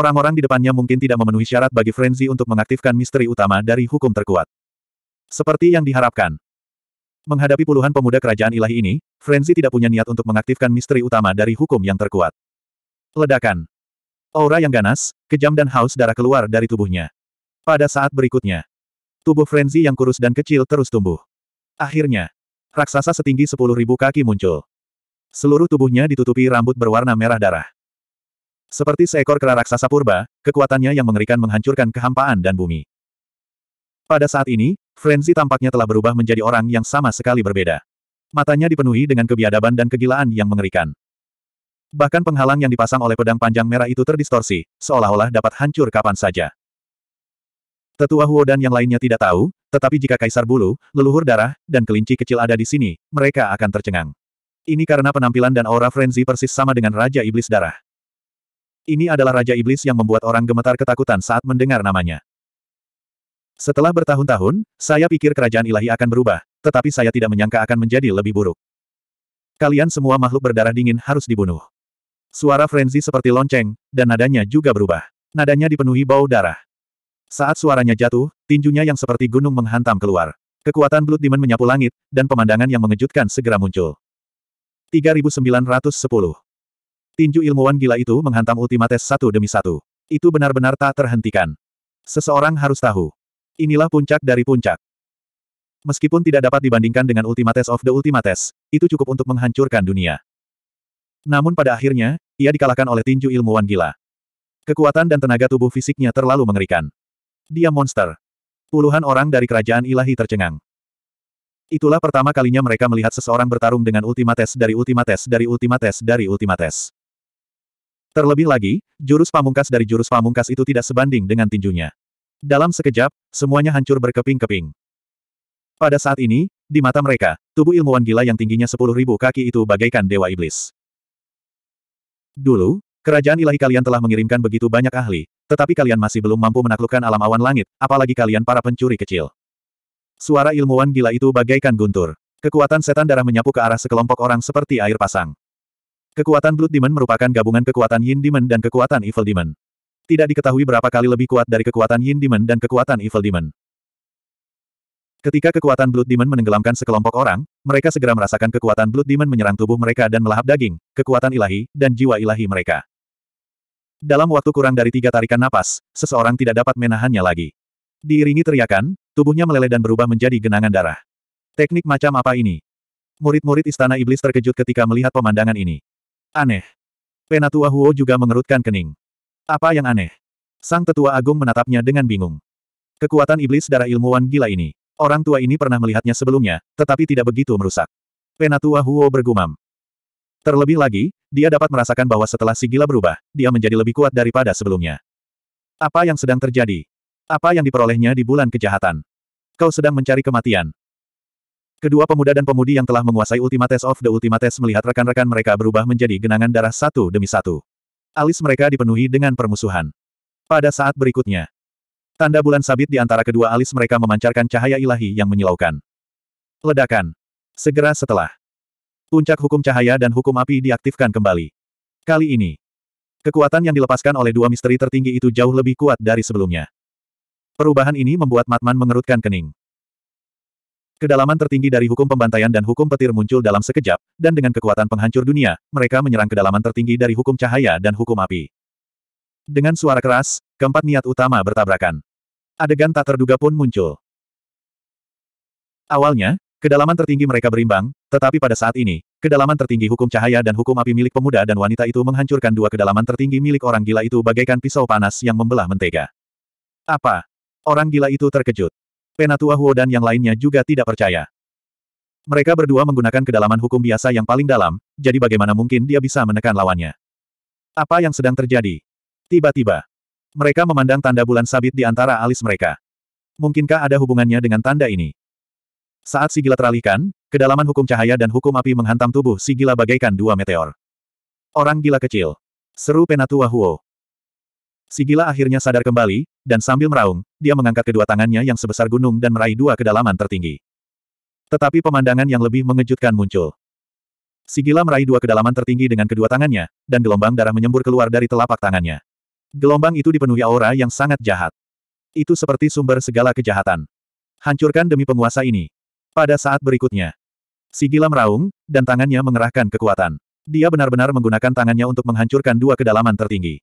Speaker 1: orang-orang di depannya mungkin tidak memenuhi syarat bagi frenzy untuk mengaktifkan misteri utama dari hukum terkuat. Seperti yang diharapkan, Menghadapi puluhan pemuda kerajaan ilahi ini, Frenzy tidak punya niat untuk mengaktifkan misteri utama dari hukum yang terkuat. Ledakan. Aura yang ganas, kejam dan haus darah keluar dari tubuhnya. Pada saat berikutnya, tubuh Frenzy yang kurus dan kecil terus tumbuh. Akhirnya, raksasa setinggi 10.000 kaki muncul. Seluruh tubuhnya ditutupi rambut berwarna merah darah. Seperti seekor kera raksasa purba, kekuatannya yang mengerikan menghancurkan kehampaan dan bumi. Pada saat ini, Frenzy tampaknya telah berubah menjadi orang yang sama sekali berbeda. Matanya dipenuhi dengan kebiadaban dan kegilaan yang mengerikan. Bahkan penghalang yang dipasang oleh pedang panjang merah itu terdistorsi, seolah-olah dapat hancur kapan saja. Tetua Huo dan yang lainnya tidak tahu, tetapi jika Kaisar Bulu, leluhur darah, dan kelinci kecil ada di sini, mereka akan tercengang. Ini karena penampilan dan aura Frenzy persis sama dengan Raja Iblis Darah. Ini adalah Raja Iblis yang membuat orang gemetar ketakutan saat mendengar namanya. Setelah bertahun-tahun, saya pikir kerajaan ilahi akan berubah, tetapi saya tidak menyangka akan menjadi lebih buruk. Kalian semua makhluk berdarah dingin harus dibunuh. Suara frenzi seperti lonceng, dan nadanya juga berubah. Nadanya dipenuhi bau darah. Saat suaranya jatuh, tinjunya yang seperti gunung menghantam keluar. Kekuatan Blood Demon menyapu langit, dan pemandangan yang mengejutkan segera muncul. 3910. Tinju ilmuwan gila itu menghantam Ultimates satu demi satu. Itu benar-benar tak terhentikan. Seseorang harus tahu. Inilah puncak dari puncak. Meskipun tidak dapat dibandingkan dengan Ultimates of the Ultimates, itu cukup untuk menghancurkan dunia. Namun pada akhirnya, ia dikalahkan oleh tinju ilmuwan gila. Kekuatan dan tenaga tubuh fisiknya terlalu mengerikan. Dia monster. Puluhan orang dari kerajaan ilahi tercengang. Itulah pertama kalinya mereka melihat seseorang bertarung dengan Ultimates dari Ultimates dari Ultimates dari Ultimates. Terlebih lagi, jurus pamungkas dari jurus pamungkas itu tidak sebanding dengan tinjunya. Dalam sekejap, semuanya hancur berkeping-keping. Pada saat ini, di mata mereka, tubuh ilmuwan gila yang tingginya sepuluh ribu kaki itu bagaikan dewa iblis. Dulu, kerajaan ilahi kalian telah mengirimkan begitu banyak ahli, tetapi kalian masih belum mampu menaklukkan alam awan langit, apalagi kalian para pencuri kecil. Suara ilmuwan gila itu bagaikan guntur. Kekuatan setan darah menyapu ke arah sekelompok orang seperti air pasang. Kekuatan Blood Demon merupakan gabungan kekuatan Yin Demon dan kekuatan Evil Demon. Tidak diketahui berapa kali lebih kuat dari kekuatan Yin Demon dan kekuatan Evil Demon. Ketika kekuatan Blood Demon menenggelamkan sekelompok orang, mereka segera merasakan kekuatan Blood Demon menyerang tubuh mereka dan melahap daging, kekuatan ilahi, dan jiwa ilahi mereka. Dalam waktu kurang dari tiga tarikan napas, seseorang tidak dapat menahannya lagi. Diiringi teriakan, tubuhnya meleleh dan berubah menjadi genangan darah. Teknik macam apa ini? Murid-murid Istana Iblis terkejut ketika melihat pemandangan ini. Aneh. Penatua Huo juga mengerutkan kening. Apa yang aneh? Sang tetua agung menatapnya dengan bingung. Kekuatan iblis darah ilmuwan gila ini. Orang tua ini pernah melihatnya sebelumnya, tetapi tidak begitu merusak. Penatua Huo bergumam. Terlebih lagi, dia dapat merasakan bahwa setelah si gila berubah, dia menjadi lebih kuat daripada sebelumnya. Apa yang sedang terjadi? Apa yang diperolehnya di bulan kejahatan? Kau sedang mencari kematian. Kedua pemuda dan pemudi yang telah menguasai Ultimates of the Ultimates melihat rekan-rekan mereka berubah menjadi genangan darah satu demi satu. Alis mereka dipenuhi dengan permusuhan. Pada saat berikutnya, tanda bulan sabit di antara kedua alis mereka memancarkan cahaya ilahi yang menyilaukan. Ledakan. Segera setelah, puncak hukum cahaya dan hukum api diaktifkan kembali. Kali ini, kekuatan yang dilepaskan oleh dua misteri tertinggi itu jauh lebih kuat dari sebelumnya. Perubahan ini membuat Matman mengerutkan kening. Kedalaman tertinggi dari hukum pembantaian dan hukum petir muncul dalam sekejap, dan dengan kekuatan penghancur dunia, mereka menyerang kedalaman tertinggi dari hukum cahaya dan hukum api. Dengan suara keras, keempat niat utama bertabrakan. Adegan tak terduga pun muncul. Awalnya, kedalaman tertinggi mereka berimbang, tetapi pada saat ini, kedalaman tertinggi hukum cahaya dan hukum api milik pemuda dan wanita itu menghancurkan dua kedalaman tertinggi milik orang gila itu bagaikan pisau panas yang membelah mentega. Apa? Orang gila itu terkejut. Penatua Huo dan yang lainnya juga tidak percaya. Mereka berdua menggunakan kedalaman hukum biasa yang paling dalam, jadi bagaimana mungkin dia bisa menekan lawannya? Apa yang sedang terjadi? Tiba-tiba, mereka memandang tanda bulan sabit di antara alis mereka. Mungkinkah ada hubungannya dengan tanda ini? Saat sigila teralihkan, kedalaman hukum cahaya dan hukum api menghantam tubuh sigila bagaikan dua meteor. Orang gila kecil. Seru Penatua Huo. Sigila akhirnya sadar kembali, dan sambil meraung, dia mengangkat kedua tangannya yang sebesar gunung dan meraih dua kedalaman tertinggi. Tetapi pemandangan yang lebih mengejutkan muncul. Sigila meraih dua kedalaman tertinggi dengan kedua tangannya, dan gelombang darah menyembur keluar dari telapak tangannya. Gelombang itu dipenuhi aura yang sangat jahat. Itu seperti sumber segala kejahatan. Hancurkan demi penguasa ini. Pada saat berikutnya, Sigila meraung, dan tangannya mengerahkan kekuatan. Dia benar-benar menggunakan tangannya untuk menghancurkan dua kedalaman tertinggi.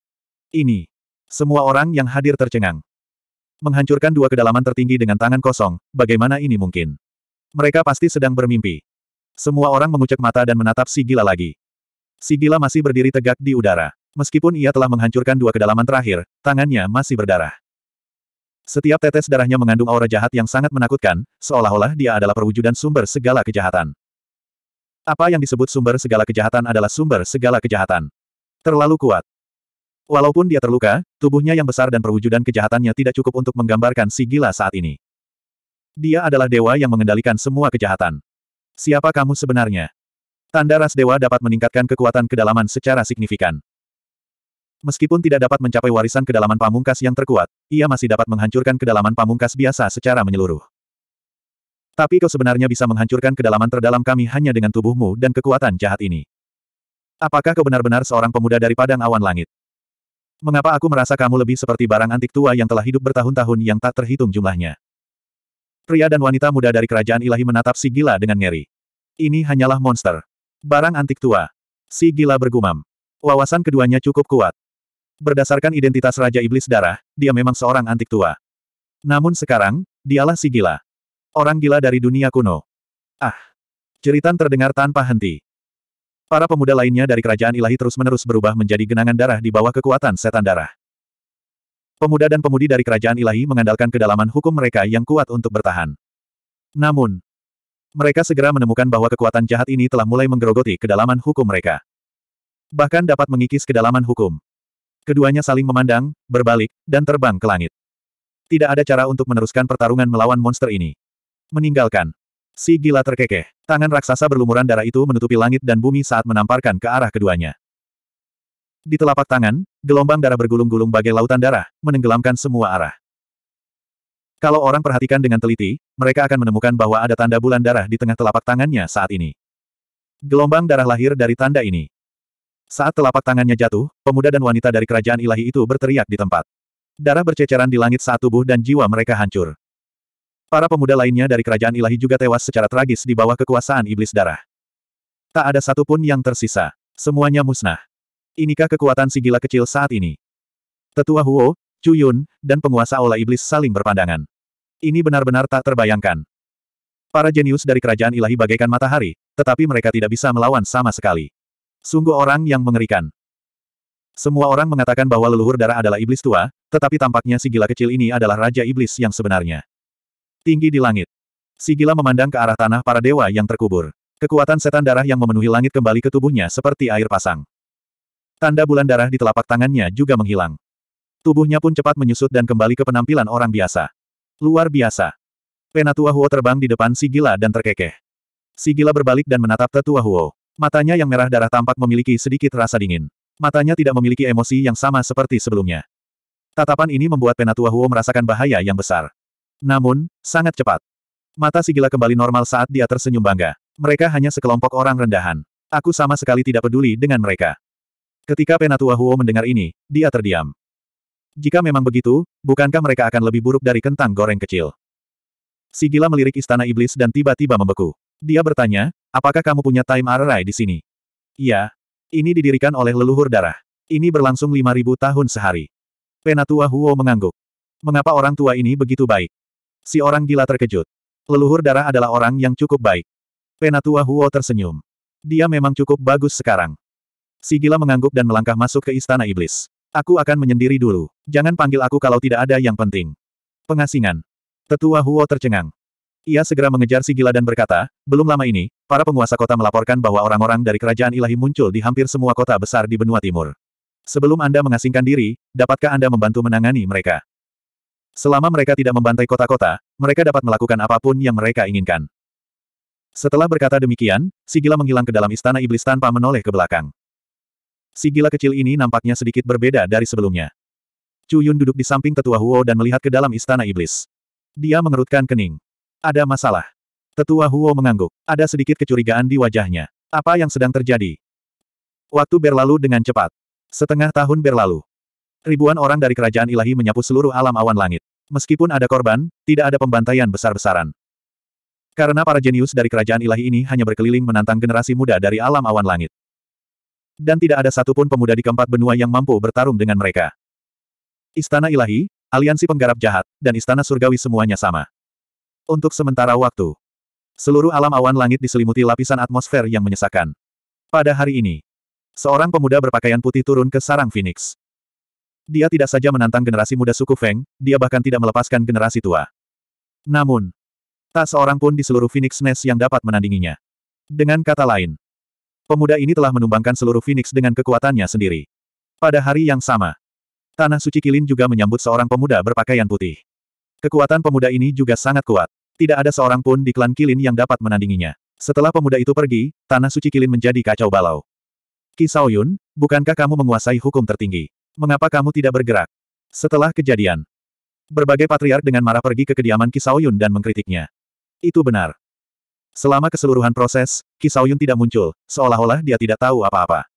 Speaker 1: Ini semua orang yang hadir tercengang. Menghancurkan dua kedalaman tertinggi dengan tangan kosong, bagaimana ini mungkin? Mereka pasti sedang bermimpi. Semua orang mengucek mata dan menatap si gila lagi. Si gila masih berdiri tegak di udara. Meskipun ia telah menghancurkan dua kedalaman terakhir, tangannya masih berdarah. Setiap tetes darahnya mengandung aura jahat yang sangat menakutkan, seolah-olah dia adalah perwujudan sumber segala kejahatan. Apa yang disebut sumber segala kejahatan adalah sumber segala kejahatan. Terlalu kuat. Walaupun dia terluka, tubuhnya yang besar dan perwujudan kejahatannya tidak cukup untuk menggambarkan si gila saat ini. Dia adalah dewa yang mengendalikan semua kejahatan. Siapa kamu sebenarnya? Tanda ras dewa dapat meningkatkan kekuatan kedalaman secara signifikan. Meskipun tidak dapat mencapai warisan kedalaman pamungkas yang terkuat, ia masih dapat menghancurkan kedalaman pamungkas biasa secara menyeluruh. Tapi kau sebenarnya bisa menghancurkan kedalaman terdalam kami hanya dengan tubuhmu dan kekuatan jahat ini. Apakah kau benar-benar seorang pemuda dari padang awan langit? Mengapa aku merasa kamu lebih seperti barang antik tua yang telah hidup bertahun-tahun yang tak terhitung jumlahnya? Pria dan wanita muda dari kerajaan ilahi menatap si gila dengan ngeri. Ini hanyalah monster. Barang antik tua. Si gila bergumam. Wawasan keduanya cukup kuat. Berdasarkan identitas Raja Iblis Darah, dia memang seorang antik tua. Namun sekarang, dialah si gila. Orang gila dari dunia kuno. Ah! Ceritan terdengar tanpa henti. Para pemuda lainnya dari kerajaan ilahi terus-menerus berubah menjadi genangan darah di bawah kekuatan setan darah. Pemuda dan pemudi dari kerajaan ilahi mengandalkan kedalaman hukum mereka yang kuat untuk bertahan. Namun, mereka segera menemukan bahwa kekuatan jahat ini telah mulai menggerogoti kedalaman hukum mereka. Bahkan dapat mengikis kedalaman hukum. Keduanya saling memandang, berbalik, dan terbang ke langit. Tidak ada cara untuk meneruskan pertarungan melawan monster ini. Meninggalkan. Si gila terkekeh. Tangan raksasa berlumuran darah itu menutupi langit dan bumi saat menamparkan ke arah keduanya. Di telapak tangan, gelombang darah bergulung-gulung bagai lautan darah, menenggelamkan semua arah. Kalau orang perhatikan dengan teliti, mereka akan menemukan bahwa ada tanda bulan darah di tengah telapak tangannya saat ini. Gelombang darah lahir dari tanda ini. Saat telapak tangannya jatuh, pemuda dan wanita dari kerajaan ilahi itu berteriak di tempat. Darah berceceran di langit saat tubuh dan jiwa mereka hancur. Para pemuda lainnya dari kerajaan ilahi juga tewas secara tragis di bawah kekuasaan iblis darah. Tak ada satupun yang tersisa. Semuanya musnah. Inikah kekuatan si gila kecil saat ini? Tetua Huo, Chu Yun, dan penguasa olah iblis saling berpandangan. Ini benar-benar tak terbayangkan. Para jenius dari kerajaan ilahi bagaikan matahari, tetapi mereka tidak bisa melawan sama sekali. Sungguh orang yang mengerikan. Semua orang mengatakan bahwa leluhur darah adalah iblis tua, tetapi tampaknya si gila kecil ini adalah raja iblis yang sebenarnya. Tinggi di langit. Sigila memandang ke arah tanah para dewa yang terkubur. Kekuatan setan darah yang memenuhi langit kembali ke tubuhnya seperti air pasang. Tanda bulan darah di telapak tangannya juga menghilang. Tubuhnya pun cepat menyusut dan kembali ke penampilan orang biasa. Luar biasa. Penatua Huo terbang di depan Sigila dan terkekeh. Sigila berbalik dan menatap Tetua Huo. Matanya yang merah darah tampak memiliki sedikit rasa dingin. Matanya tidak memiliki emosi yang sama seperti sebelumnya. Tatapan ini membuat Penatua Huo merasakan bahaya yang besar. Namun, sangat cepat. Mata si gila kembali normal saat dia tersenyum bangga. Mereka hanya sekelompok orang rendahan. Aku sama sekali tidak peduli dengan mereka. Ketika Penatua Huo mendengar ini, dia terdiam. Jika memang begitu, bukankah mereka akan lebih buruk dari kentang goreng kecil? Si gila melirik istana iblis dan tiba-tiba membeku. Dia bertanya, apakah kamu punya time array di sini? Iya. Ini didirikan oleh leluhur darah. Ini berlangsung 5.000 tahun sehari. Penatua Huo mengangguk. Mengapa orang tua ini begitu baik? Si orang gila terkejut. Leluhur darah adalah orang yang cukup baik. Penatua Huo tersenyum. Dia memang cukup bagus sekarang. Si gila mengangguk dan melangkah masuk ke istana iblis. Aku akan menyendiri dulu. Jangan panggil aku kalau tidak ada yang penting. Pengasingan. Tetua Huo tercengang. Ia segera mengejar si gila dan berkata, belum lama ini, para penguasa kota melaporkan bahwa orang-orang dari kerajaan ilahi muncul di hampir semua kota besar di benua timur. Sebelum Anda mengasingkan diri, dapatkah Anda membantu menangani mereka? Selama mereka tidak membantai kota-kota, mereka dapat melakukan apapun yang mereka inginkan. Setelah berkata demikian, Sigila menghilang ke dalam istana iblis tanpa menoleh ke belakang. Sigila kecil ini nampaknya sedikit berbeda dari sebelumnya. Chu Yun duduk di samping tetua Huo dan melihat ke dalam istana iblis. Dia mengerutkan kening. Ada masalah. Tetua Huo mengangguk. Ada sedikit kecurigaan di wajahnya. Apa yang sedang terjadi? Waktu berlalu dengan cepat. Setengah tahun berlalu. Ribuan orang dari kerajaan ilahi menyapu seluruh alam awan langit. Meskipun ada korban, tidak ada pembantaian besar-besaran. Karena para jenius dari kerajaan ilahi ini hanya berkeliling menantang generasi muda dari alam awan langit. Dan tidak ada satupun pemuda di keempat benua yang mampu bertarung dengan mereka. Istana ilahi, aliansi penggarap jahat, dan istana surgawi semuanya sama. Untuk sementara waktu, seluruh alam awan langit diselimuti lapisan atmosfer yang menyesakkan. Pada hari ini, seorang pemuda berpakaian putih turun ke sarang Phoenix. Dia tidak saja menantang generasi muda suku Feng, dia bahkan tidak melepaskan generasi tua. Namun, tak seorang pun di seluruh Phoenix Nest yang dapat menandinginya. Dengan kata lain, pemuda ini telah menumbangkan seluruh Phoenix dengan kekuatannya sendiri. Pada hari yang sama, Tanah Suci Kilin juga menyambut seorang pemuda berpakaian putih. Kekuatan pemuda ini juga sangat kuat. Tidak ada seorang pun di klan Kilin yang dapat menandinginya. Setelah pemuda itu pergi, Tanah Suci Kilin menjadi kacau balau. Ki Yun, bukankah kamu menguasai hukum tertinggi? Mengapa kamu tidak bergerak? Setelah kejadian, berbagai patriark dengan marah pergi ke kediaman Kisaoyun dan mengkritiknya. Itu benar. Selama keseluruhan proses, Kisaoyun tidak muncul, seolah-olah dia tidak tahu apa-apa.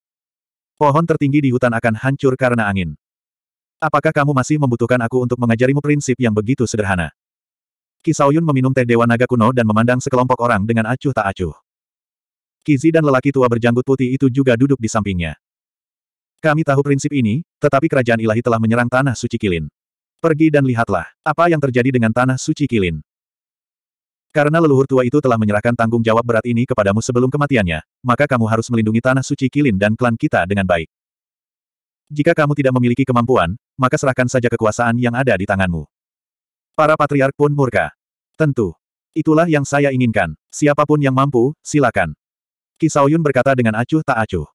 Speaker 1: Pohon tertinggi di hutan akan hancur karena angin. Apakah kamu masih membutuhkan aku untuk mengajarimu prinsip yang begitu sederhana? Kisaoyun meminum teh Dewa Naga kuno dan memandang sekelompok orang dengan acuh tak acuh. Kizi dan lelaki tua berjanggut putih itu juga duduk di sampingnya. Kami tahu prinsip ini, tetapi kerajaan ilahi telah menyerang tanah suci Kilin. Pergi dan lihatlah, apa yang terjadi dengan tanah suci Kilin. Karena leluhur tua itu telah menyerahkan tanggung jawab berat ini kepadamu sebelum kematiannya, maka kamu harus melindungi tanah suci Kilin dan klan kita dengan baik. Jika kamu tidak memiliki kemampuan, maka serahkan saja kekuasaan yang ada di tanganmu. Para patriark pun murka. Tentu. Itulah yang saya inginkan. Siapapun yang mampu, silakan. Kisaoyun berkata
Speaker 2: dengan acuh tak acuh.